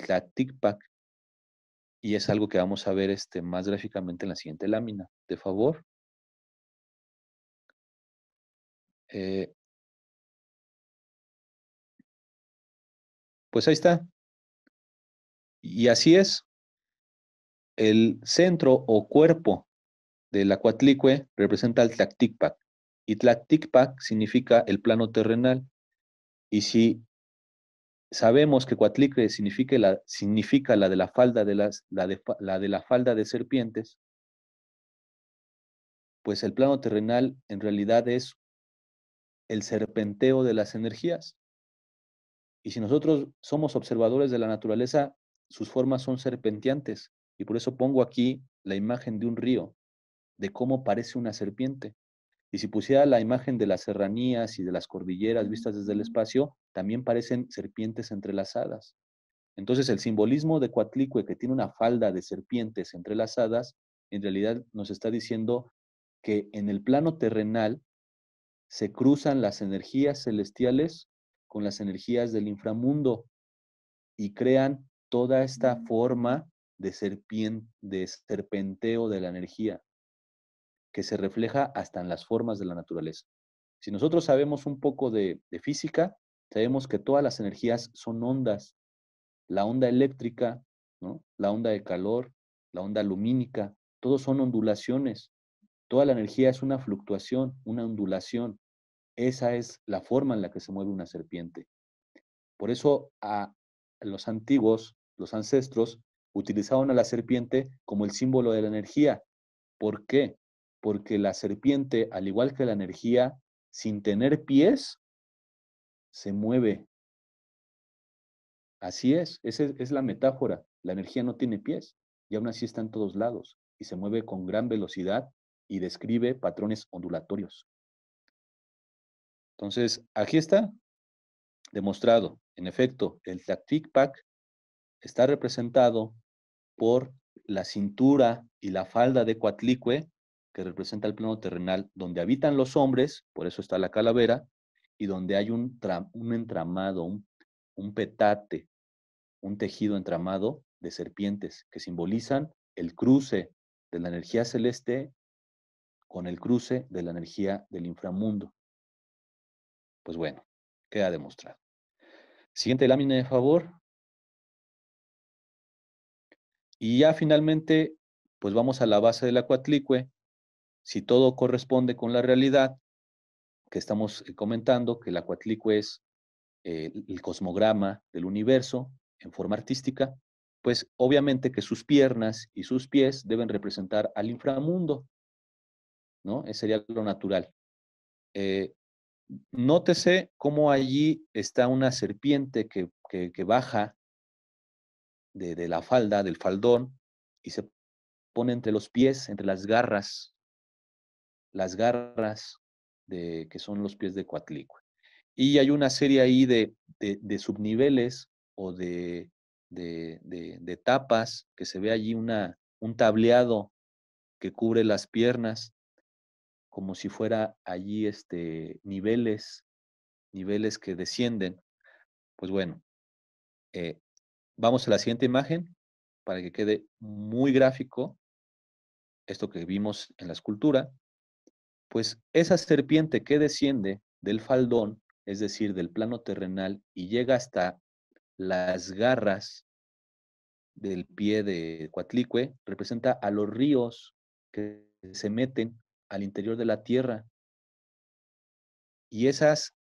pack Y es algo que vamos a ver este, más gráficamente en la siguiente lámina. De favor, Eh, pues ahí está. Y así es. El centro o cuerpo de la Cuatlicue representa el Tlacticpac. Y Tlacticpac significa el plano terrenal. Y si sabemos que Cuatlicue significa la, significa la de la falda de las, la de la falda de serpientes, pues el plano terrenal en realidad es el serpenteo de las energías. Y si nosotros somos observadores de la naturaleza, sus formas son serpenteantes. Y por eso pongo aquí la imagen de un río, de cómo parece una serpiente. Y si pusiera la imagen de las serranías y de las cordilleras vistas desde el espacio, también parecen serpientes entrelazadas. Entonces el simbolismo de Coatlicue, que tiene una falda de serpientes entrelazadas, en realidad nos está diciendo que en el plano terrenal se cruzan las energías celestiales con las energías del inframundo y crean toda esta mm. forma de, serpien, de serpenteo de la energía que se refleja hasta en las formas de la naturaleza. Si nosotros sabemos un poco de, física, sabemos que todas las energías son ondas. La onda eléctrica, ¿no? la onda de calor, la onda lumínica, todos son ondulaciones. Toda la energía es una fluctuación, una ondulación. Esa es la forma en la que se mueve una serpiente. Por eso a los antiguos, los ancestros, utilizaban a la serpiente como el símbolo de la energía. ¿Por qué? Porque la serpiente, al igual que la energía, sin tener pies, se mueve. Así es, esa es la metáfora. La energía no tiene pies y aún así está en todos lados y se mueve con gran velocidad y describe patrones ondulatorios. Entonces, aquí está demostrado. En efecto, el Tactic Pack está representado por la cintura y la falda de Coatlicue, que representa el plano terrenal, donde habitan los hombres, por eso está la calavera, y donde hay un, un entramado, un petate, un tejido entramado de serpientes que simbolizan el cruce de la energía celeste con el cruce de la energía del inframundo. Pues bueno, queda demostrado. Siguiente lámina de favor. Y ya finalmente, pues vamos a la base del acuatlicue. Si todo corresponde con la realidad que estamos eh, comentando, que el acuatlicue es eh, el cosmograma del universo en forma artística, pues obviamente que sus piernas y sus pies deben representar al inframundo, ¿no? Ese sería lo natural. Eh, Nótese cómo allí está una serpiente que, que, baja de, la falda, del faldón, y se pone entre los pies, entre las garras, las garras que son los pies de Coatlicue. Y hay una serie ahí de, subniveles o de, tapas que se ve allí un tableado que cubre las piernas como si fuera allí este, niveles, niveles que descienden. Pues bueno, eh, vamos a la siguiente imagen para que quede muy gráfico esto que vimos en la escultura. Pues esa serpiente que desciende del faldón, es decir, del plano terrenal, y llega hasta las garras del pie de Cuatlicue, representa a los ríos que se meten al interior de la tierra. Y esas,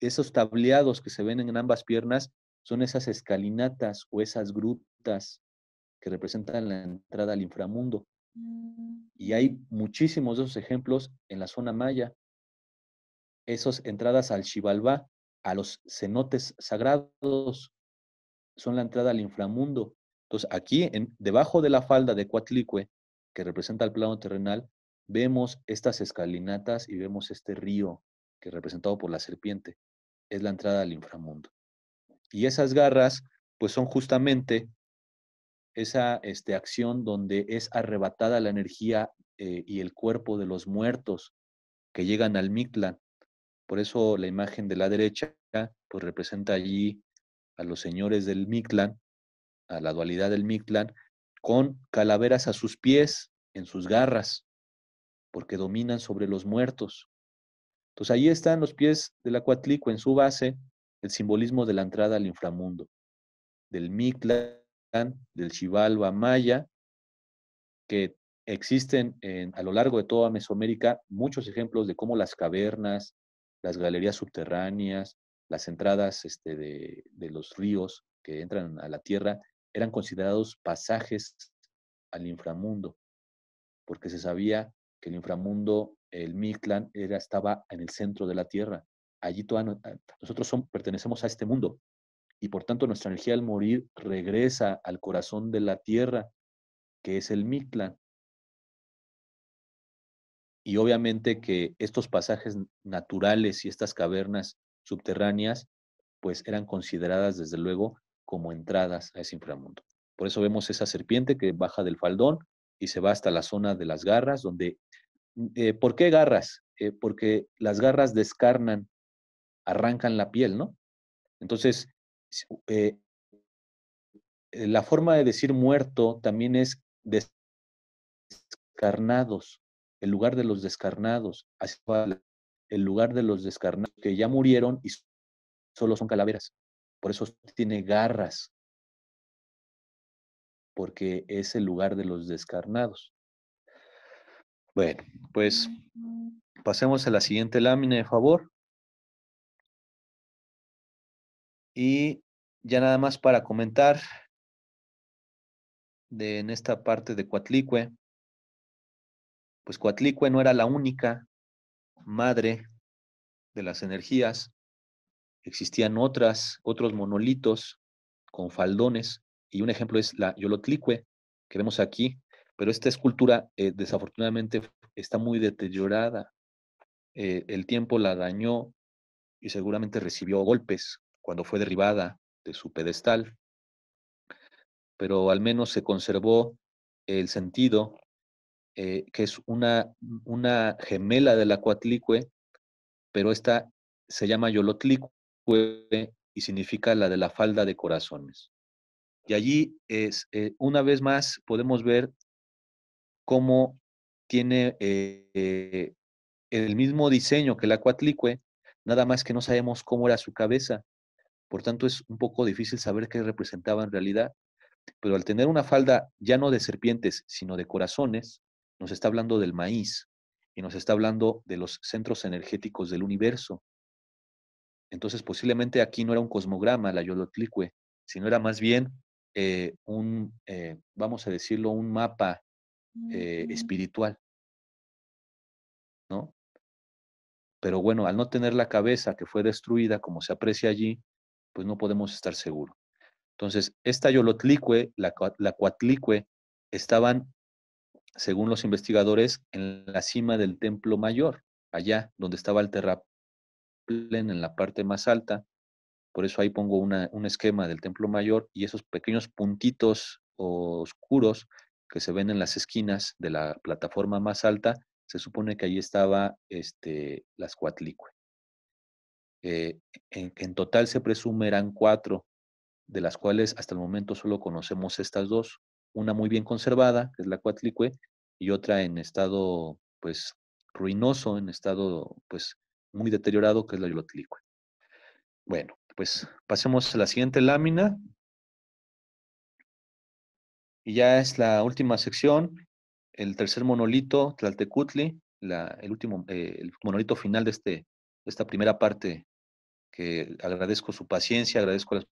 esos tableados que se ven en ambas piernas son esas escalinatas o esas grutas que representan la entrada al inframundo. Mm. Y hay muchísimos de esos ejemplos en la zona maya. Esas entradas al Xibalbá, a los cenotes sagrados, son la entrada al inframundo. Entonces, aquí, en, debajo de la falda de Coatlicue, que representa el plano terrenal, vemos estas escalinatas y vemos este río que representado por la serpiente es la entrada al inframundo. Y esas garras, pues son justamente esa este, acción donde es arrebatada la energía eh, y el cuerpo de los muertos que llegan al Mictlán. Por eso la imagen de la derecha, pues representa allí a los señores del Mictlán, a la dualidad del Mictlán, con calaveras a sus pies, en sus garras porque dominan sobre los muertos. Entonces ahí están los pies del Acuatlico en su base, el simbolismo de la entrada al inframundo, del Mictlán, del chivalba Maya, que existen a lo largo de toda Mesoamérica muchos ejemplos de cómo las cavernas, las galerías subterráneas, las entradas este, de, de los ríos que entran a la tierra eran considerados pasajes al inframundo, porque se sabía que el inframundo, el Mictlán, era, estaba en el centro de la Tierra. Allí eh, nosotros pertenecemos a este mundo y por tanto nuestra energía al morir regresa al corazón de la Tierra, que es el Mictlán. Y obviamente que estos pasajes naturales y estas cavernas subterráneas, pues eran consideradas desde luego como entradas a ese inframundo. Por eso vemos esa serpiente que baja del faldón y se va hasta la zona de las garras, donde... Mm, eh, ¿Por qué garras? Eh, porque las garras descarnan, arrancan la piel, ¿no? Entonces, eh, la forma de decir muerto también es descarnados, el lugar de los descarnados, el lugar de los descarnados que ya murieron y solo son calaveras. Por eso tiene garras, porque es el lugar de los descarnados. Bueno, pues pasemos a la siguiente lámina, de favor. Y ya nada más para comentar de, en esta parte de Coatlicue, pues Coatlicue no era la única madre de las energías, existían otras, otros monolitos con faldones y un ejemplo es la Yolotlicue, que vemos aquí, pero esta escultura eh, desafortunadamente está muy deteriorada. Eh, el tiempo la dañó y seguramente recibió golpes cuando fue derribada de su pedestal, pero al menos se conservó el sentido, eh, que es una, una gemela de la Coatlicue, pero esta se llama Yolotlicue y significa la de la falda de corazones. Y allí, es, eh, una vez más, podemos ver cómo tiene eh, el mismo diseño que la Cuatlicue, nada más que no sabemos cómo era su cabeza. Por tanto, es un poco difícil saber qué representaba en realidad. Pero al tener una falda ya no de serpientes, sino de corazones, nos está hablando del maíz y nos está hablando de los centros energéticos del universo. Entonces, posiblemente aquí no era un cosmograma la Yolotlicue, sino era más bien eh, un, eh, vamos a decirlo, un mapa eh, espiritual. ¿No? Pero bueno, al no tener la cabeza que fue destruida, como se aprecia allí, pues no podemos estar seguros. Entonces, esta Yolotlicue, la, la Cuatlicue, estaban, según los investigadores, en la cima del templo mayor, allá donde estaba el terraplén, en la parte más alta, por eso ahí pongo un esquema del templo mayor y esos pequeños puntitos oscuros que se ven en las esquinas de la plataforma más alta, se supone que allí estaba este, las Cuatlicue. Eh, en, total se presume eran cuatro, de las cuales hasta el momento solo conocemos estas dos. Una muy bien conservada, que es la Cuatlicue, y otra en estado pues ruinoso, en estado pues muy deteriorado, que es la Yolotlicue. Bueno, pues pasemos a la siguiente lámina. Y ya es la última sección, el tercer monolito, Tlaltecutli, el último, eh, el monolito final de, este, esta primera parte, que agradezco su paciencia, agradezco a las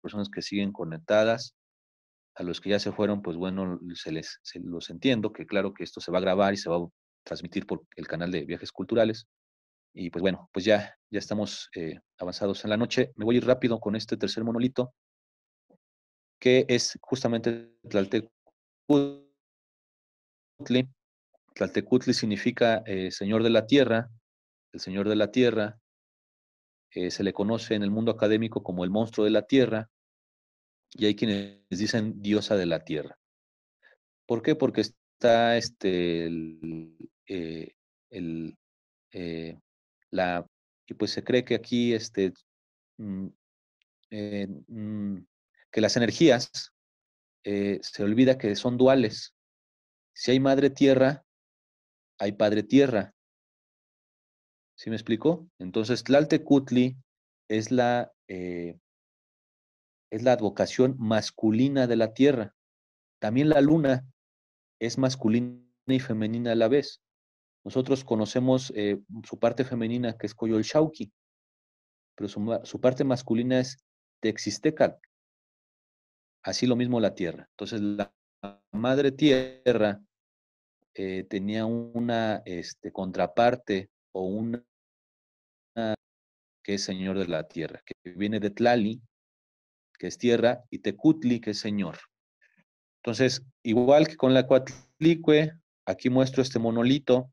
personas que siguen conectadas, a los que ya se fueron, pues bueno, se les los entiendo, que claro que esto se va a grabar y se va a transmitir por el canal de viajes culturales. Y pues bueno, pues ya, ya estamos eh, avanzados en la noche. Me voy a ir rápido con este tercer monolito, que es justamente Tlaltecutli. Tlaltecutli significa eh, Señor de la Tierra, el Señor de la Tierra. Eh, se le conoce en el mundo académico como el monstruo de la Tierra, y hay quienes dicen diosa de la Tierra. ¿Por qué? Porque está este, el, y pues se cree que aquí, este, mm, eh, mm, que las energías eh, se olvida que son duales. Si hay madre tierra, hay padre tierra. ¿Sí me explicó? Entonces, Tlaltecutli es la, eh, es la advocación masculina de la tierra. También la luna es masculina y femenina a la vez. Nosotros conocemos eh, su parte femenina, que es Coyol pero su, parte masculina es Texistecal. Así lo mismo la tierra. Entonces, la madre tierra eh, tenía una este, contraparte o una, que es señor de la tierra, que viene de Tlali, que es tierra, y Tecutli, que es señor. Entonces, igual que con la Cuatlicue, aquí muestro este monolito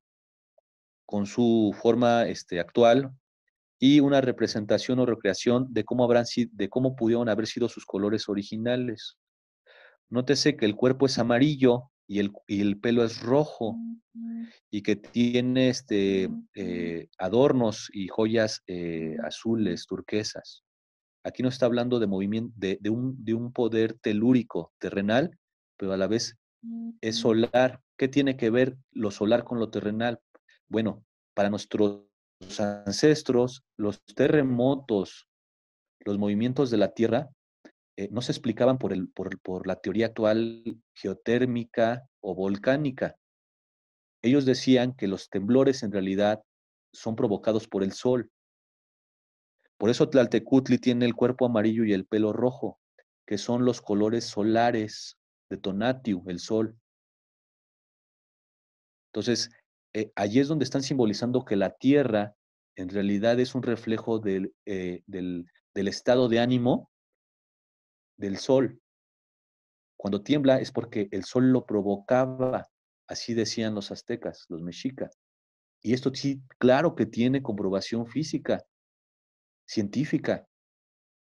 con su forma este, actual y una representación o recreación de cómo, habrán, de cómo pudieron haber sido sus colores originales. Nótese que el cuerpo es amarillo y el, pelo es rojo y que tiene este, eh, adornos y joyas eh, azules, turquesas. Aquí no está hablando de, movimiento, de, un, de un poder telúrico, terrenal, pero a la vez es solar. ¿Qué tiene que ver lo solar con lo terrenal? Bueno, para nuestros ancestros, los terremotos, los movimientos de la Tierra, eh, no se explicaban por, por, por la teoría actual geotérmica o volcánica. Ellos decían que los temblores en realidad son provocados por el sol. Por eso Tlaltecutli tiene el cuerpo amarillo y el pelo rojo, que son los colores solares de Tonatiuh, el sol. Entonces, eh, allí es donde están simbolizando que la tierra en realidad es un reflejo eh, del, estado de ánimo del sol. Cuando tiembla es porque el sol lo provocaba, así decían los aztecas, los mexicas. Y esto sí, claro que tiene comprobación física, científica.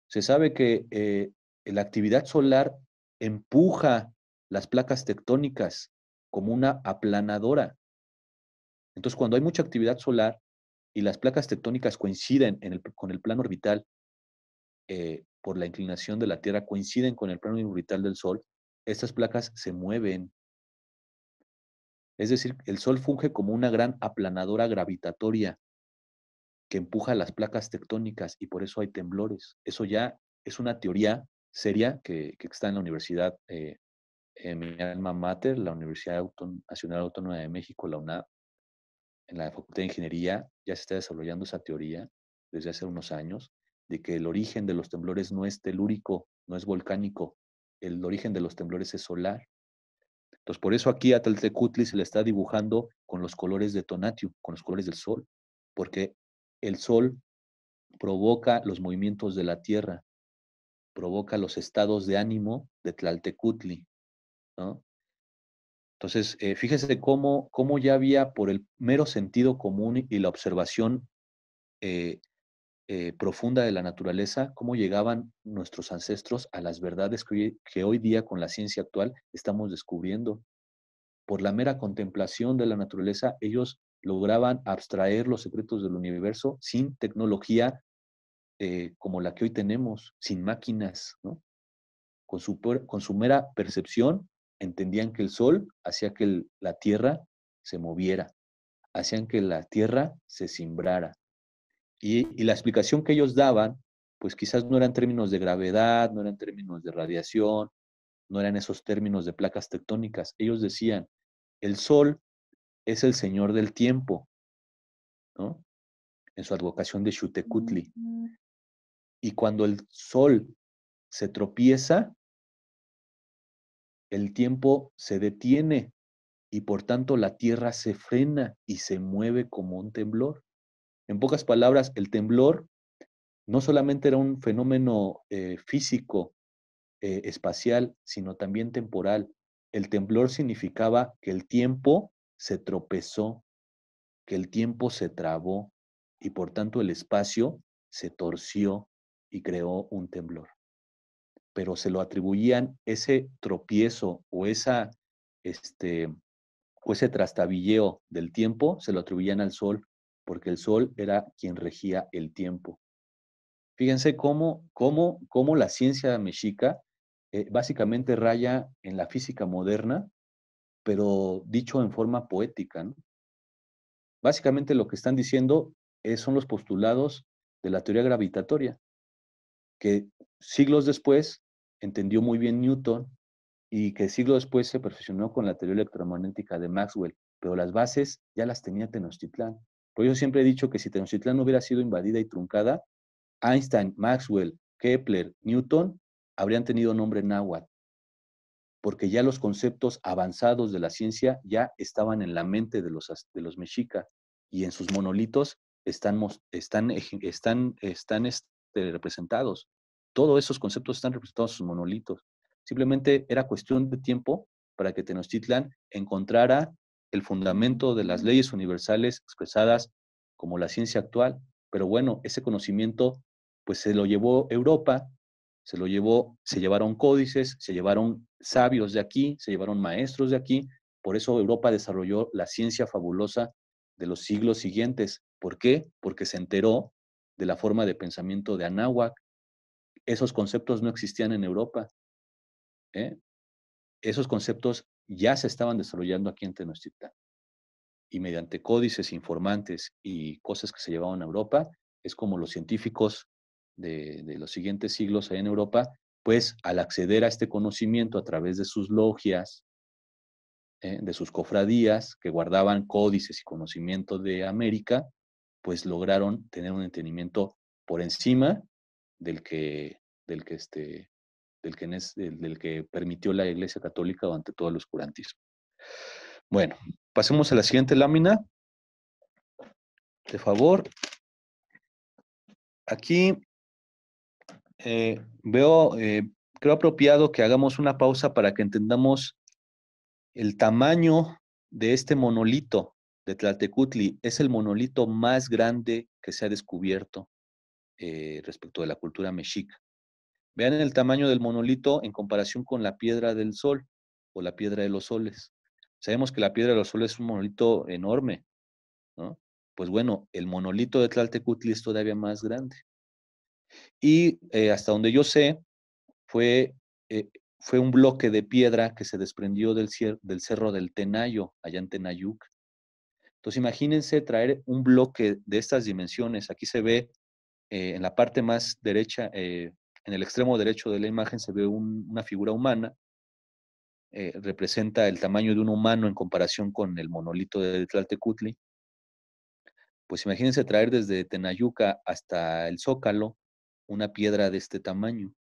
Se sabe que eh, la actividad solar empuja las placas tectónicas como una aplanadora. Entonces, cuando hay mucha actividad solar y las placas tectónicas coinciden con el plano orbital eh, por la inclinación de la Tierra, coinciden con el plano orbital del Sol, estas placas se mueven. Es decir, el Sol funge como una gran aplanadora gravitatoria que empuja las placas tectónicas y por eso hay temblores. Eso ya es una teoría seria que, está en la Universidad, eh, en mi alma mater, la Universidad Nacional Autónoma de México, la UNAM, en la Facultad de Ingeniería ya se está desarrollando esa teoría desde hace unos años de que el origen de los temblores no es telúrico, no es volcánico, el origen de los temblores es solar. Entonces, por eso aquí a Tlaltecutli se le está dibujando con los colores de Tonatiuh, con los colores del sol, porque el sol provoca los movimientos de la tierra, provoca los estados de ánimo de Tlaltecutli, ¿no? Entonces, eh, fíjese cómo, ya había por el mero sentido común y la observación eh, eh, profunda de la naturaleza, cómo llegaban nuestros ancestros a las verdades que hoy, día con la ciencia actual estamos descubriendo. Por la mera contemplación de la naturaleza, ellos lograban abstraer los secretos del universo sin tecnología como la que hoy tenemos, sin máquinas, ¿no? Con su, con su mera percepción entendían que el sol hacía que la tierra se moviera, hacían que la tierra se cimbrara. Y, la explicación que ellos daban, pues quizás no eran términos de gravedad, no eran términos de radiación, no eran esos términos de placas tectónicas. Ellos decían, el sol es el señor del tiempo, ¿no? En su advocación de Xutecutli. Y cuando el sol se tropieza, el tiempo se detiene y por tanto la tierra se frena y se mueve como un temblor. En pocas palabras, el temblor no solamente era un fenómeno eh, físico, eh, espacial, sino también temporal. El temblor significaba que el tiempo se tropezó, que el tiempo se trabó y por tanto el espacio se torció y creó un temblor pero se lo atribuían ese tropiezo o, esa, este, ese trastabilleo del tiempo, se lo atribuían al sol, porque el sol era quien regía el tiempo. Fíjense cómo, cómo, cómo la ciencia mexica eh, básicamente raya en la física moderna, pero dicho en forma poética. Básicamente lo que están diciendo es, son los postulados de la teoría gravitatoria, que siglos después entendió muy bien Newton y que siglos después se perfeccionó con la teoría electromagnética de Maxwell, pero las bases ya las tenía Tenochtitlán. Por eso siempre he dicho que si Tenochtitlán no hubiera sido invadida y truncada, Einstein, Maxwell, Kepler, Newton habrían tenido nombre náhuatl, porque ya los conceptos avanzados de la ciencia ya estaban en la mente de los, de los mexicas y en sus monolitos están, están, están, están representados. Todos esos conceptos están representados en sus monolitos. Simplemente era cuestión de tiempo para que Tenochtitlan encontrara el fundamento de las leyes universales expresadas como la ciencia actual. Pero bueno, ese conocimiento pues se lo llevó Europa, se lo llevó, se llevaron códices, se llevaron sabios de aquí, se llevaron maestros de aquí. Por eso Europa desarrolló la ciencia fabulosa de los siglos siguientes. ¿Por qué? Porque se enteró de la forma de pensamiento de Anáhuac, esos conceptos no existían en Europa. ¿eh? Esos conceptos ya se estaban desarrollando aquí en Tenochtitlán. Y mediante códices, informantes y cosas que se llevaban a Europa, es como los científicos de, los siguientes siglos ahí en Europa, pues al acceder a este conocimiento a través de sus logias, ¿eh? de sus cofradías que guardaban códices y conocimiento de América, pues lograron tener un entendimiento por encima del que, del que, este, del que, del que permitió la Iglesia Católica ante todo el oscurantismo. Bueno, pasemos a la siguiente lámina. De favor. Aquí eh, veo, eh, creo apropiado que hagamos una pausa para que entendamos el tamaño de este monolito de Tlaltecutli. Es el monolito más grande que se ha descubierto eh, respecto de la cultura mexica. Vean el tamaño del monolito en comparación con la piedra del sol o la piedra de los soles. Sabemos que la piedra de los soles es un monolito enorme, ¿no? Pues bueno, el monolito de Tlaltecutli es todavía más grande. Y eh, hasta donde yo sé, fue, eh, fue un bloque de piedra que se desprendió del, del cerro del Tenayo, allá en Tenayuc. Entonces imagínense traer un bloque de estas dimensiones. Aquí se ve eh, en la parte más derecha, eh, en el extremo derecho de la imagen se ve una figura humana, eh, representa el tamaño de un humano en comparación con el monolito de Tlaltecutli. Pues imagínense traer desde Tenayuca hasta el Zócalo una piedra de este tamaño,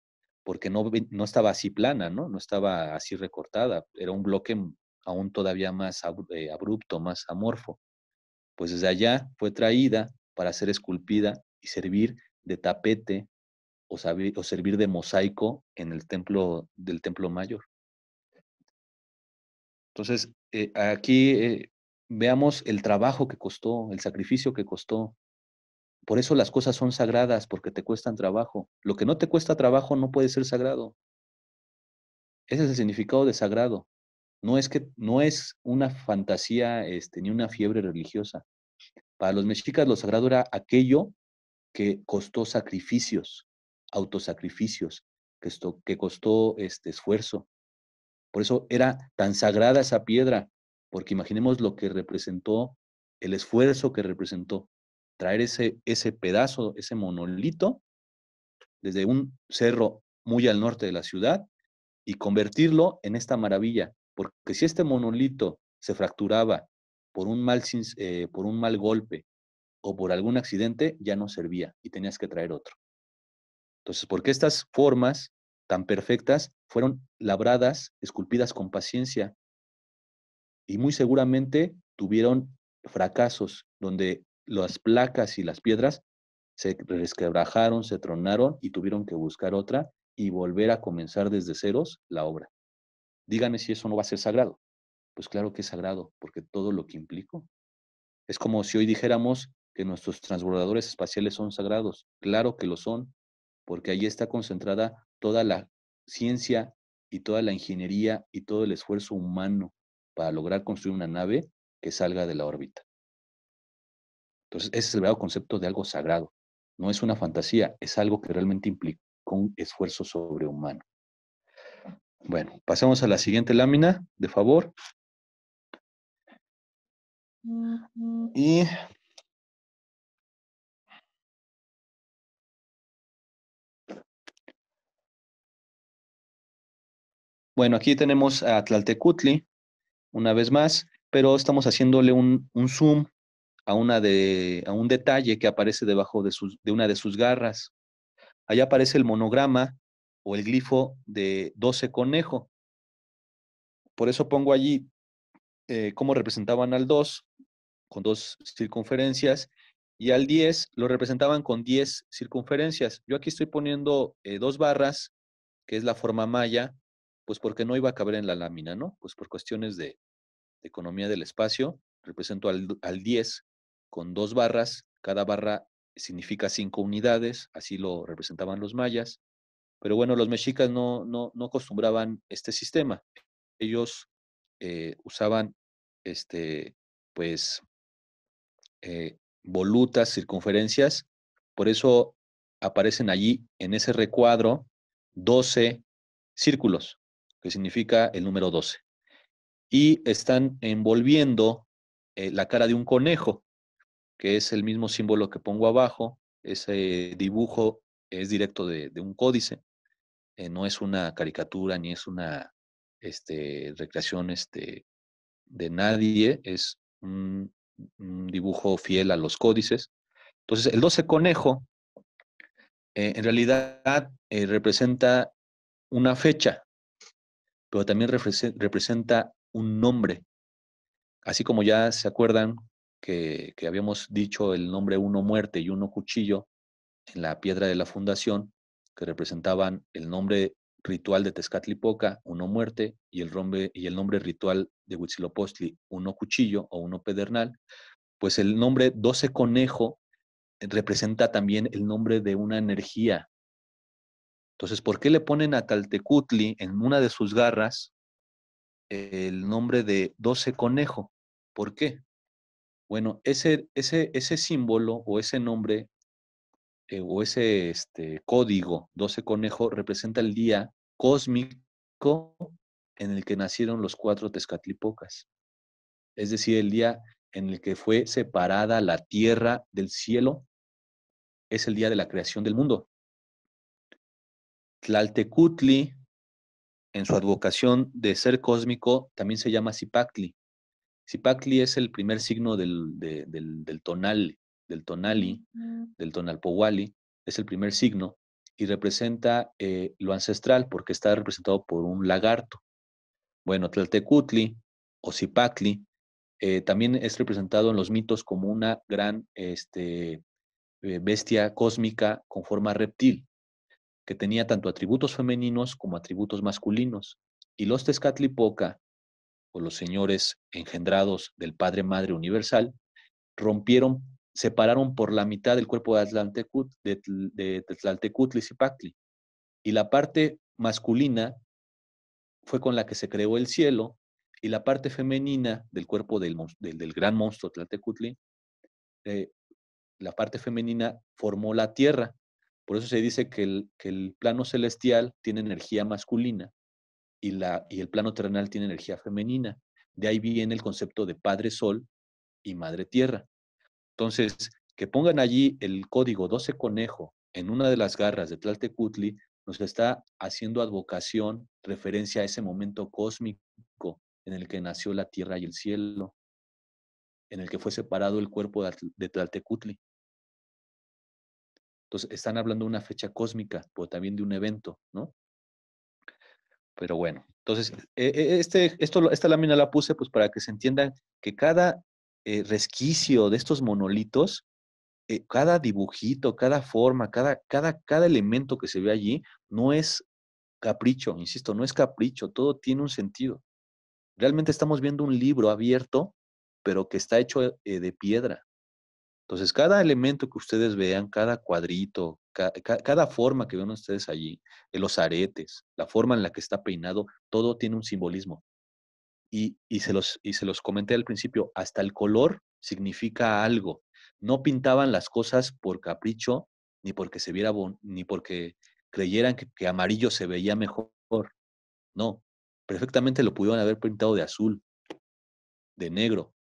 porque no, no estaba así plana, ¿no? No estaba así recortada, era un bloque aún todavía más abrupto, más amorfo. Pues desde allá fue traída para ser esculpida y servir de tapete o, servir de mosaico en el templo del templo mayor. Entonces, eh, aquí eh, veamos el trabajo que costó, el sacrificio que costó. Por eso las cosas son sagradas, porque te cuestan trabajo. Lo que no te cuesta trabajo no puede ser sagrado. Ese es el significado de sagrado. No es que no es una fantasía este, ni una fiebre religiosa. Para los mexicas lo sagrado era aquello que costó sacrificios, autosacrificios, que, que costó este esfuerzo. Por eso era tan sagrada esa piedra, porque imaginemos lo que representó, el esfuerzo que representó traer ese, ese pedazo, ese monolito, desde un cerro muy al norte de la ciudad y convertirlo en esta maravilla. Porque si este monolito se fracturaba por un mal, eh, por un mal golpe o por algún accidente ya no servía y tenías que traer otro. Entonces, ¿por qué estas formas tan perfectas fueron labradas, esculpidas con paciencia? Y muy seguramente tuvieron fracasos donde las placas y las piedras se resquebrajaron, se tronaron y tuvieron que buscar otra y volver a comenzar desde ceros la obra. Díganme si eso no va a ser sagrado. Pues claro que es sagrado, porque todo lo que implico. Es como si hoy dijéramos, que nuestros transbordadores espaciales son sagrados. Claro que lo son, porque allí está concentrada toda la ciencia y toda la ingeniería y todo el esfuerzo humano para lograr construir una nave que salga de la órbita. Entonces, ese es el verdadero concepto de algo sagrado. No es una fantasía, es algo que realmente implica un esfuerzo sobrehumano. Bueno, pasamos a la siguiente lámina, de favor. Y Bueno, aquí tenemos a Tlaltecutli, una vez más, pero estamos haciéndole un, zoom a, una a un detalle que aparece debajo de, de una de sus garras. Allá aparece el monograma o el glifo de 12 conejo. Por eso pongo allí eh, cómo representaban al 2 con dos circunferencias y al 10 lo representaban con 10 circunferencias. Yo aquí estoy poniendo eh, dos barras, que es la forma maya, pues porque no iba a caber en la lámina, ¿no? Pues por cuestiones de, economía del espacio, represento al, 10 con dos barras, cada barra significa cinco unidades, así lo representaban los mayas, pero bueno, los mexicas no, no, no acostumbraban este sistema. Ellos eh, usaban este, pues, eh, volutas, circunferencias, por eso aparecen allí en ese recuadro 12 círculos que significa el número 12. Y están envolviendo eh, la cara de un conejo, que es el mismo símbolo que pongo abajo. Ese dibujo es directo de, un códice, eh, no es una caricatura ni es una este, recreación este, de nadie, es un, dibujo fiel a los códices. Entonces, el 12 conejo eh, en realidad representa una fecha, pero también representa un nombre. Así como ya se acuerdan que, habíamos dicho el nombre uno muerte y uno cuchillo en la piedra de la fundación, que representaban el nombre ritual de Tezcatlipoca, uno muerte, y el, rombe, y el nombre ritual de Huitzilopochtli, uno cuchillo o uno pedernal, pues el nombre doce conejo eh, representa también el nombre de una energía, entonces, ¿por qué le ponen a Caltecutli en una de sus garras el nombre de Doce conejo? ¿Por qué? Bueno, ese, ese, ese símbolo o ese nombre eh, o ese este, código 12 conejo representa el día cósmico en el que nacieron los cuatro Tezcatlipocas. Es decir, el día en el que fue separada la tierra del cielo es el día de la creación del mundo. Tlaltecutli, en su advocación de ser cósmico, también se llama Zipacli. Zipacli es el primer signo del, del, tonal, del tonali, del tonalpohuali, es el primer signo y representa eh, lo ancestral porque está representado por un lagarto. Bueno, Tlaltecutli o Zipacli eh, también es representado en los mitos como una gran este, eh, bestia cósmica con forma reptil que tenía tanto atributos femeninos como atributos masculinos, y los Tezcatlipoca, o los señores engendrados del Padre Madre Universal, rompieron, separaron por la mitad del cuerpo de, Atlantecut, de, de y la parte masculina fue con la que se creó el cielo, y la parte femenina del cuerpo del, gran monstruo Tlaltecutli, eh, la parte femenina formó la tierra, por eso se dice que el, plano celestial tiene energía masculina y, la, y el plano terrenal tiene energía femenina. De ahí viene el concepto de Padre Sol y Madre Tierra. Entonces, que pongan allí el código 12 conejo en una de las garras de Tlaltecutli nos está haciendo advocación, referencia a ese momento cósmico en el que nació la tierra y el cielo, en el que fue separado el cuerpo de Tlaltecutli. Entonces, están hablando de una fecha cósmica, o también de un evento, ¿no? Pero bueno, entonces, e, e, este, esto, esta lámina la puse pues para que se entienda que cada eh, resquicio de estos monolitos, eh, cada dibujito, cada forma, cada, cada, cada elemento que se ve allí, no es capricho, insisto, no es capricho, todo tiene un sentido. Realmente estamos viendo un libro abierto, pero que está hecho eh, de piedra. Entonces, cada elemento que ustedes vean, cada cuadrito, cada forma que ven ustedes allí, eh, los aretes, la forma en la que está peinado, todo tiene un simbolismo. Y, se los, y se los comenté al principio, hasta el color significa algo. No pintaban las cosas por capricho, ni porque se viera bon ni porque creyeran que, que amarillo se veía mejor. No, perfectamente lo pudieron haber pintado de azul, de negro,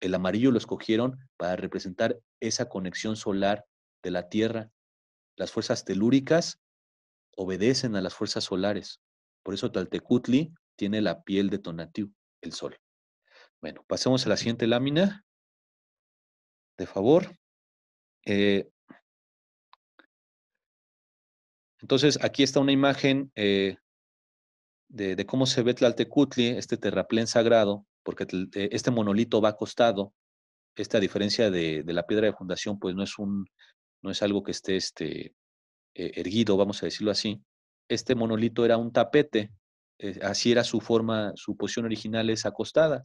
el amarillo lo escogieron para representar esa conexión solar de la Tierra. Las fuerzas telúricas obedecen a las fuerzas solares. Por eso Taltecutli tiene la piel de Tonatiuh, el sol. Bueno, pasemos a la siguiente lámina. De favor. Eh, entonces, aquí está una imagen eh, de, de, cómo se ve Tlaltecutli, este terraplén sagrado, porque eh, este monolito va acostado, esta diferencia de, de, la piedra de fundación, pues no es, un, no es algo que esté este, eh, erguido, vamos a decirlo así. Este monolito era un tapete, eh, así era su forma, su posición original es acostada,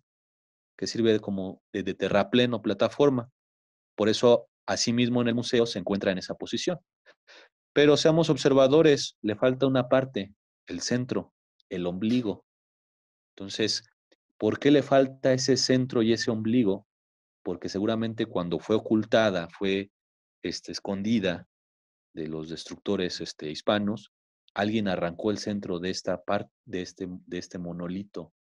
que sirve como de, de terrapleno, plataforma. Por eso, asimismo, en el museo se encuentra en esa posición. Pero seamos observadores, le falta una parte, el centro, el ombligo. Entonces, ¿Por qué le falta ese centro y ese ombligo? Porque seguramente cuando fue ocultada, fue este, escondida de los destructores este, hispanos, alguien arrancó el centro de esta parte, de este, de este monolito,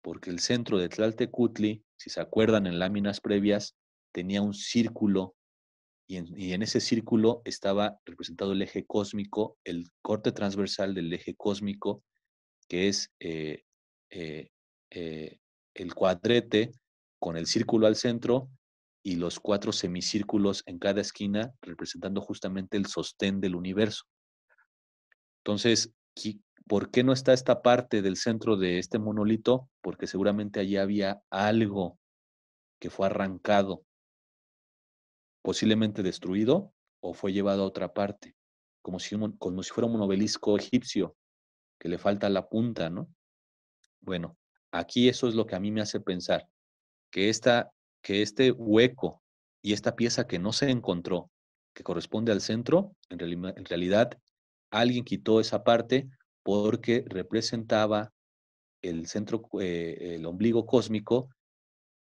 porque el centro de Tlaltecutli, si se acuerdan en láminas previas, tenía un círculo y en, ese círculo estaba representado el eje cósmico, el corte transversal del eje cósmico, que es eh, eh, eh, el cuadrete con el círculo al centro y los cuatro semicírculos en cada esquina representando justamente el sostén del universo. Entonces, ¿por qué no está esta parte del centro de este monolito? Porque seguramente allí había algo que fue arrancado, posiblemente destruido o fue llevado a otra parte, como si, como si fuera un obelisco egipcio, que le falta la punta, ¿no? Bueno, Aquí eso es lo que a mí me hace pensar, que, esta, que este hueco y esta pieza que no se encontró, que corresponde al centro, en, realidad alguien quitó esa parte porque representaba el centro, eh, el ombligo cósmico,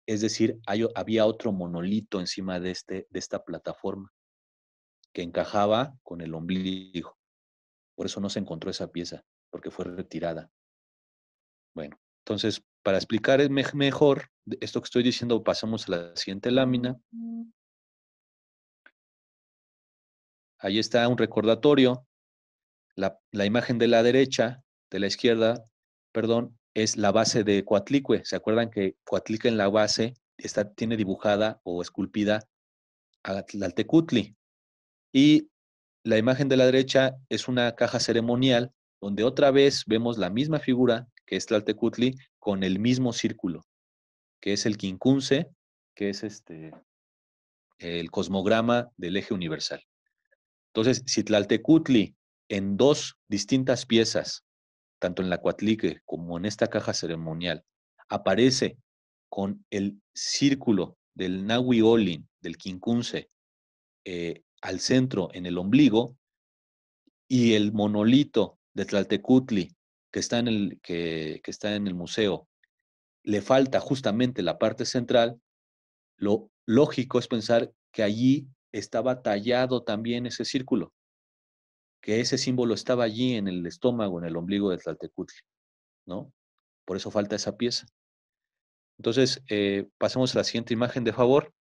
es decir, había otro monolito encima de, este, de esta plataforma que encajaba con el ombligo. Por eso no se encontró esa pieza, porque fue retirada. Bueno, entonces, para explicar mejor esto que estoy diciendo, pasamos a la siguiente lámina. Mm. Ahí está un recordatorio. La, imagen de la derecha, de la izquierda, perdón, es la base de Coatlicue. ¿Se acuerdan que Coatlicue en la base está, tiene dibujada o esculpida a Tlaltecutli? Y la imagen de la derecha es una caja ceremonial donde otra vez vemos la misma figura que es Tlaltecutli, con el mismo círculo, que es el Quincunce, que es este, el cosmograma del eje universal. Entonces, si Tlaltecutli en dos distintas piezas, tanto en la Cuatlique como en esta caja ceremonial, aparece con el círculo del Nahui Olin, del Quincunce, eh, al centro en el ombligo, y el monolito de Tlaltecutli que está en el, que, está en el museo le falta justamente la parte central, lo lógico es pensar que allí estaba tallado también ese círculo, que ese símbolo estaba allí en el estómago, en el ombligo de Tlaltecutli, ¿no? Por eso falta esa pieza. Entonces, eh, pasemos a la siguiente imagen, de favor.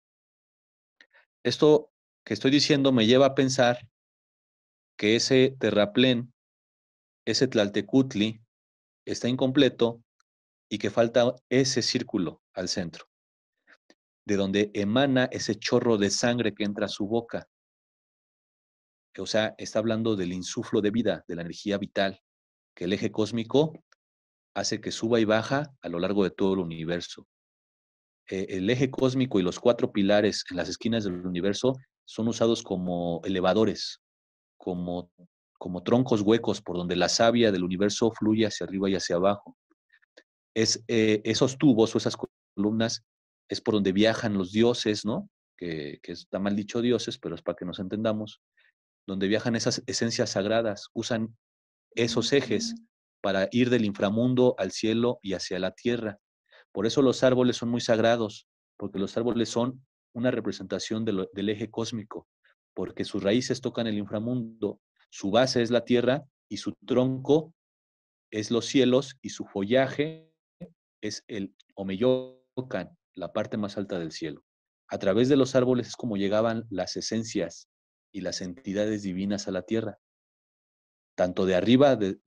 Esto que estoy diciendo me lleva a pensar que ese terraplén ese Tlaltecutli está incompleto y que falta ese círculo al centro, de donde emana ese chorro de sangre que entra a su boca. O sea, está hablando del insuflo de vida, de la energía vital, que el eje cósmico hace que suba y baja a lo largo de todo el universo. Eh, el eje cósmico y los cuatro pilares en las esquinas del universo son usados como elevadores, como como troncos huecos por donde la savia del universo fluye hacia arriba y hacia abajo. Es, eh, esos tubos o esas columnas es por donde viajan los dioses, ¿no? Que, está mal dicho dioses, pero es para que nos entendamos, donde viajan esas esencias sagradas, usan esos ejes mm. para ir del inframundo al cielo y hacia la tierra. Por eso los árboles son muy sagrados, porque los árboles son una representación del eje cósmico, porque sus raíces tocan el inframundo su base es la tierra y su tronco es los cielos y su follaje es el Omeyocan, la parte más alta del cielo. A través de los árboles es como llegaban las esencias y las entidades divinas a la tierra, tanto de arriba de,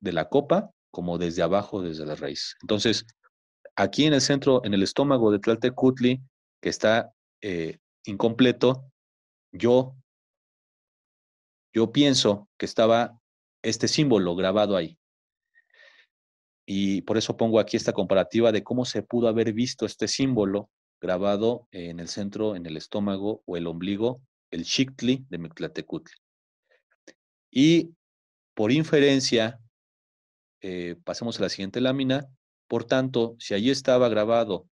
la copa como desde abajo, desde la raíz. Entonces, aquí en el centro, en el estómago de Tlaltecutli, que está eh, incompleto, yo yo pienso que estaba este símbolo grabado ahí. Y por eso pongo aquí esta comparativa de cómo se pudo haber visto este símbolo grabado en el centro, en el estómago o el ombligo, el chictli de Mictlatecutli. Y por inferencia, eh, pasemos a la siguiente lámina, por tanto, si allí estaba grabado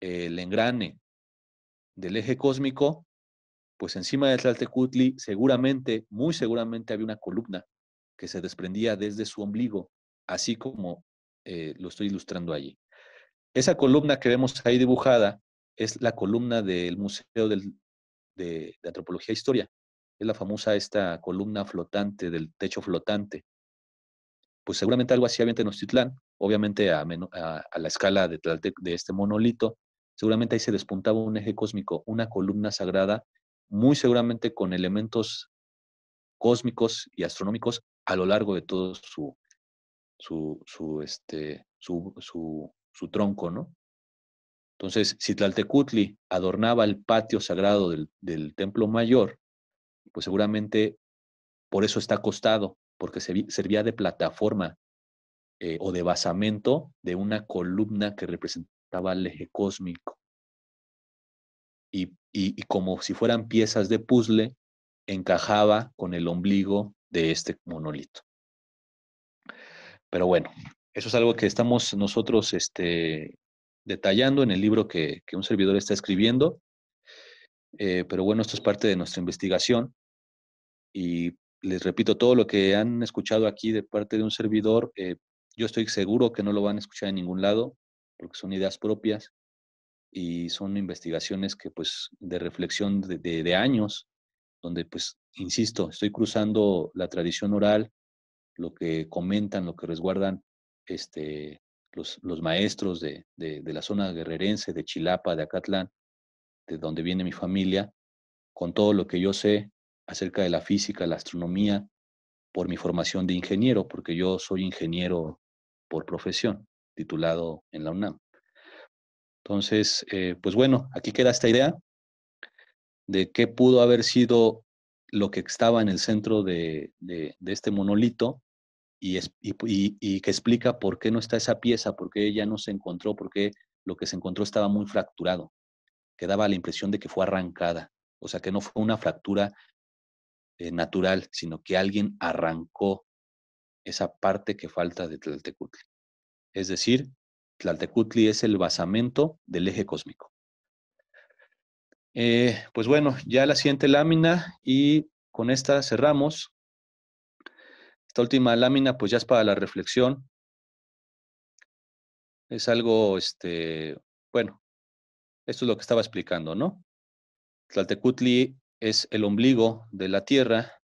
el engrane del eje cósmico, pues encima de Tlaltecutli seguramente, muy seguramente había una columna que se desprendía desde su ombligo, así como eh, lo estoy ilustrando allí. Esa columna que vemos ahí dibujada es la columna del Museo de, Antropología e Historia. Es la famosa esta columna flotante, del techo flotante. Pues seguramente algo así había en Tenochtitlán, obviamente a, la escala de, de este monolito, seguramente ahí se despuntaba un eje cósmico, una columna sagrada muy seguramente con elementos cósmicos y astronómicos a lo largo de todo su, su, su, este, su, tronco, ¿no? Entonces, si Tlaltecutli adornaba el patio sagrado del, templo mayor, pues seguramente por eso está acostado, porque servía de plataforma eh, o de basamento de una columna que representaba el eje cósmico y, como si fueran piezas de puzzle, encajaba con el ombligo de este monolito. Pero bueno, eso es algo que estamos nosotros este, detallando en el libro que, un servidor está escribiendo. Eh, pero bueno, esto es parte de nuestra investigación. Y les repito, todo lo que han escuchado aquí de parte de un servidor, eh, yo estoy seguro que no lo van a escuchar en ningún lado, porque son ideas propias y son investigaciones que pues de reflexión de, años, donde pues, insisto, estoy cruzando la tradición oral, lo que comentan, lo que resguardan este, los, los maestros de, de la zona guerrerense, de Chilapa, de Acatlán, de donde viene mi familia, con todo lo que yo sé acerca de la física, la astronomía, por mi formación de ingeniero, porque yo soy ingeniero por profesión, titulado en la UNAM. Entonces, eh, pues bueno, aquí queda esta idea de qué pudo haber sido lo que estaba en el centro de, este monolito y, que explica por qué no está esa pieza, por qué ya no se encontró, por qué lo que se encontró estaba muy fracturado, que daba la impresión de que fue arrancada, o sea, que no fue una fractura eh, natural, sino que alguien arrancó esa parte que falta de Tlaltecutli. Es decir, Tlaltecutli es el basamento del eje cósmico. Eh, pues bueno, ya la siguiente lámina y con esta cerramos. Esta última lámina pues ya es para la reflexión. Es algo, este, bueno, esto es lo que estaba explicando, ¿no? Tlaltecutli es el ombligo de la tierra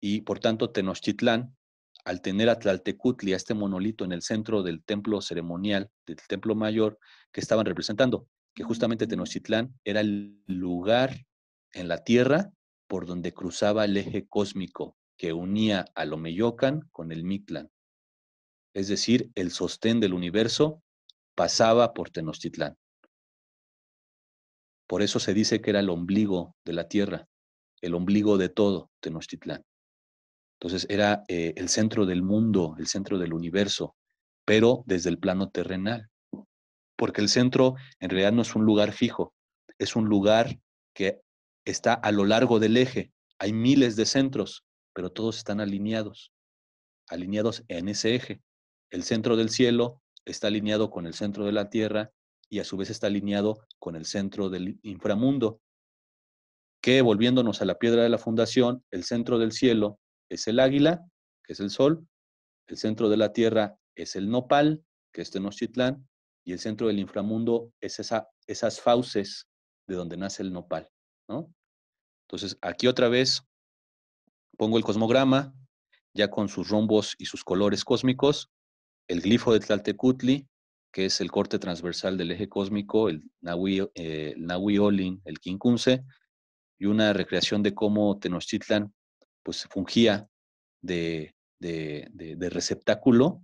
y por tanto Tenochtitlán al tener a Tlaltecutli, a este monolito en el centro del templo ceremonial, del templo mayor, que estaban representando, que justamente Tenochtitlán era el lugar en la tierra por donde cruzaba el eje cósmico que unía al Lomeyocan con el Mictlán. Es decir, el sostén del universo pasaba por Tenochtitlán. Por eso se dice que era el ombligo de la tierra, el ombligo de todo, Tenochtitlán. Entonces era eh, el centro del mundo, el centro del universo, pero desde el plano terrenal. Porque el centro en realidad no es un lugar fijo, es un lugar que está a lo largo del eje. Hay miles de centros, pero todos están alineados, alineados en ese eje. El centro del cielo está alineado con el centro de la tierra y a su vez está alineado con el centro del inframundo, que volviéndonos a la piedra de la fundación, el centro del cielo es el águila, que es el sol, el centro de la tierra es el nopal, que es Tenochtitlán, y el centro del inframundo es esa, esas fauces de donde nace el nopal, ¿no? Entonces, aquí otra vez pongo el cosmograma, ya con sus rombos y sus colores cósmicos, el glifo de Tlaltecutli, que es el corte transversal del eje cósmico, el Nahui, eh, el Olin, el Quincunce, y una recreación de cómo Tenochtitlán pues fungía de, receptáculo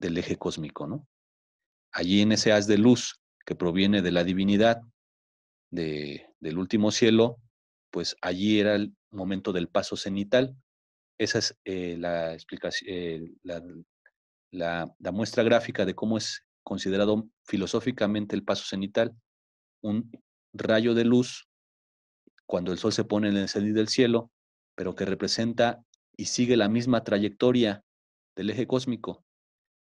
del eje cósmico, ¿no? Allí en ese haz de luz que proviene de la divinidad, del último cielo, pues allí era el momento del paso cenital. Esa es eh, la, explicación, eh, la, muestra gráfica de cómo es considerado filosóficamente el paso cenital, un rayo de luz cuando el sol se pone en el cenit del cielo, pero que representa y sigue la misma trayectoria del eje cósmico.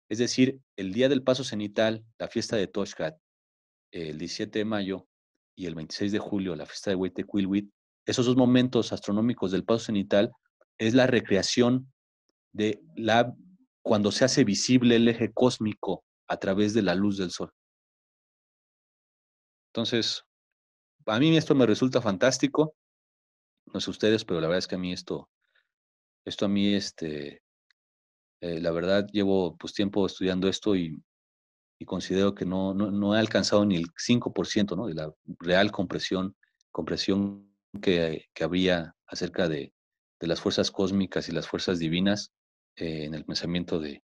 Es decir, el día del paso cenital, la fiesta de Toshkat, el 17 de mayo y el 26 de julio, la fiesta de Huitecuilhuit, esos dos momentos astronómicos del paso cenital es la recreación de la cuando se hace visible el eje cósmico a través de la luz del sol. Entonces, a mí esto me resulta fantástico no sé ustedes, pero la verdad es que a mí esto, esto a mí, este, eh, la verdad llevo pues tiempo estudiando esto y, considero que no, no, no, he alcanzado ni el 5% ¿no? de la real compresión, compresión que, que habría acerca de, las fuerzas cósmicas y las fuerzas divinas eh, en el pensamiento de,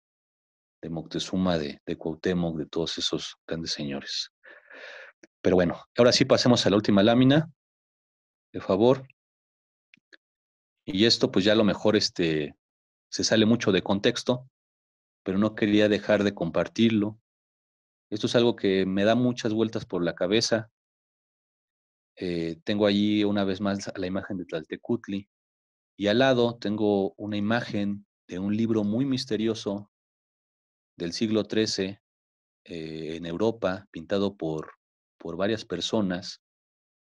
de Moctezuma, de, de Cuauhtémoc, de todos esos grandes señores. Pero bueno, ahora sí pasemos a la última lámina, de favor. Y esto pues ya a lo mejor este, se sale mucho de contexto, pero no quería dejar de compartirlo. Esto es algo que me da muchas vueltas por la cabeza. Eh, tengo allí una vez más la imagen de Tlaltecutli y al lado tengo una imagen de un libro muy misterioso del siglo XIII eh, en Europa, pintado por, por varias personas,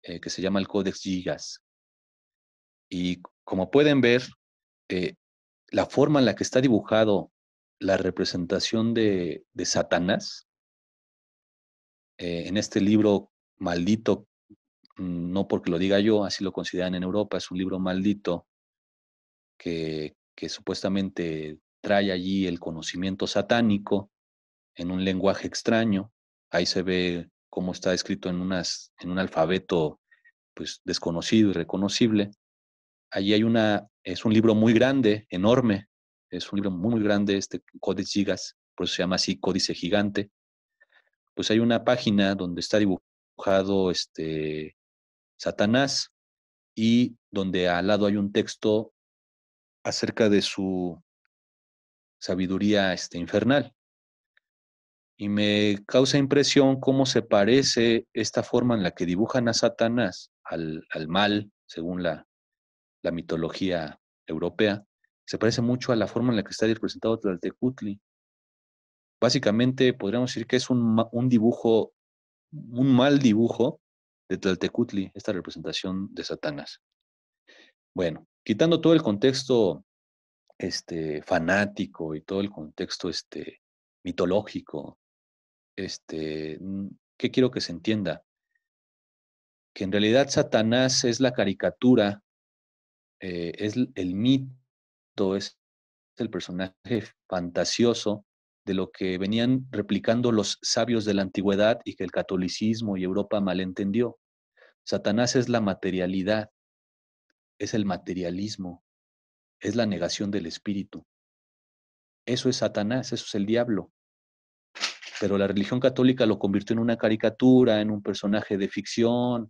eh, que se llama el Códex Gigas. Y como pueden ver, eh, la forma en la que está dibujado la representación de, Satanás, eh, en este libro maldito, mm, no porque lo diga yo, así lo consideran en Europa, es un libro maldito que, supuestamente trae allí el conocimiento satánico en un lenguaje extraño. Ahí se ve cómo está escrito en, en un alfabeto pues, desconocido y reconocible allí hay una, es un libro muy grande, enorme, es un libro muy, grande, este Códice Gigas, por eso se llama así Códice Gigante. Pues hay una página donde está dibujado este Satanás y donde al lado hay un texto acerca de su sabiduría este, infernal. Y me causa impresión cómo se parece esta forma en la que dibujan a Satanás, al mal, según la, la mitología europea, se parece mucho a la forma en la que está representado Tlaltecutli. Básicamente podríamos decir que es un, dibujo, un mal dibujo de Tlaltecutli, esta representación de Satanás. Bueno, quitando todo el contexto este, fanático y todo el contexto este, mitológico, este, mm, ¿qué quiero que se entienda? Que en realidad Satanás es la caricatura eh, es el mito, es el personaje fantasioso de lo que venían replicando los sabios de la antigüedad y que el catolicismo y Europa malentendió. Satanás es la materialidad, es el materialismo, es la negación del espíritu. Eso es Satanás, eso es el diablo. Pero la religión católica lo convirtió en una caricatura, en un personaje de ficción,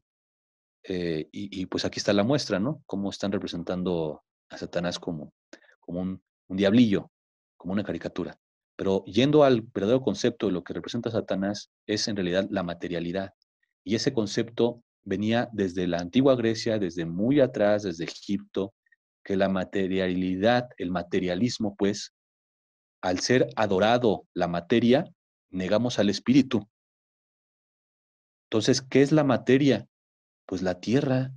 eh, y, pues aquí está la muestra, ¿no? Cómo están representando a Satanás como, como un, un diablillo, como una caricatura. Pero yendo al verdadero concepto de lo que representa Satanás, es en realidad la materialidad. Y ese concepto venía desde la antigua Grecia, desde muy atrás, desde Egipto, que la materialidad, el materialismo, pues, al ser adorado la materia, negamos al espíritu. Entonces, ¿qué es la materia? Pues la tierra.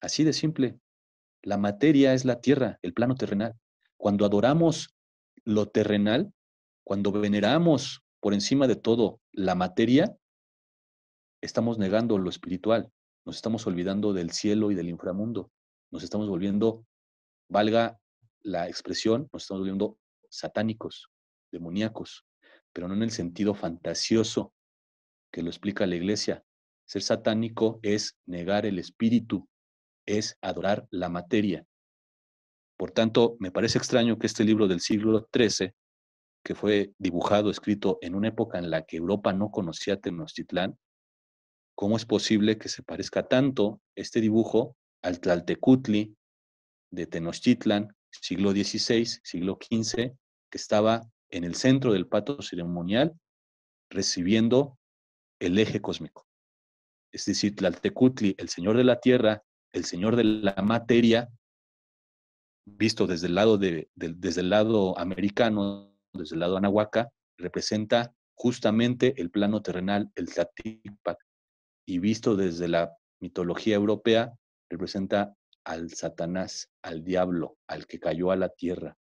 Así de simple. La materia es la tierra, el plano terrenal. Cuando adoramos lo terrenal, cuando veneramos por encima de todo la materia, estamos negando lo espiritual, nos estamos olvidando del cielo y del inframundo, nos estamos volviendo, valga la expresión, nos estamos volviendo satánicos, demoníacos, pero no en el sentido fantasioso que lo explica la iglesia, ser satánico es negar el espíritu, es adorar la materia. Por tanto, me parece extraño que este libro del siglo XIII, que fue dibujado, escrito en una época en la que Europa no conocía Tenochtitlán, ¿cómo es posible que se parezca tanto este dibujo al Tlaltecutli de Tenochtitlán, siglo XVI, siglo XV, que estaba en el centro del pato ceremonial recibiendo el eje cósmico? es decir, Tlaltecutli, el señor de la tierra, el señor de la materia, visto desde el lado, desde el lado americano, desde el lado anahuaca, representa justamente el plano terrenal, el Tlatipac, y visto desde la mitología europea, representa al Satanás, al diablo, al que cayó a la tierra.